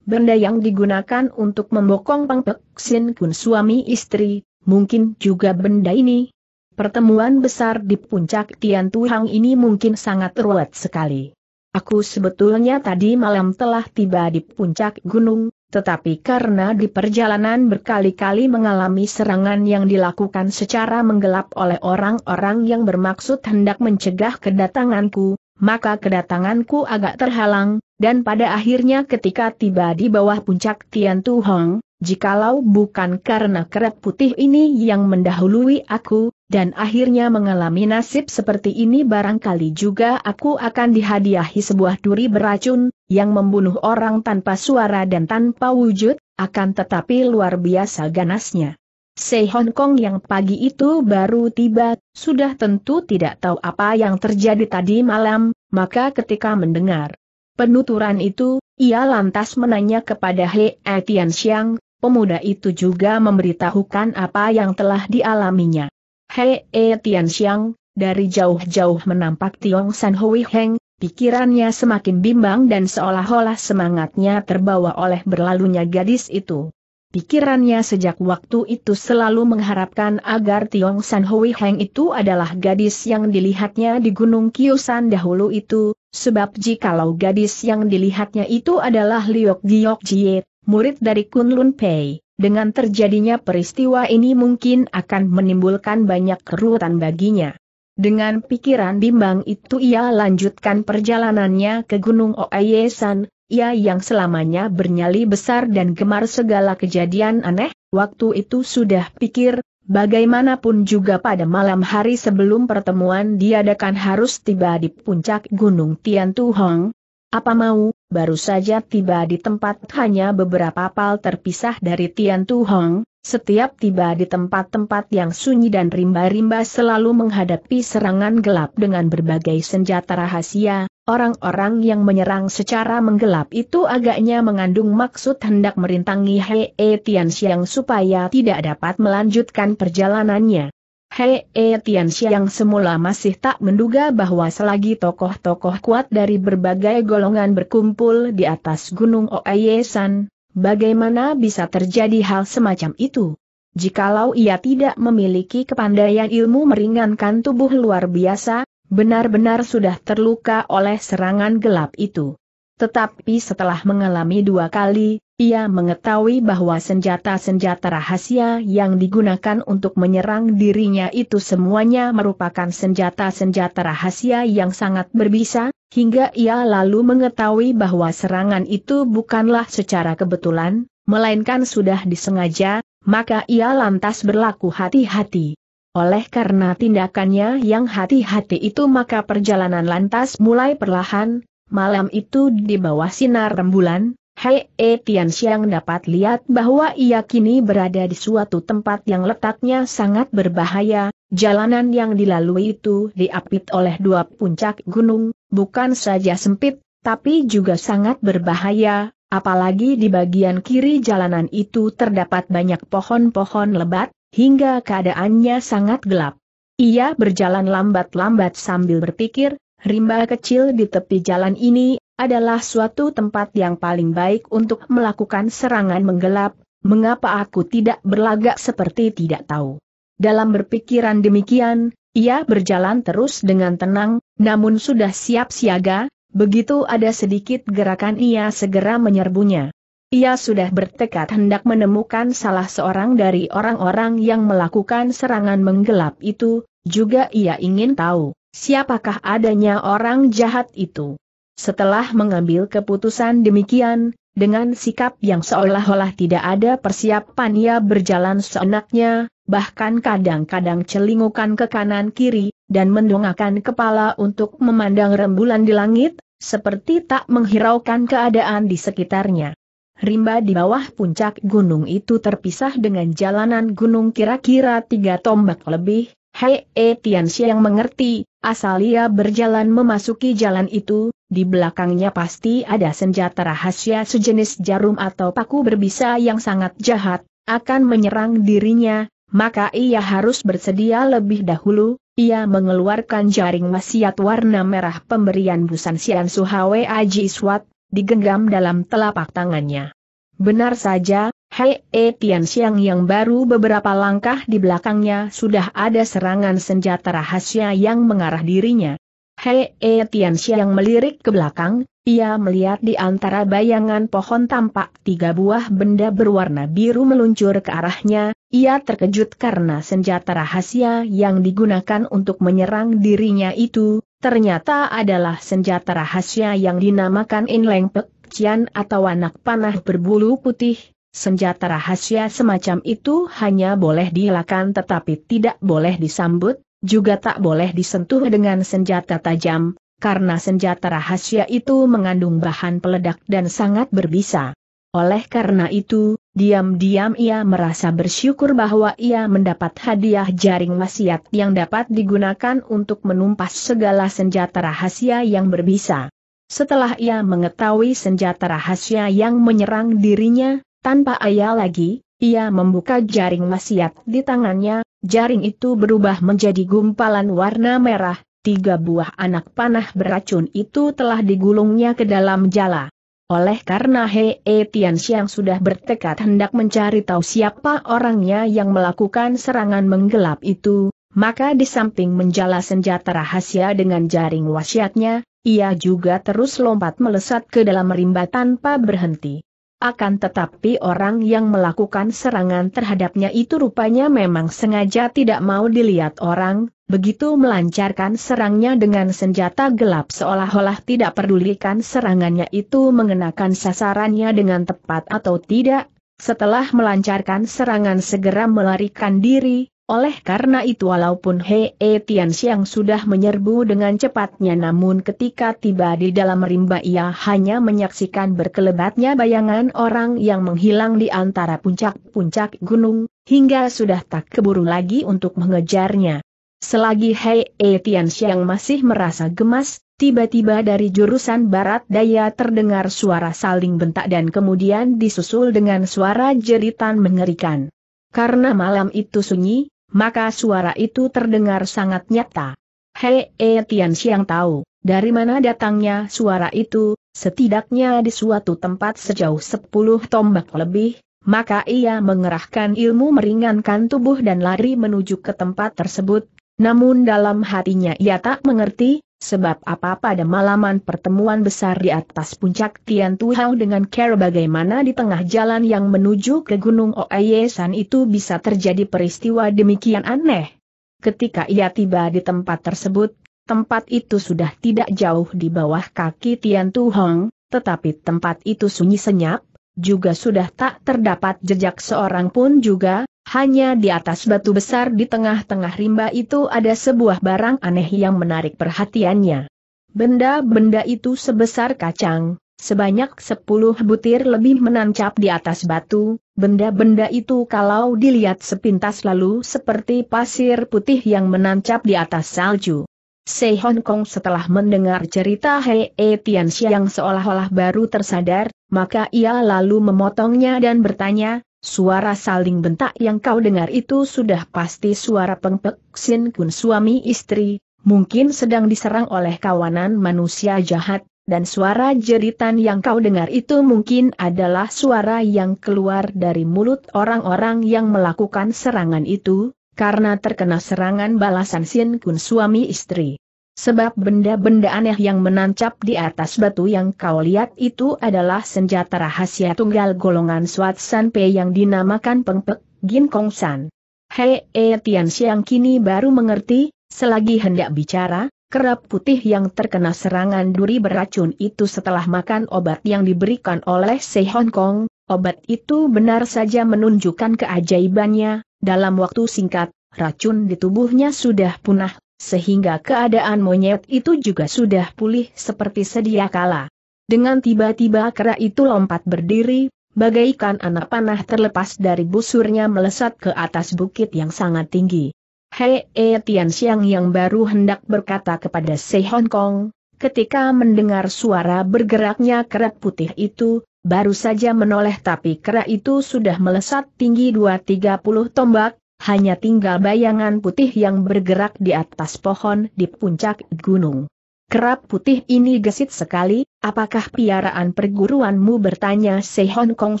benda yang digunakan untuk membokong Peng Xin Kun suami istri, mungkin juga benda ini. Pertemuan besar di puncak Tian Tuhang ini mungkin sangat ruwet sekali. Aku sebetulnya tadi malam telah tiba di puncak gunung, tetapi karena di perjalanan berkali-kali mengalami serangan yang dilakukan secara menggelap oleh orang-orang yang bermaksud hendak mencegah kedatanganku, maka kedatanganku agak terhalang, dan pada akhirnya ketika tiba di bawah puncak Tian Tu Hong, jikalau bukan karena kerak putih ini yang mendahului aku, dan akhirnya mengalami nasib seperti ini barangkali juga aku akan dihadiahi sebuah duri beracun, yang membunuh orang tanpa suara dan tanpa wujud, akan tetapi luar biasa ganasnya. Sei Hong Kong yang pagi itu baru tiba, sudah tentu tidak tahu apa yang terjadi tadi malam, maka ketika mendengar penuturan itu, ia lantas menanya kepada He Etian Xiang, pemuda itu juga memberitahukan apa yang telah dialaminya. He Etian Xiang, dari jauh-jauh menampak Tiong San Hui Heng, pikirannya semakin bimbang dan seolah-olah semangatnya terbawa oleh berlalunya gadis itu. Pikirannya sejak waktu itu selalu mengharapkan agar Tiong San Hui Heng itu adalah gadis yang dilihatnya di Gunung Kiusan dahulu itu, sebab jikalau gadis yang dilihatnya itu adalah Liok Giok Jie, murid dari Kunlun Pei, dengan terjadinya peristiwa ini mungkin akan menimbulkan banyak kerutan baginya. Dengan pikiran bimbang itu ia lanjutkan perjalanannya ke Gunung Oayesan, ia yang selamanya bernyali besar dan gemar segala kejadian aneh, waktu itu sudah pikir, bagaimanapun juga pada malam hari sebelum pertemuan diadakan harus tiba di puncak Gunung Tian Tu Hong. Apa mau, baru saja tiba di tempat hanya beberapa pal terpisah dari Tian Tu Hong, setiap tiba di tempat-tempat yang sunyi dan rimba-rimba selalu menghadapi serangan gelap dengan berbagai senjata rahasia, orang-orang yang menyerang secara menggelap itu agaknya mengandung maksud hendak merintangi Hei e Tian Xiang supaya tidak dapat melanjutkan perjalanannya. Hei e eh, Tianxia yang semula masih tak menduga bahwa selagi tokoh-tokoh kuat dari berbagai golongan berkumpul di atas Gunung Oayesan, bagaimana bisa terjadi hal semacam itu? Jikalau ia tidak memiliki kepandaian ilmu meringankan tubuh luar biasa, benar-benar sudah terluka oleh serangan gelap itu. Tetapi setelah mengalami dua kali, ia mengetahui bahwa senjata-senjata rahasia yang digunakan untuk menyerang dirinya itu semuanya merupakan senjata-senjata rahasia yang sangat berbisa, hingga ia lalu mengetahui bahwa serangan itu bukanlah secara kebetulan, melainkan sudah disengaja, maka ia lantas berlaku hati-hati. Oleh karena tindakannya yang hati-hati itu maka perjalanan lantas mulai perlahan, Malam itu di bawah sinar rembulan, Hei e Tian Xiang dapat lihat bahwa ia kini berada di suatu tempat yang letaknya sangat berbahaya, jalanan yang dilalui itu diapit oleh dua puncak gunung, bukan saja sempit, tapi juga sangat berbahaya, apalagi di bagian kiri jalanan itu terdapat banyak pohon-pohon lebat, hingga keadaannya sangat gelap. Ia berjalan lambat-lambat sambil berpikir, rimba kecil di tepi jalan ini adalah suatu tempat yang paling baik untuk melakukan serangan menggelap, mengapa aku tidak berlagak seperti tidak tahu. Dalam berpikiran demikian, ia berjalan terus dengan tenang, namun sudah siap siaga, begitu ada sedikit gerakan ia segera menyerbunya. Ia sudah bertekad hendak menemukan salah seorang dari orang-orang yang melakukan serangan menggelap itu, juga ia ingin tahu Siapakah adanya orang jahat itu? Setelah mengambil keputusan demikian, dengan sikap yang seolah-olah tidak ada persiapan ia berjalan seenaknya, bahkan kadang-kadang celingukan ke kanan kiri, dan mendongakkan kepala untuk memandang rembulan di langit, seperti tak menghiraukan keadaan di sekitarnya. Rimba di bawah puncak gunung itu terpisah dengan jalanan gunung kira-kira tiga tombak lebih, Hei E yang mengerti, asal ia berjalan memasuki jalan itu, di belakangnya pasti ada senjata rahasia sejenis jarum atau paku berbisa yang sangat jahat, akan menyerang dirinya, maka ia harus bersedia lebih dahulu, ia mengeluarkan jaring wasiat warna merah pemberian busan Sian Suhawe Aji Swat, digenggam dalam telapak tangannya. Benar saja, Hei E Tian Xiang yang baru beberapa langkah di belakangnya sudah ada serangan senjata rahasia yang mengarah dirinya. Hei E Tian Xiang melirik ke belakang, ia melihat di antara bayangan pohon tampak tiga buah benda berwarna biru meluncur ke arahnya, ia terkejut karena senjata rahasia yang digunakan untuk menyerang dirinya itu, ternyata adalah senjata rahasia yang dinamakan Inleng Pek Cian atau anak panah berbulu putih, Senjata rahasia semacam itu hanya boleh dihilakan tetapi tidak boleh disambut, juga tak boleh disentuh dengan senjata tajam, karena senjata rahasia itu mengandung bahan peledak dan sangat berbisa. Oleh karena itu, diam-diam ia merasa bersyukur bahwa ia mendapat hadiah jaring wasiat yang dapat digunakan untuk menumpas segala senjata rahasia yang berbisa. Setelah ia mengetahui senjata rahasia yang menyerang dirinya, tanpa ayah lagi, ia membuka jaring wasiat di tangannya, jaring itu berubah menjadi gumpalan warna merah, tiga buah anak panah beracun itu telah digulungnya ke dalam jala. Oleh karena He Hei Tianxiang sudah bertekad hendak mencari tahu siapa orangnya yang melakukan serangan menggelap itu, maka di samping menjala senjata rahasia dengan jaring wasiatnya, ia juga terus lompat melesat ke dalam rimba tanpa berhenti. Akan tetapi orang yang melakukan serangan terhadapnya itu rupanya memang sengaja tidak mau dilihat orang, begitu melancarkan serangnya dengan senjata gelap seolah-olah tidak pedulikan serangannya itu mengenakan sasarannya dengan tepat atau tidak, setelah melancarkan serangan segera melarikan diri, oleh karena itu walaupun Hei e Tian Xiang sudah menyerbu dengan cepatnya namun ketika tiba di dalam rimba ia hanya menyaksikan berkelebatnya bayangan orang yang menghilang di antara puncak-puncak gunung, hingga sudah tak keburu lagi untuk mengejarnya. Selagi Hei e Tian Xiang masih merasa gemas, tiba-tiba dari jurusan barat daya terdengar suara saling bentak dan kemudian disusul dengan suara jeritan mengerikan. Karena malam itu sunyi, maka suara itu terdengar sangat nyata. Hei, e Tian Xiang tahu, dari mana datangnya suara itu, setidaknya di suatu tempat sejauh sepuluh tombak lebih, maka ia mengerahkan ilmu meringankan tubuh dan lari menuju ke tempat tersebut, namun dalam hatinya ia tak mengerti, sebab apa pada malaman pertemuan besar di atas puncak Tian Tuhau dengan Care bagaimana di tengah jalan yang menuju ke Gunung Oayesan itu bisa terjadi peristiwa demikian aneh. Ketika ia tiba di tempat tersebut, tempat itu sudah tidak jauh di bawah kaki Tian Tuhong, tetapi tempat itu sunyi senyap, juga sudah tak terdapat jejak seorang pun juga, hanya di atas batu besar di tengah-tengah rimba itu ada sebuah barang aneh yang menarik perhatiannya. Benda-benda itu sebesar kacang, sebanyak sepuluh butir lebih menancap di atas batu, benda-benda itu kalau dilihat sepintas lalu seperti pasir putih yang menancap di atas salju. Se Hong Kong setelah mendengar cerita Hei e Tianxia yang seolah-olah baru tersadar, maka ia lalu memotongnya dan bertanya, Suara saling bentak yang kau dengar itu sudah pasti suara pengpek Sin Kun suami istri, mungkin sedang diserang oleh kawanan manusia jahat, dan suara jeritan yang kau dengar itu mungkin adalah suara yang keluar dari mulut orang-orang yang melakukan serangan itu, karena terkena serangan balasan Sin Kun suami istri. Sebab benda-benda aneh yang menancap di atas batu yang kau lihat itu adalah senjata rahasia tunggal golongan Swat San Pe yang dinamakan Pengpek, Gin Kong San. Hei E Tian Xiang kini baru mengerti, selagi hendak bicara, Kerap putih yang terkena serangan duri beracun itu setelah makan obat yang diberikan oleh Sei Hong Kong, obat itu benar saja menunjukkan keajaibannya, dalam waktu singkat, racun di tubuhnya sudah punah, sehingga keadaan monyet itu juga sudah pulih seperti sedia kala. Dengan tiba-tiba kera itu lompat berdiri, bagaikan anak panah terlepas dari busurnya melesat ke atas bukit yang sangat tinggi. Hei e Tian Xiang yang baru hendak berkata kepada Sei Hong Kong, ketika mendengar suara bergeraknya kera putih itu, baru saja menoleh tapi kera itu sudah melesat tinggi 2-30 tombak, hanya tinggal bayangan putih yang bergerak di atas pohon di puncak gunung. Kerap putih ini gesit sekali, apakah piaraan perguruanmu bertanya Se Hong Kong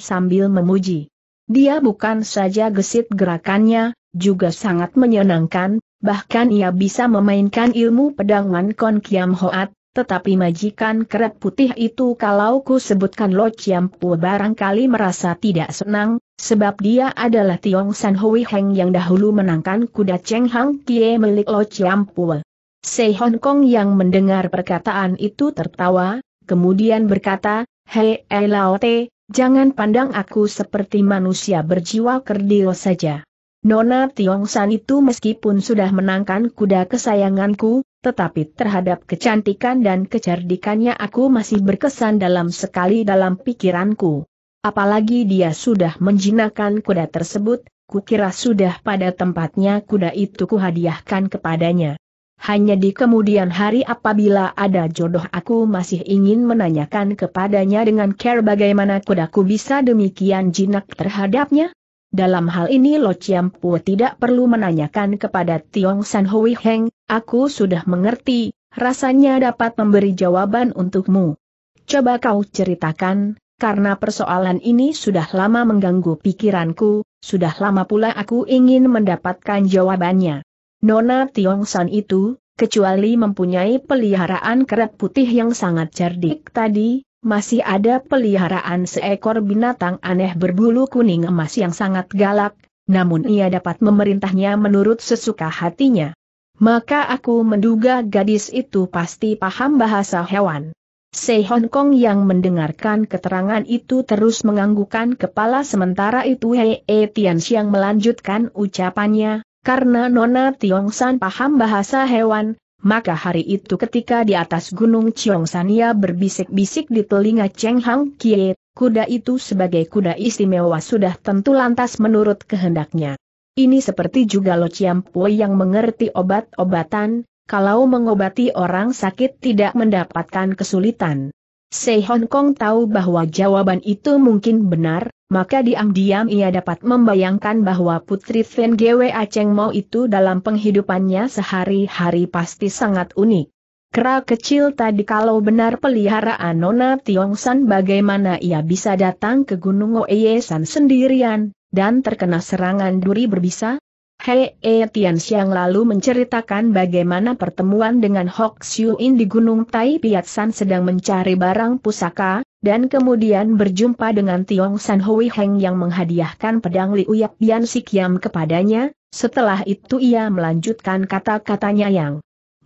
sambil memuji. Dia bukan saja gesit gerakannya, juga sangat menyenangkan, bahkan ia bisa memainkan ilmu pedangan Kon Kiam Hoat, tetapi majikan kerap putih itu kalau ku sebutkan Lo Chiam barangkali merasa tidak senang, sebab dia adalah Tiong San Hui Heng yang dahulu menangkan kuda Cheng Hang Kie milik Lo Chiam Pu. Se Hong Kong yang mendengar perkataan itu tertawa, kemudian berkata, Hei eh, Te, jangan pandang aku seperti manusia berjiwa kerdil saja. Nona Tiong San itu meskipun sudah menangkan kuda kesayanganku, tetapi terhadap kecantikan dan kecerdikannya aku masih berkesan dalam sekali dalam pikiranku. Apalagi dia sudah menjinakkan kuda tersebut, kukira sudah pada tempatnya kuda itu kuhadiahkan kepadanya. Hanya di kemudian hari apabila ada jodoh aku masih ingin menanyakan kepadanya dengan care bagaimana kudaku bisa demikian jinak terhadapnya, dalam hal ini Lo Chiam Pu tidak perlu menanyakan kepada Tiong San Hui Heng, aku sudah mengerti, rasanya dapat memberi jawaban untukmu. Coba kau ceritakan, karena persoalan ini sudah lama mengganggu pikiranku, sudah lama pula aku ingin mendapatkan jawabannya. Nona Tiong San itu, kecuali mempunyai peliharaan kerak putih yang sangat cerdik tadi, masih ada peliharaan seekor binatang aneh berbulu kuning emas yang sangat galak, namun ia dapat memerintahnya menurut sesuka hatinya. Maka aku menduga gadis itu pasti paham bahasa hewan. Sei Hong Kong yang mendengarkan keterangan itu terus menganggukkan kepala sementara itu Hei e Tian Xiang melanjutkan ucapannya, karena Nona Tiong San paham bahasa hewan, maka hari itu ketika di atas gunung Sania berbisik-bisik di telinga Cheng Hang Kie, kuda itu sebagai kuda istimewa sudah tentu lantas menurut kehendaknya. Ini seperti juga Lo Chiang Pui yang mengerti obat-obatan, kalau mengobati orang sakit tidak mendapatkan kesulitan. Sei Hong Kong tahu bahwa jawaban itu mungkin benar, maka diam-diam ia dapat membayangkan bahwa putri Feng Gwe Aceng Mo itu dalam penghidupannya sehari-hari pasti sangat unik. Kera kecil tadi kalau benar peliharaan Nona Tiong San, bagaimana ia bisa datang ke Gunung San sendirian, dan terkena serangan duri berbisa? Hei E Tian Xiang lalu menceritakan bagaimana pertemuan dengan Hok Xiuin di Gunung Tai Piat San sedang mencari barang pusaka, dan kemudian berjumpa dengan Tiong San Hui Heng yang menghadiahkan pedang Liu Yak Bian Sikiam kepadanya, setelah itu ia melanjutkan kata-katanya yang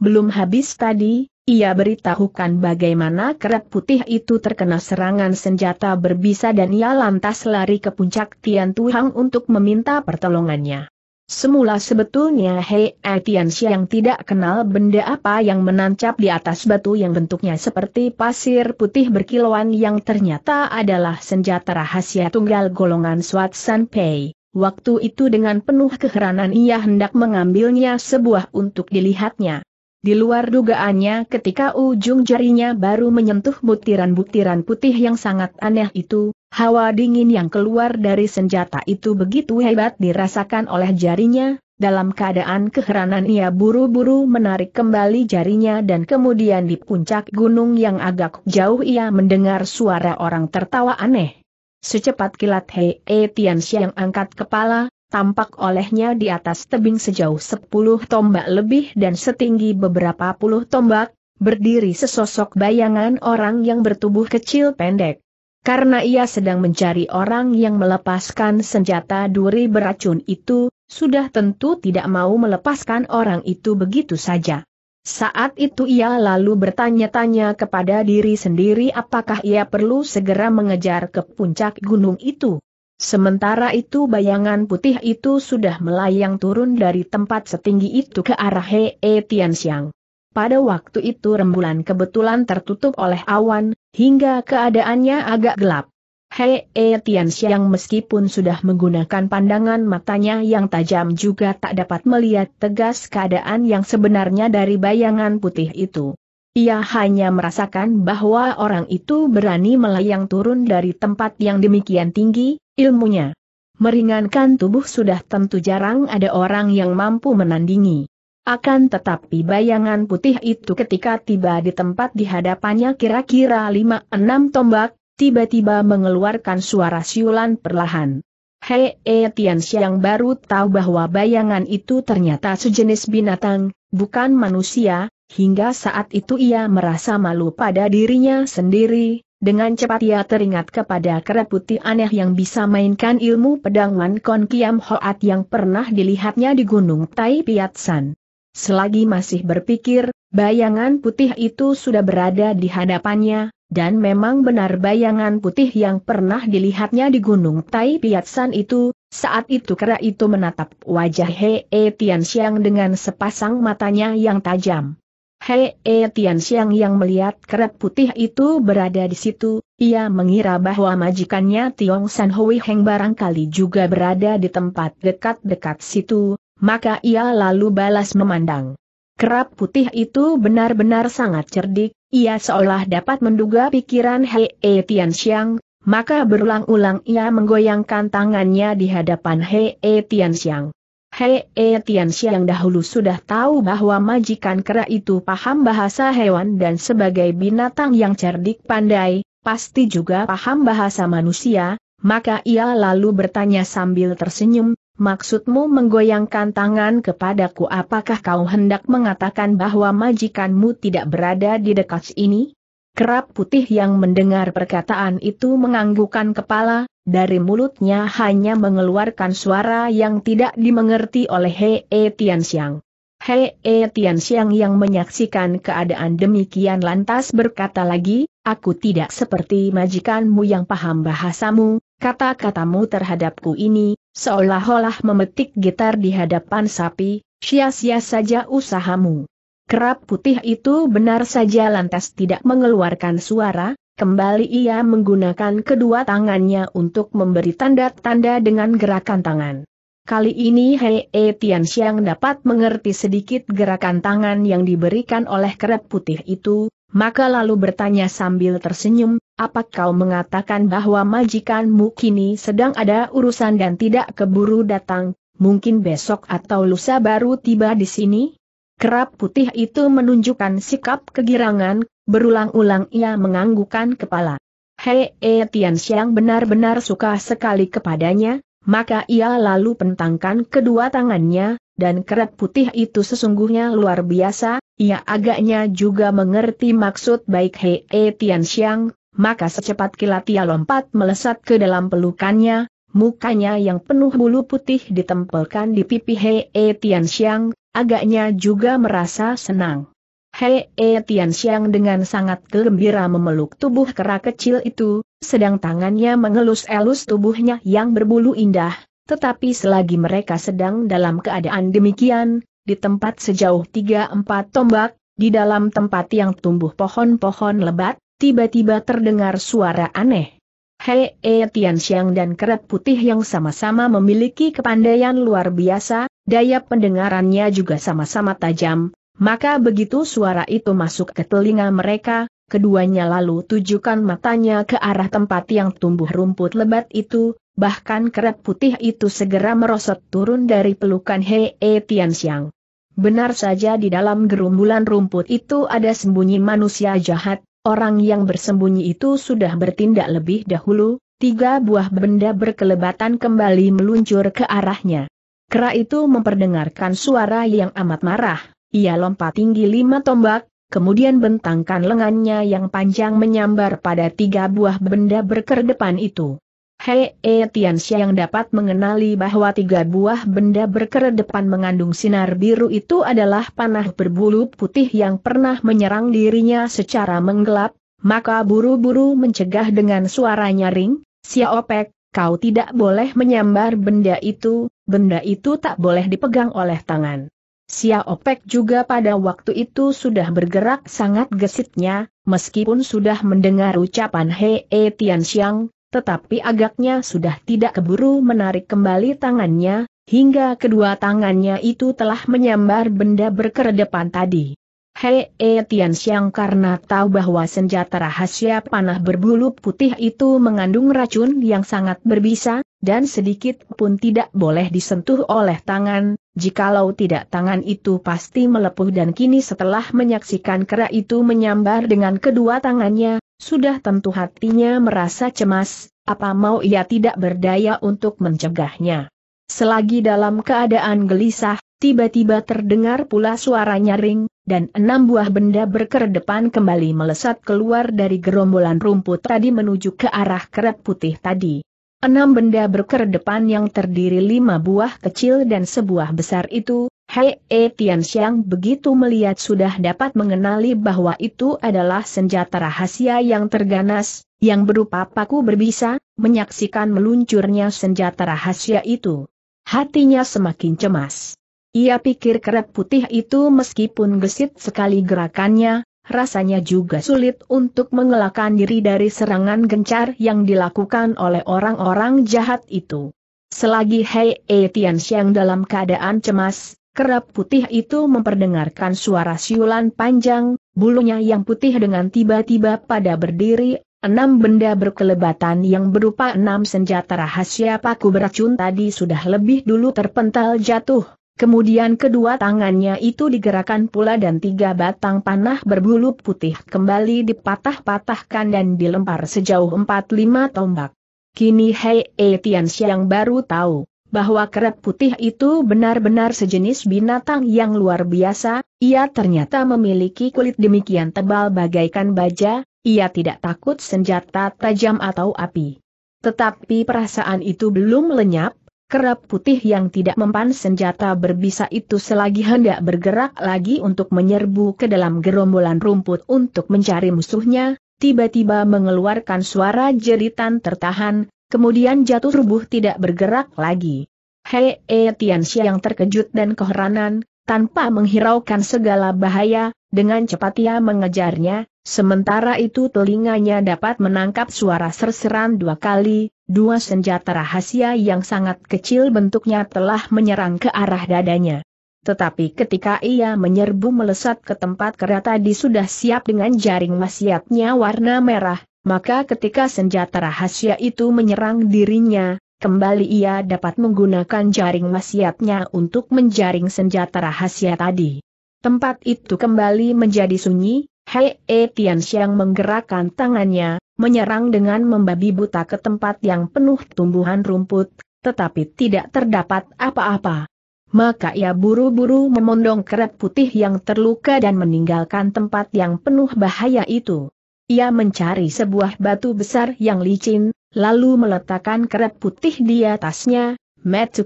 belum habis tadi, ia beritahukan bagaimana kerak putih itu terkena serangan senjata berbisa dan ia lantas lari ke puncak Tian Tuhang untuk meminta pertolongannya. Semula sebetulnya Hei Etiansia yang tidak kenal benda apa yang menancap di atas batu yang bentuknya seperti pasir putih berkilauan yang ternyata adalah senjata rahasia tunggal golongan Swat San Pei. Waktu itu dengan penuh keheranan ia hendak mengambilnya sebuah untuk dilihatnya. Di luar dugaannya ketika ujung jarinya baru menyentuh butiran-butiran putih yang sangat aneh itu, Hawa dingin yang keluar dari senjata itu begitu hebat dirasakan oleh jarinya, dalam keadaan keheranan ia buru-buru menarik kembali jarinya dan kemudian di puncak gunung yang agak jauh ia mendengar suara orang tertawa aneh. Secepat kilat Hei E Tian yang angkat kepala, tampak olehnya di atas tebing sejauh sepuluh tombak lebih dan setinggi beberapa puluh tombak, berdiri sesosok bayangan orang yang bertubuh kecil pendek. Karena ia sedang mencari orang yang melepaskan senjata duri beracun itu, sudah tentu tidak mau melepaskan orang itu begitu saja. Saat itu ia lalu bertanya-tanya kepada diri sendiri apakah ia perlu segera mengejar ke puncak gunung itu. Sementara itu bayangan putih itu sudah melayang turun dari tempat setinggi itu ke arah Hei Xiang. Pada waktu itu rembulan kebetulan tertutup oleh awan, hingga keadaannya agak gelap. Hei e Tian Xiang meskipun sudah menggunakan pandangan matanya yang tajam juga tak dapat melihat tegas keadaan yang sebenarnya dari bayangan putih itu. Ia hanya merasakan bahwa orang itu berani melayang turun dari tempat yang demikian tinggi, ilmunya. Meringankan tubuh sudah tentu jarang ada orang yang mampu menandingi. Akan tetapi bayangan putih itu ketika tiba di tempat di hadapannya kira-kira lima enam tombak, tiba-tiba mengeluarkan suara siulan perlahan. Hei E. Eh, yang baru tahu bahwa bayangan itu ternyata sejenis binatang, bukan manusia, hingga saat itu ia merasa malu pada dirinya sendiri, dengan cepat ia teringat kepada kera putih aneh yang bisa mainkan ilmu pedang Wan Kon Kiam Hoat yang pernah dilihatnya di Gunung Tai Piatsan. Selagi masih berpikir, bayangan putih itu sudah berada di hadapannya, dan memang benar bayangan putih yang pernah dilihatnya di Gunung Tai Piatsan itu, saat itu kera itu menatap wajah Hee Tianxiang dengan sepasang matanya yang tajam. Hee Tianxiang yang melihat kera putih itu berada di situ, ia mengira bahwa majikannya Tiong San Hui Heng barangkali juga berada di tempat dekat-dekat situ, maka ia lalu balas memandang. Kerap putih itu benar-benar sangat cerdik, ia seolah dapat menduga pikiran Hei e Tian Xiang, maka berulang-ulang ia menggoyangkan tangannya di hadapan Hei e Tian Xiang. Hei e Tian Xiang dahulu sudah tahu bahwa majikan kera itu paham bahasa hewan dan sebagai binatang yang cerdik pandai, pasti juga paham bahasa manusia, maka ia lalu bertanya sambil tersenyum, maksudmu menggoyangkan tangan kepadaku apakah kau hendak mengatakan bahwa majikanmu tidak berada di dekat ini? Kerap putih yang mendengar perkataan itu menganggukkan kepala, dari mulutnya hanya mengeluarkan suara yang tidak dimengerti oleh Hei Tianxiang. Hei e Tian Xiang yang menyaksikan keadaan demikian lantas berkata lagi, aku tidak seperti majikanmu yang paham bahasamu, kata-katamu terhadapku ini, seolah-olah memetik gitar di hadapan sapi, sia-sia saja usahamu. Kerap putih itu benar saja lantas tidak mengeluarkan suara, kembali ia menggunakan kedua tangannya untuk memberi tanda-tanda dengan gerakan tangan. Kali ini Hei e Tian Xiang dapat mengerti sedikit gerakan tangan yang diberikan oleh kerap putih itu, maka lalu bertanya sambil tersenyum, apa kau mengatakan bahwa majikanmu kini sedang ada urusan dan tidak keburu datang, mungkin besok atau lusa baru tiba di sini? Kerap putih itu menunjukkan sikap kegirangan, berulang-ulang ia menganggukan kepala. Hei e Tian Xiang benar-benar suka sekali kepadanya, maka ia lalu pentangkan kedua tangannya, dan keret putih itu sesungguhnya luar biasa, ia agaknya juga mengerti maksud baik Hei e, Tianxiang, maka secepat kilat ia lompat melesat ke dalam pelukannya, mukanya yang penuh bulu putih ditempelkan di pipi Hei e, Tianxiang, agaknya juga merasa senang. Hei e, Tianxiang dengan sangat gembira memeluk tubuh kera kecil itu, sedang tangannya mengelus-elus tubuhnya yang berbulu indah, tetapi selagi mereka sedang dalam keadaan demikian, di tempat sejauh 3-4 tombak, di dalam tempat yang tumbuh pohon-pohon lebat, tiba-tiba terdengar suara aneh. Hei E Tian Xiang dan Keret Putih yang sama-sama memiliki kepandaian luar biasa, daya pendengarannya juga sama-sama tajam, maka begitu suara itu masuk ke telinga mereka, Keduanya lalu tujukan matanya ke arah tempat yang tumbuh rumput lebat itu, bahkan kerap putih itu segera merosot turun dari pelukan Hei e Tianxiang. Benar saja di dalam gerumbulan rumput itu ada sembunyi manusia jahat, orang yang bersembunyi itu sudah bertindak lebih dahulu, tiga buah benda berkelebatan kembali meluncur ke arahnya. Kera itu memperdengarkan suara yang amat marah, ia lompat tinggi lima tombak, kemudian bentangkan lengannya yang panjang menyambar pada tiga buah benda berkerdepan itu. Hei e eh, Tianxia yang dapat mengenali bahwa tiga buah benda berkerdepan mengandung sinar biru itu adalah panah berbulu putih yang pernah menyerang dirinya secara menggelap, maka buru-buru mencegah dengan suara nyaring, Siaopek, kau tidak boleh menyambar benda itu, benda itu tak boleh dipegang oleh tangan. Sia Opek juga pada waktu itu sudah bergerak sangat gesitnya, meskipun sudah mendengar ucapan Hee -he e Tian Xiang, tetapi agaknya sudah tidak keburu menarik kembali tangannya, hingga kedua tangannya itu telah menyambar benda berkeredepan tadi. Hee -he e Tian Xiang karena tahu bahwa senjata rahasia panah berbulu putih itu mengandung racun yang sangat berbisa, dan sedikit pun tidak boleh disentuh oleh tangan, jikalau tidak tangan itu pasti melepuh dan kini setelah menyaksikan kera itu menyambar dengan kedua tangannya, sudah tentu hatinya merasa cemas, apa mau ia tidak berdaya untuk mencegahnya. Selagi dalam keadaan gelisah, tiba-tiba terdengar pula suara nyaring, dan enam buah benda berkedepan kembali melesat keluar dari gerombolan rumput tadi menuju ke arah kerep putih tadi. Enam benda berkerdepan yang terdiri lima buah kecil dan sebuah besar itu, Hei e Tian begitu melihat sudah dapat mengenali bahwa itu adalah senjata rahasia yang terganas, yang berupa paku berbisa, menyaksikan meluncurnya senjata rahasia itu. Hatinya semakin cemas. Ia pikir kerap putih itu meskipun gesit sekali gerakannya, rasanya juga sulit untuk mengelakkan diri dari serangan gencar yang dilakukan oleh orang-orang jahat itu. Selagi Hei Etian Xiang dalam keadaan cemas, kerap putih itu memperdengarkan suara siulan panjang, bulunya yang putih dengan tiba-tiba pada berdiri, enam benda berkelebatan yang berupa enam senjata rahasia paku beracun tadi sudah lebih dulu terpental jatuh Kemudian kedua tangannya itu digerakkan pula dan tiga batang panah berbulu putih kembali dipatah-patahkan dan dilempar sejauh empat lima tombak. Kini Hei E yang baru tahu bahwa kerap putih itu benar-benar sejenis binatang yang luar biasa, ia ternyata memiliki kulit demikian tebal bagaikan baja, ia tidak takut senjata tajam atau api. Tetapi perasaan itu belum lenyap, Kerap putih yang tidak mempan senjata berbisa itu selagi hendak bergerak lagi untuk menyerbu ke dalam gerombolan rumput untuk mencari musuhnya, tiba-tiba mengeluarkan suara jeritan tertahan, kemudian jatuh rubuh tidak bergerak lagi. Hei -e eh, Tianxia yang terkejut dan keheranan, tanpa menghiraukan segala bahaya, dengan cepat ia mengejarnya, Sementara itu telinganya dapat menangkap suara serseran dua kali, dua senjata rahasia yang sangat kecil bentuknya telah menyerang ke arah dadanya. Tetapi ketika ia menyerbu melesat ke tempat kereta di sudah siap dengan jaring wasiatnya warna merah, maka ketika senjata rahasia itu menyerang dirinya, kembali ia dapat menggunakan jaring wasiatnya untuk menjaring senjata rahasia tadi. Tempat itu kembali menjadi sunyi, Hei e Tian Xiang menggerakkan tangannya, menyerang dengan membabi buta ke tempat yang penuh tumbuhan rumput, tetapi tidak terdapat apa-apa. Maka ia buru-buru memondong keret putih yang terluka dan meninggalkan tempat yang penuh bahaya itu. Ia mencari sebuah batu besar yang licin, lalu meletakkan keret putih di atasnya,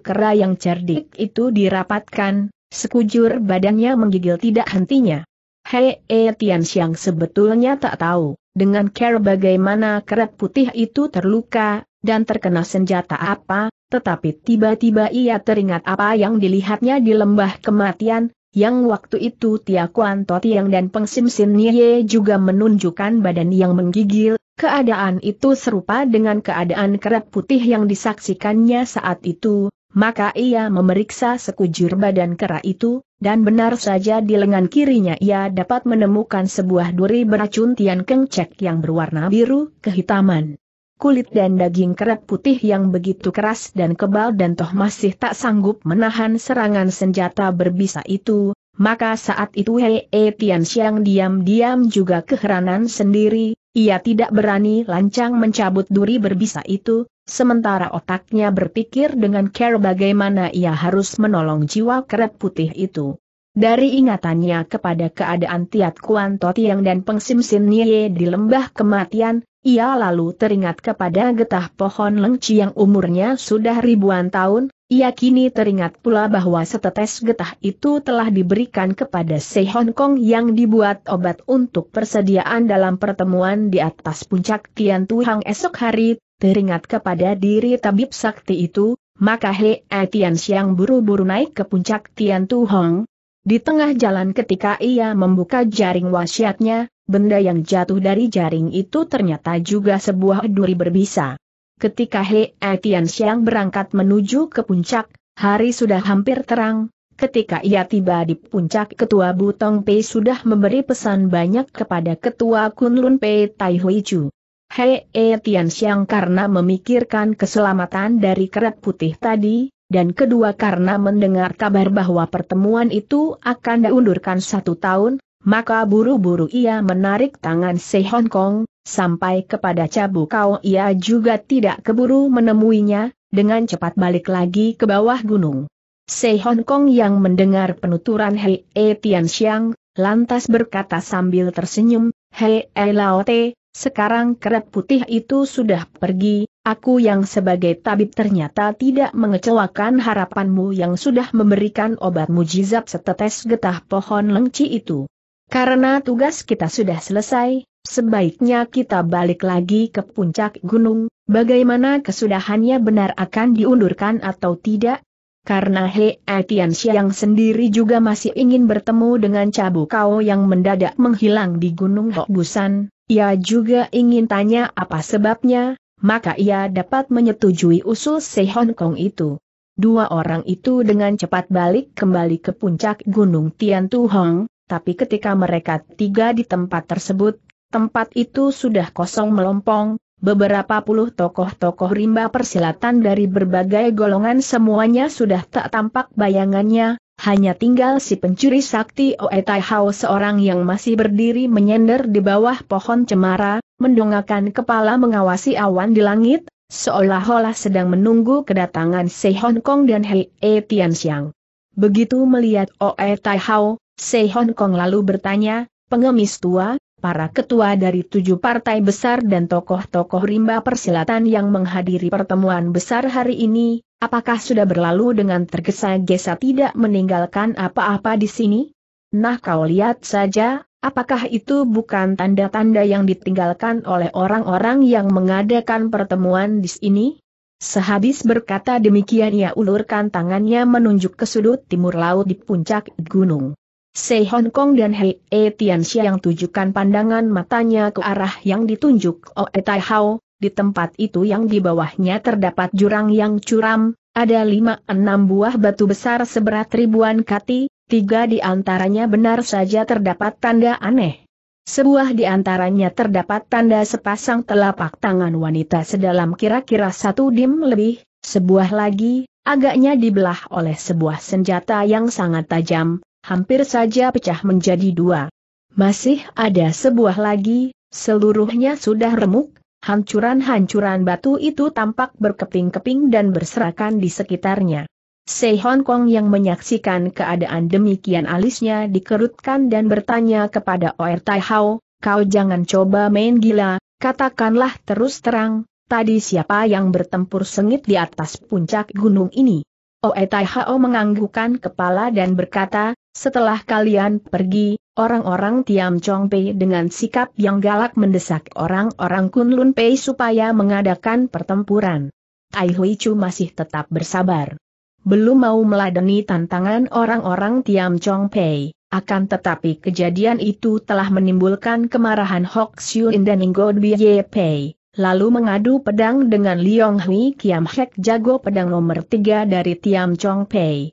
kera yang cerdik itu dirapatkan, sekujur badannya menggigil tidak hentinya. Hei E Tian sebetulnya tak tahu, dengan care bagaimana keret putih itu terluka, dan terkena senjata apa, tetapi tiba-tiba ia teringat apa yang dilihatnya di lembah kematian, yang waktu itu Tia Kuan Totiang dan Peng Sim Sin Nye juga menunjukkan badan yang menggigil, keadaan itu serupa dengan keadaan keret putih yang disaksikannya saat itu, maka ia memeriksa sekujur badan kera itu, dan benar saja di lengan kirinya ia dapat menemukan sebuah duri beracun tian kengcek yang berwarna biru kehitaman. Kulit dan daging kera putih yang begitu keras dan kebal dan toh masih tak sanggup menahan serangan senjata berbisa itu, maka saat itu Hei e Tian Xiang diam-diam juga keheranan sendiri, ia tidak berani lancang mencabut duri berbisa itu, sementara otaknya berpikir dengan care bagaimana ia harus menolong jiwa keret putih itu. Dari ingatannya kepada keadaan Tiat Kuan Totiang dan Peng Sim Sin Nye di lembah kematian, ia lalu teringat kepada getah pohon lengci yang umurnya sudah ribuan tahun, ia kini teringat pula bahwa setetes getah itu telah diberikan kepada Se Hong Kong yang dibuat obat untuk persediaan dalam pertemuan di atas puncak Tian Tuhang esok hari, teringat kepada diri tabib sakti itu, maka He Tian Siang buru-buru naik ke puncak Tian Tuhang. Di tengah jalan ketika ia membuka jaring wasiatnya, benda yang jatuh dari jaring itu ternyata juga sebuah duri berbisa ketika He Etian Siang berangkat menuju ke puncak, hari sudah hampir terang, ketika ia tiba di puncak ketua Butong Pei sudah memberi pesan banyak kepada ketua Kunlun Pei Tai Hui Chu. He Etian Siang karena memikirkan keselamatan dari kerat putih tadi, dan kedua karena mendengar kabar bahwa pertemuan itu akan diundurkan satu tahun, maka buru-buru ia menarik tangan Se Hong Kong, sampai kepada Cabu Kau ia juga tidak keburu menemuinya, dengan cepat balik lagi ke bawah gunung. Se Hong Kong yang mendengar penuturan Hei E Tian Xiang, lantas berkata sambil tersenyum, Hei E Lao Te, sekarang kerap putih itu sudah pergi, aku yang sebagai tabib ternyata tidak mengecewakan harapanmu yang sudah memberikan obat mujizat setetes getah pohon lengci itu. Karena tugas kita sudah selesai, sebaiknya kita balik lagi ke puncak gunung, bagaimana kesudahannya benar akan diundurkan atau tidak? Karena He Etian Xiang sendiri juga masih ingin bertemu dengan Cabu Kau yang mendadak menghilang di Gunung Hokbusan, ia juga ingin tanya apa sebabnya, maka ia dapat menyetujui usul Se Hong Kong itu. Dua orang itu dengan cepat balik kembali ke puncak Gunung Tian Tu Hong, tapi ketika mereka tiga di tempat tersebut, tempat itu sudah kosong melompong, beberapa puluh tokoh-tokoh rimba persilatan dari berbagai golongan semuanya sudah tak tampak bayangannya, hanya tinggal si pencuri sakti Oe Tai Hao seorang yang masih berdiri menyender di bawah pohon cemara, mendongakkan kepala mengawasi awan di langit, seolah-olah sedang menunggu kedatangan Sei Hong Kong dan Hei E Tian Xiang. Begitu melihat Oe Tai Hao, Sei Hong Kong lalu bertanya, pengemis tua, para ketua dari tujuh partai besar dan tokoh-tokoh rimba persilatan yang menghadiri pertemuan besar hari ini, apakah sudah berlalu dengan tergesa-gesa tidak meninggalkan apa-apa di sini? Nah kau lihat saja, apakah itu bukan tanda-tanda yang ditinggalkan oleh orang-orang yang mengadakan pertemuan di sini? Sehabis berkata demikian ia ulurkan tangannya menunjuk ke sudut timur laut di puncak gunung. Sei Hong Kong dan Hei E Tianxia yang tujukan pandangan matanya ke arah yang ditunjuk Oe oh Tai Hao, di tempat itu yang di bawahnya terdapat jurang yang curam, ada lima enam buah batu besar seberat ribuan kati, tiga di antaranya benar saja terdapat tanda aneh. Sebuah di antaranya terdapat tanda sepasang telapak tangan wanita sedalam kira-kira satu dim lebih, sebuah lagi, agaknya dibelah oleh sebuah senjata yang sangat tajam, hampir saja pecah menjadi dua. Masih ada sebuah lagi, seluruhnya sudah remuk, hancuran-hancuran batu itu tampak berkeping-keping dan berserakan di sekitarnya. Sei Hong Kong yang menyaksikan keadaan demikian alisnya dikerutkan dan bertanya kepada Oer Tai Hao, kau jangan coba main gila, katakanlah terus terang, tadi siapa yang bertempur sengit di atas puncak gunung ini? Oer Tai Hao menganggukkan kepala dan berkata, setelah kalian pergi, orang-orang Tiam Chong Pei dengan sikap yang galak mendesak orang-orang Kunlun Pei supaya mengadakan pertempuran. Tai Hui Chu masih tetap bersabar. Belum mau meladeni tantangan orang-orang Tiam Chong Pei, akan tetapi kejadian itu telah menimbulkan kemarahan Hok Xiun dan Ingo Biye Pei, lalu mengadu pedang dengan Liong Hui Kiam Hek jago pedang nomor tiga dari Tiam Chong Pei.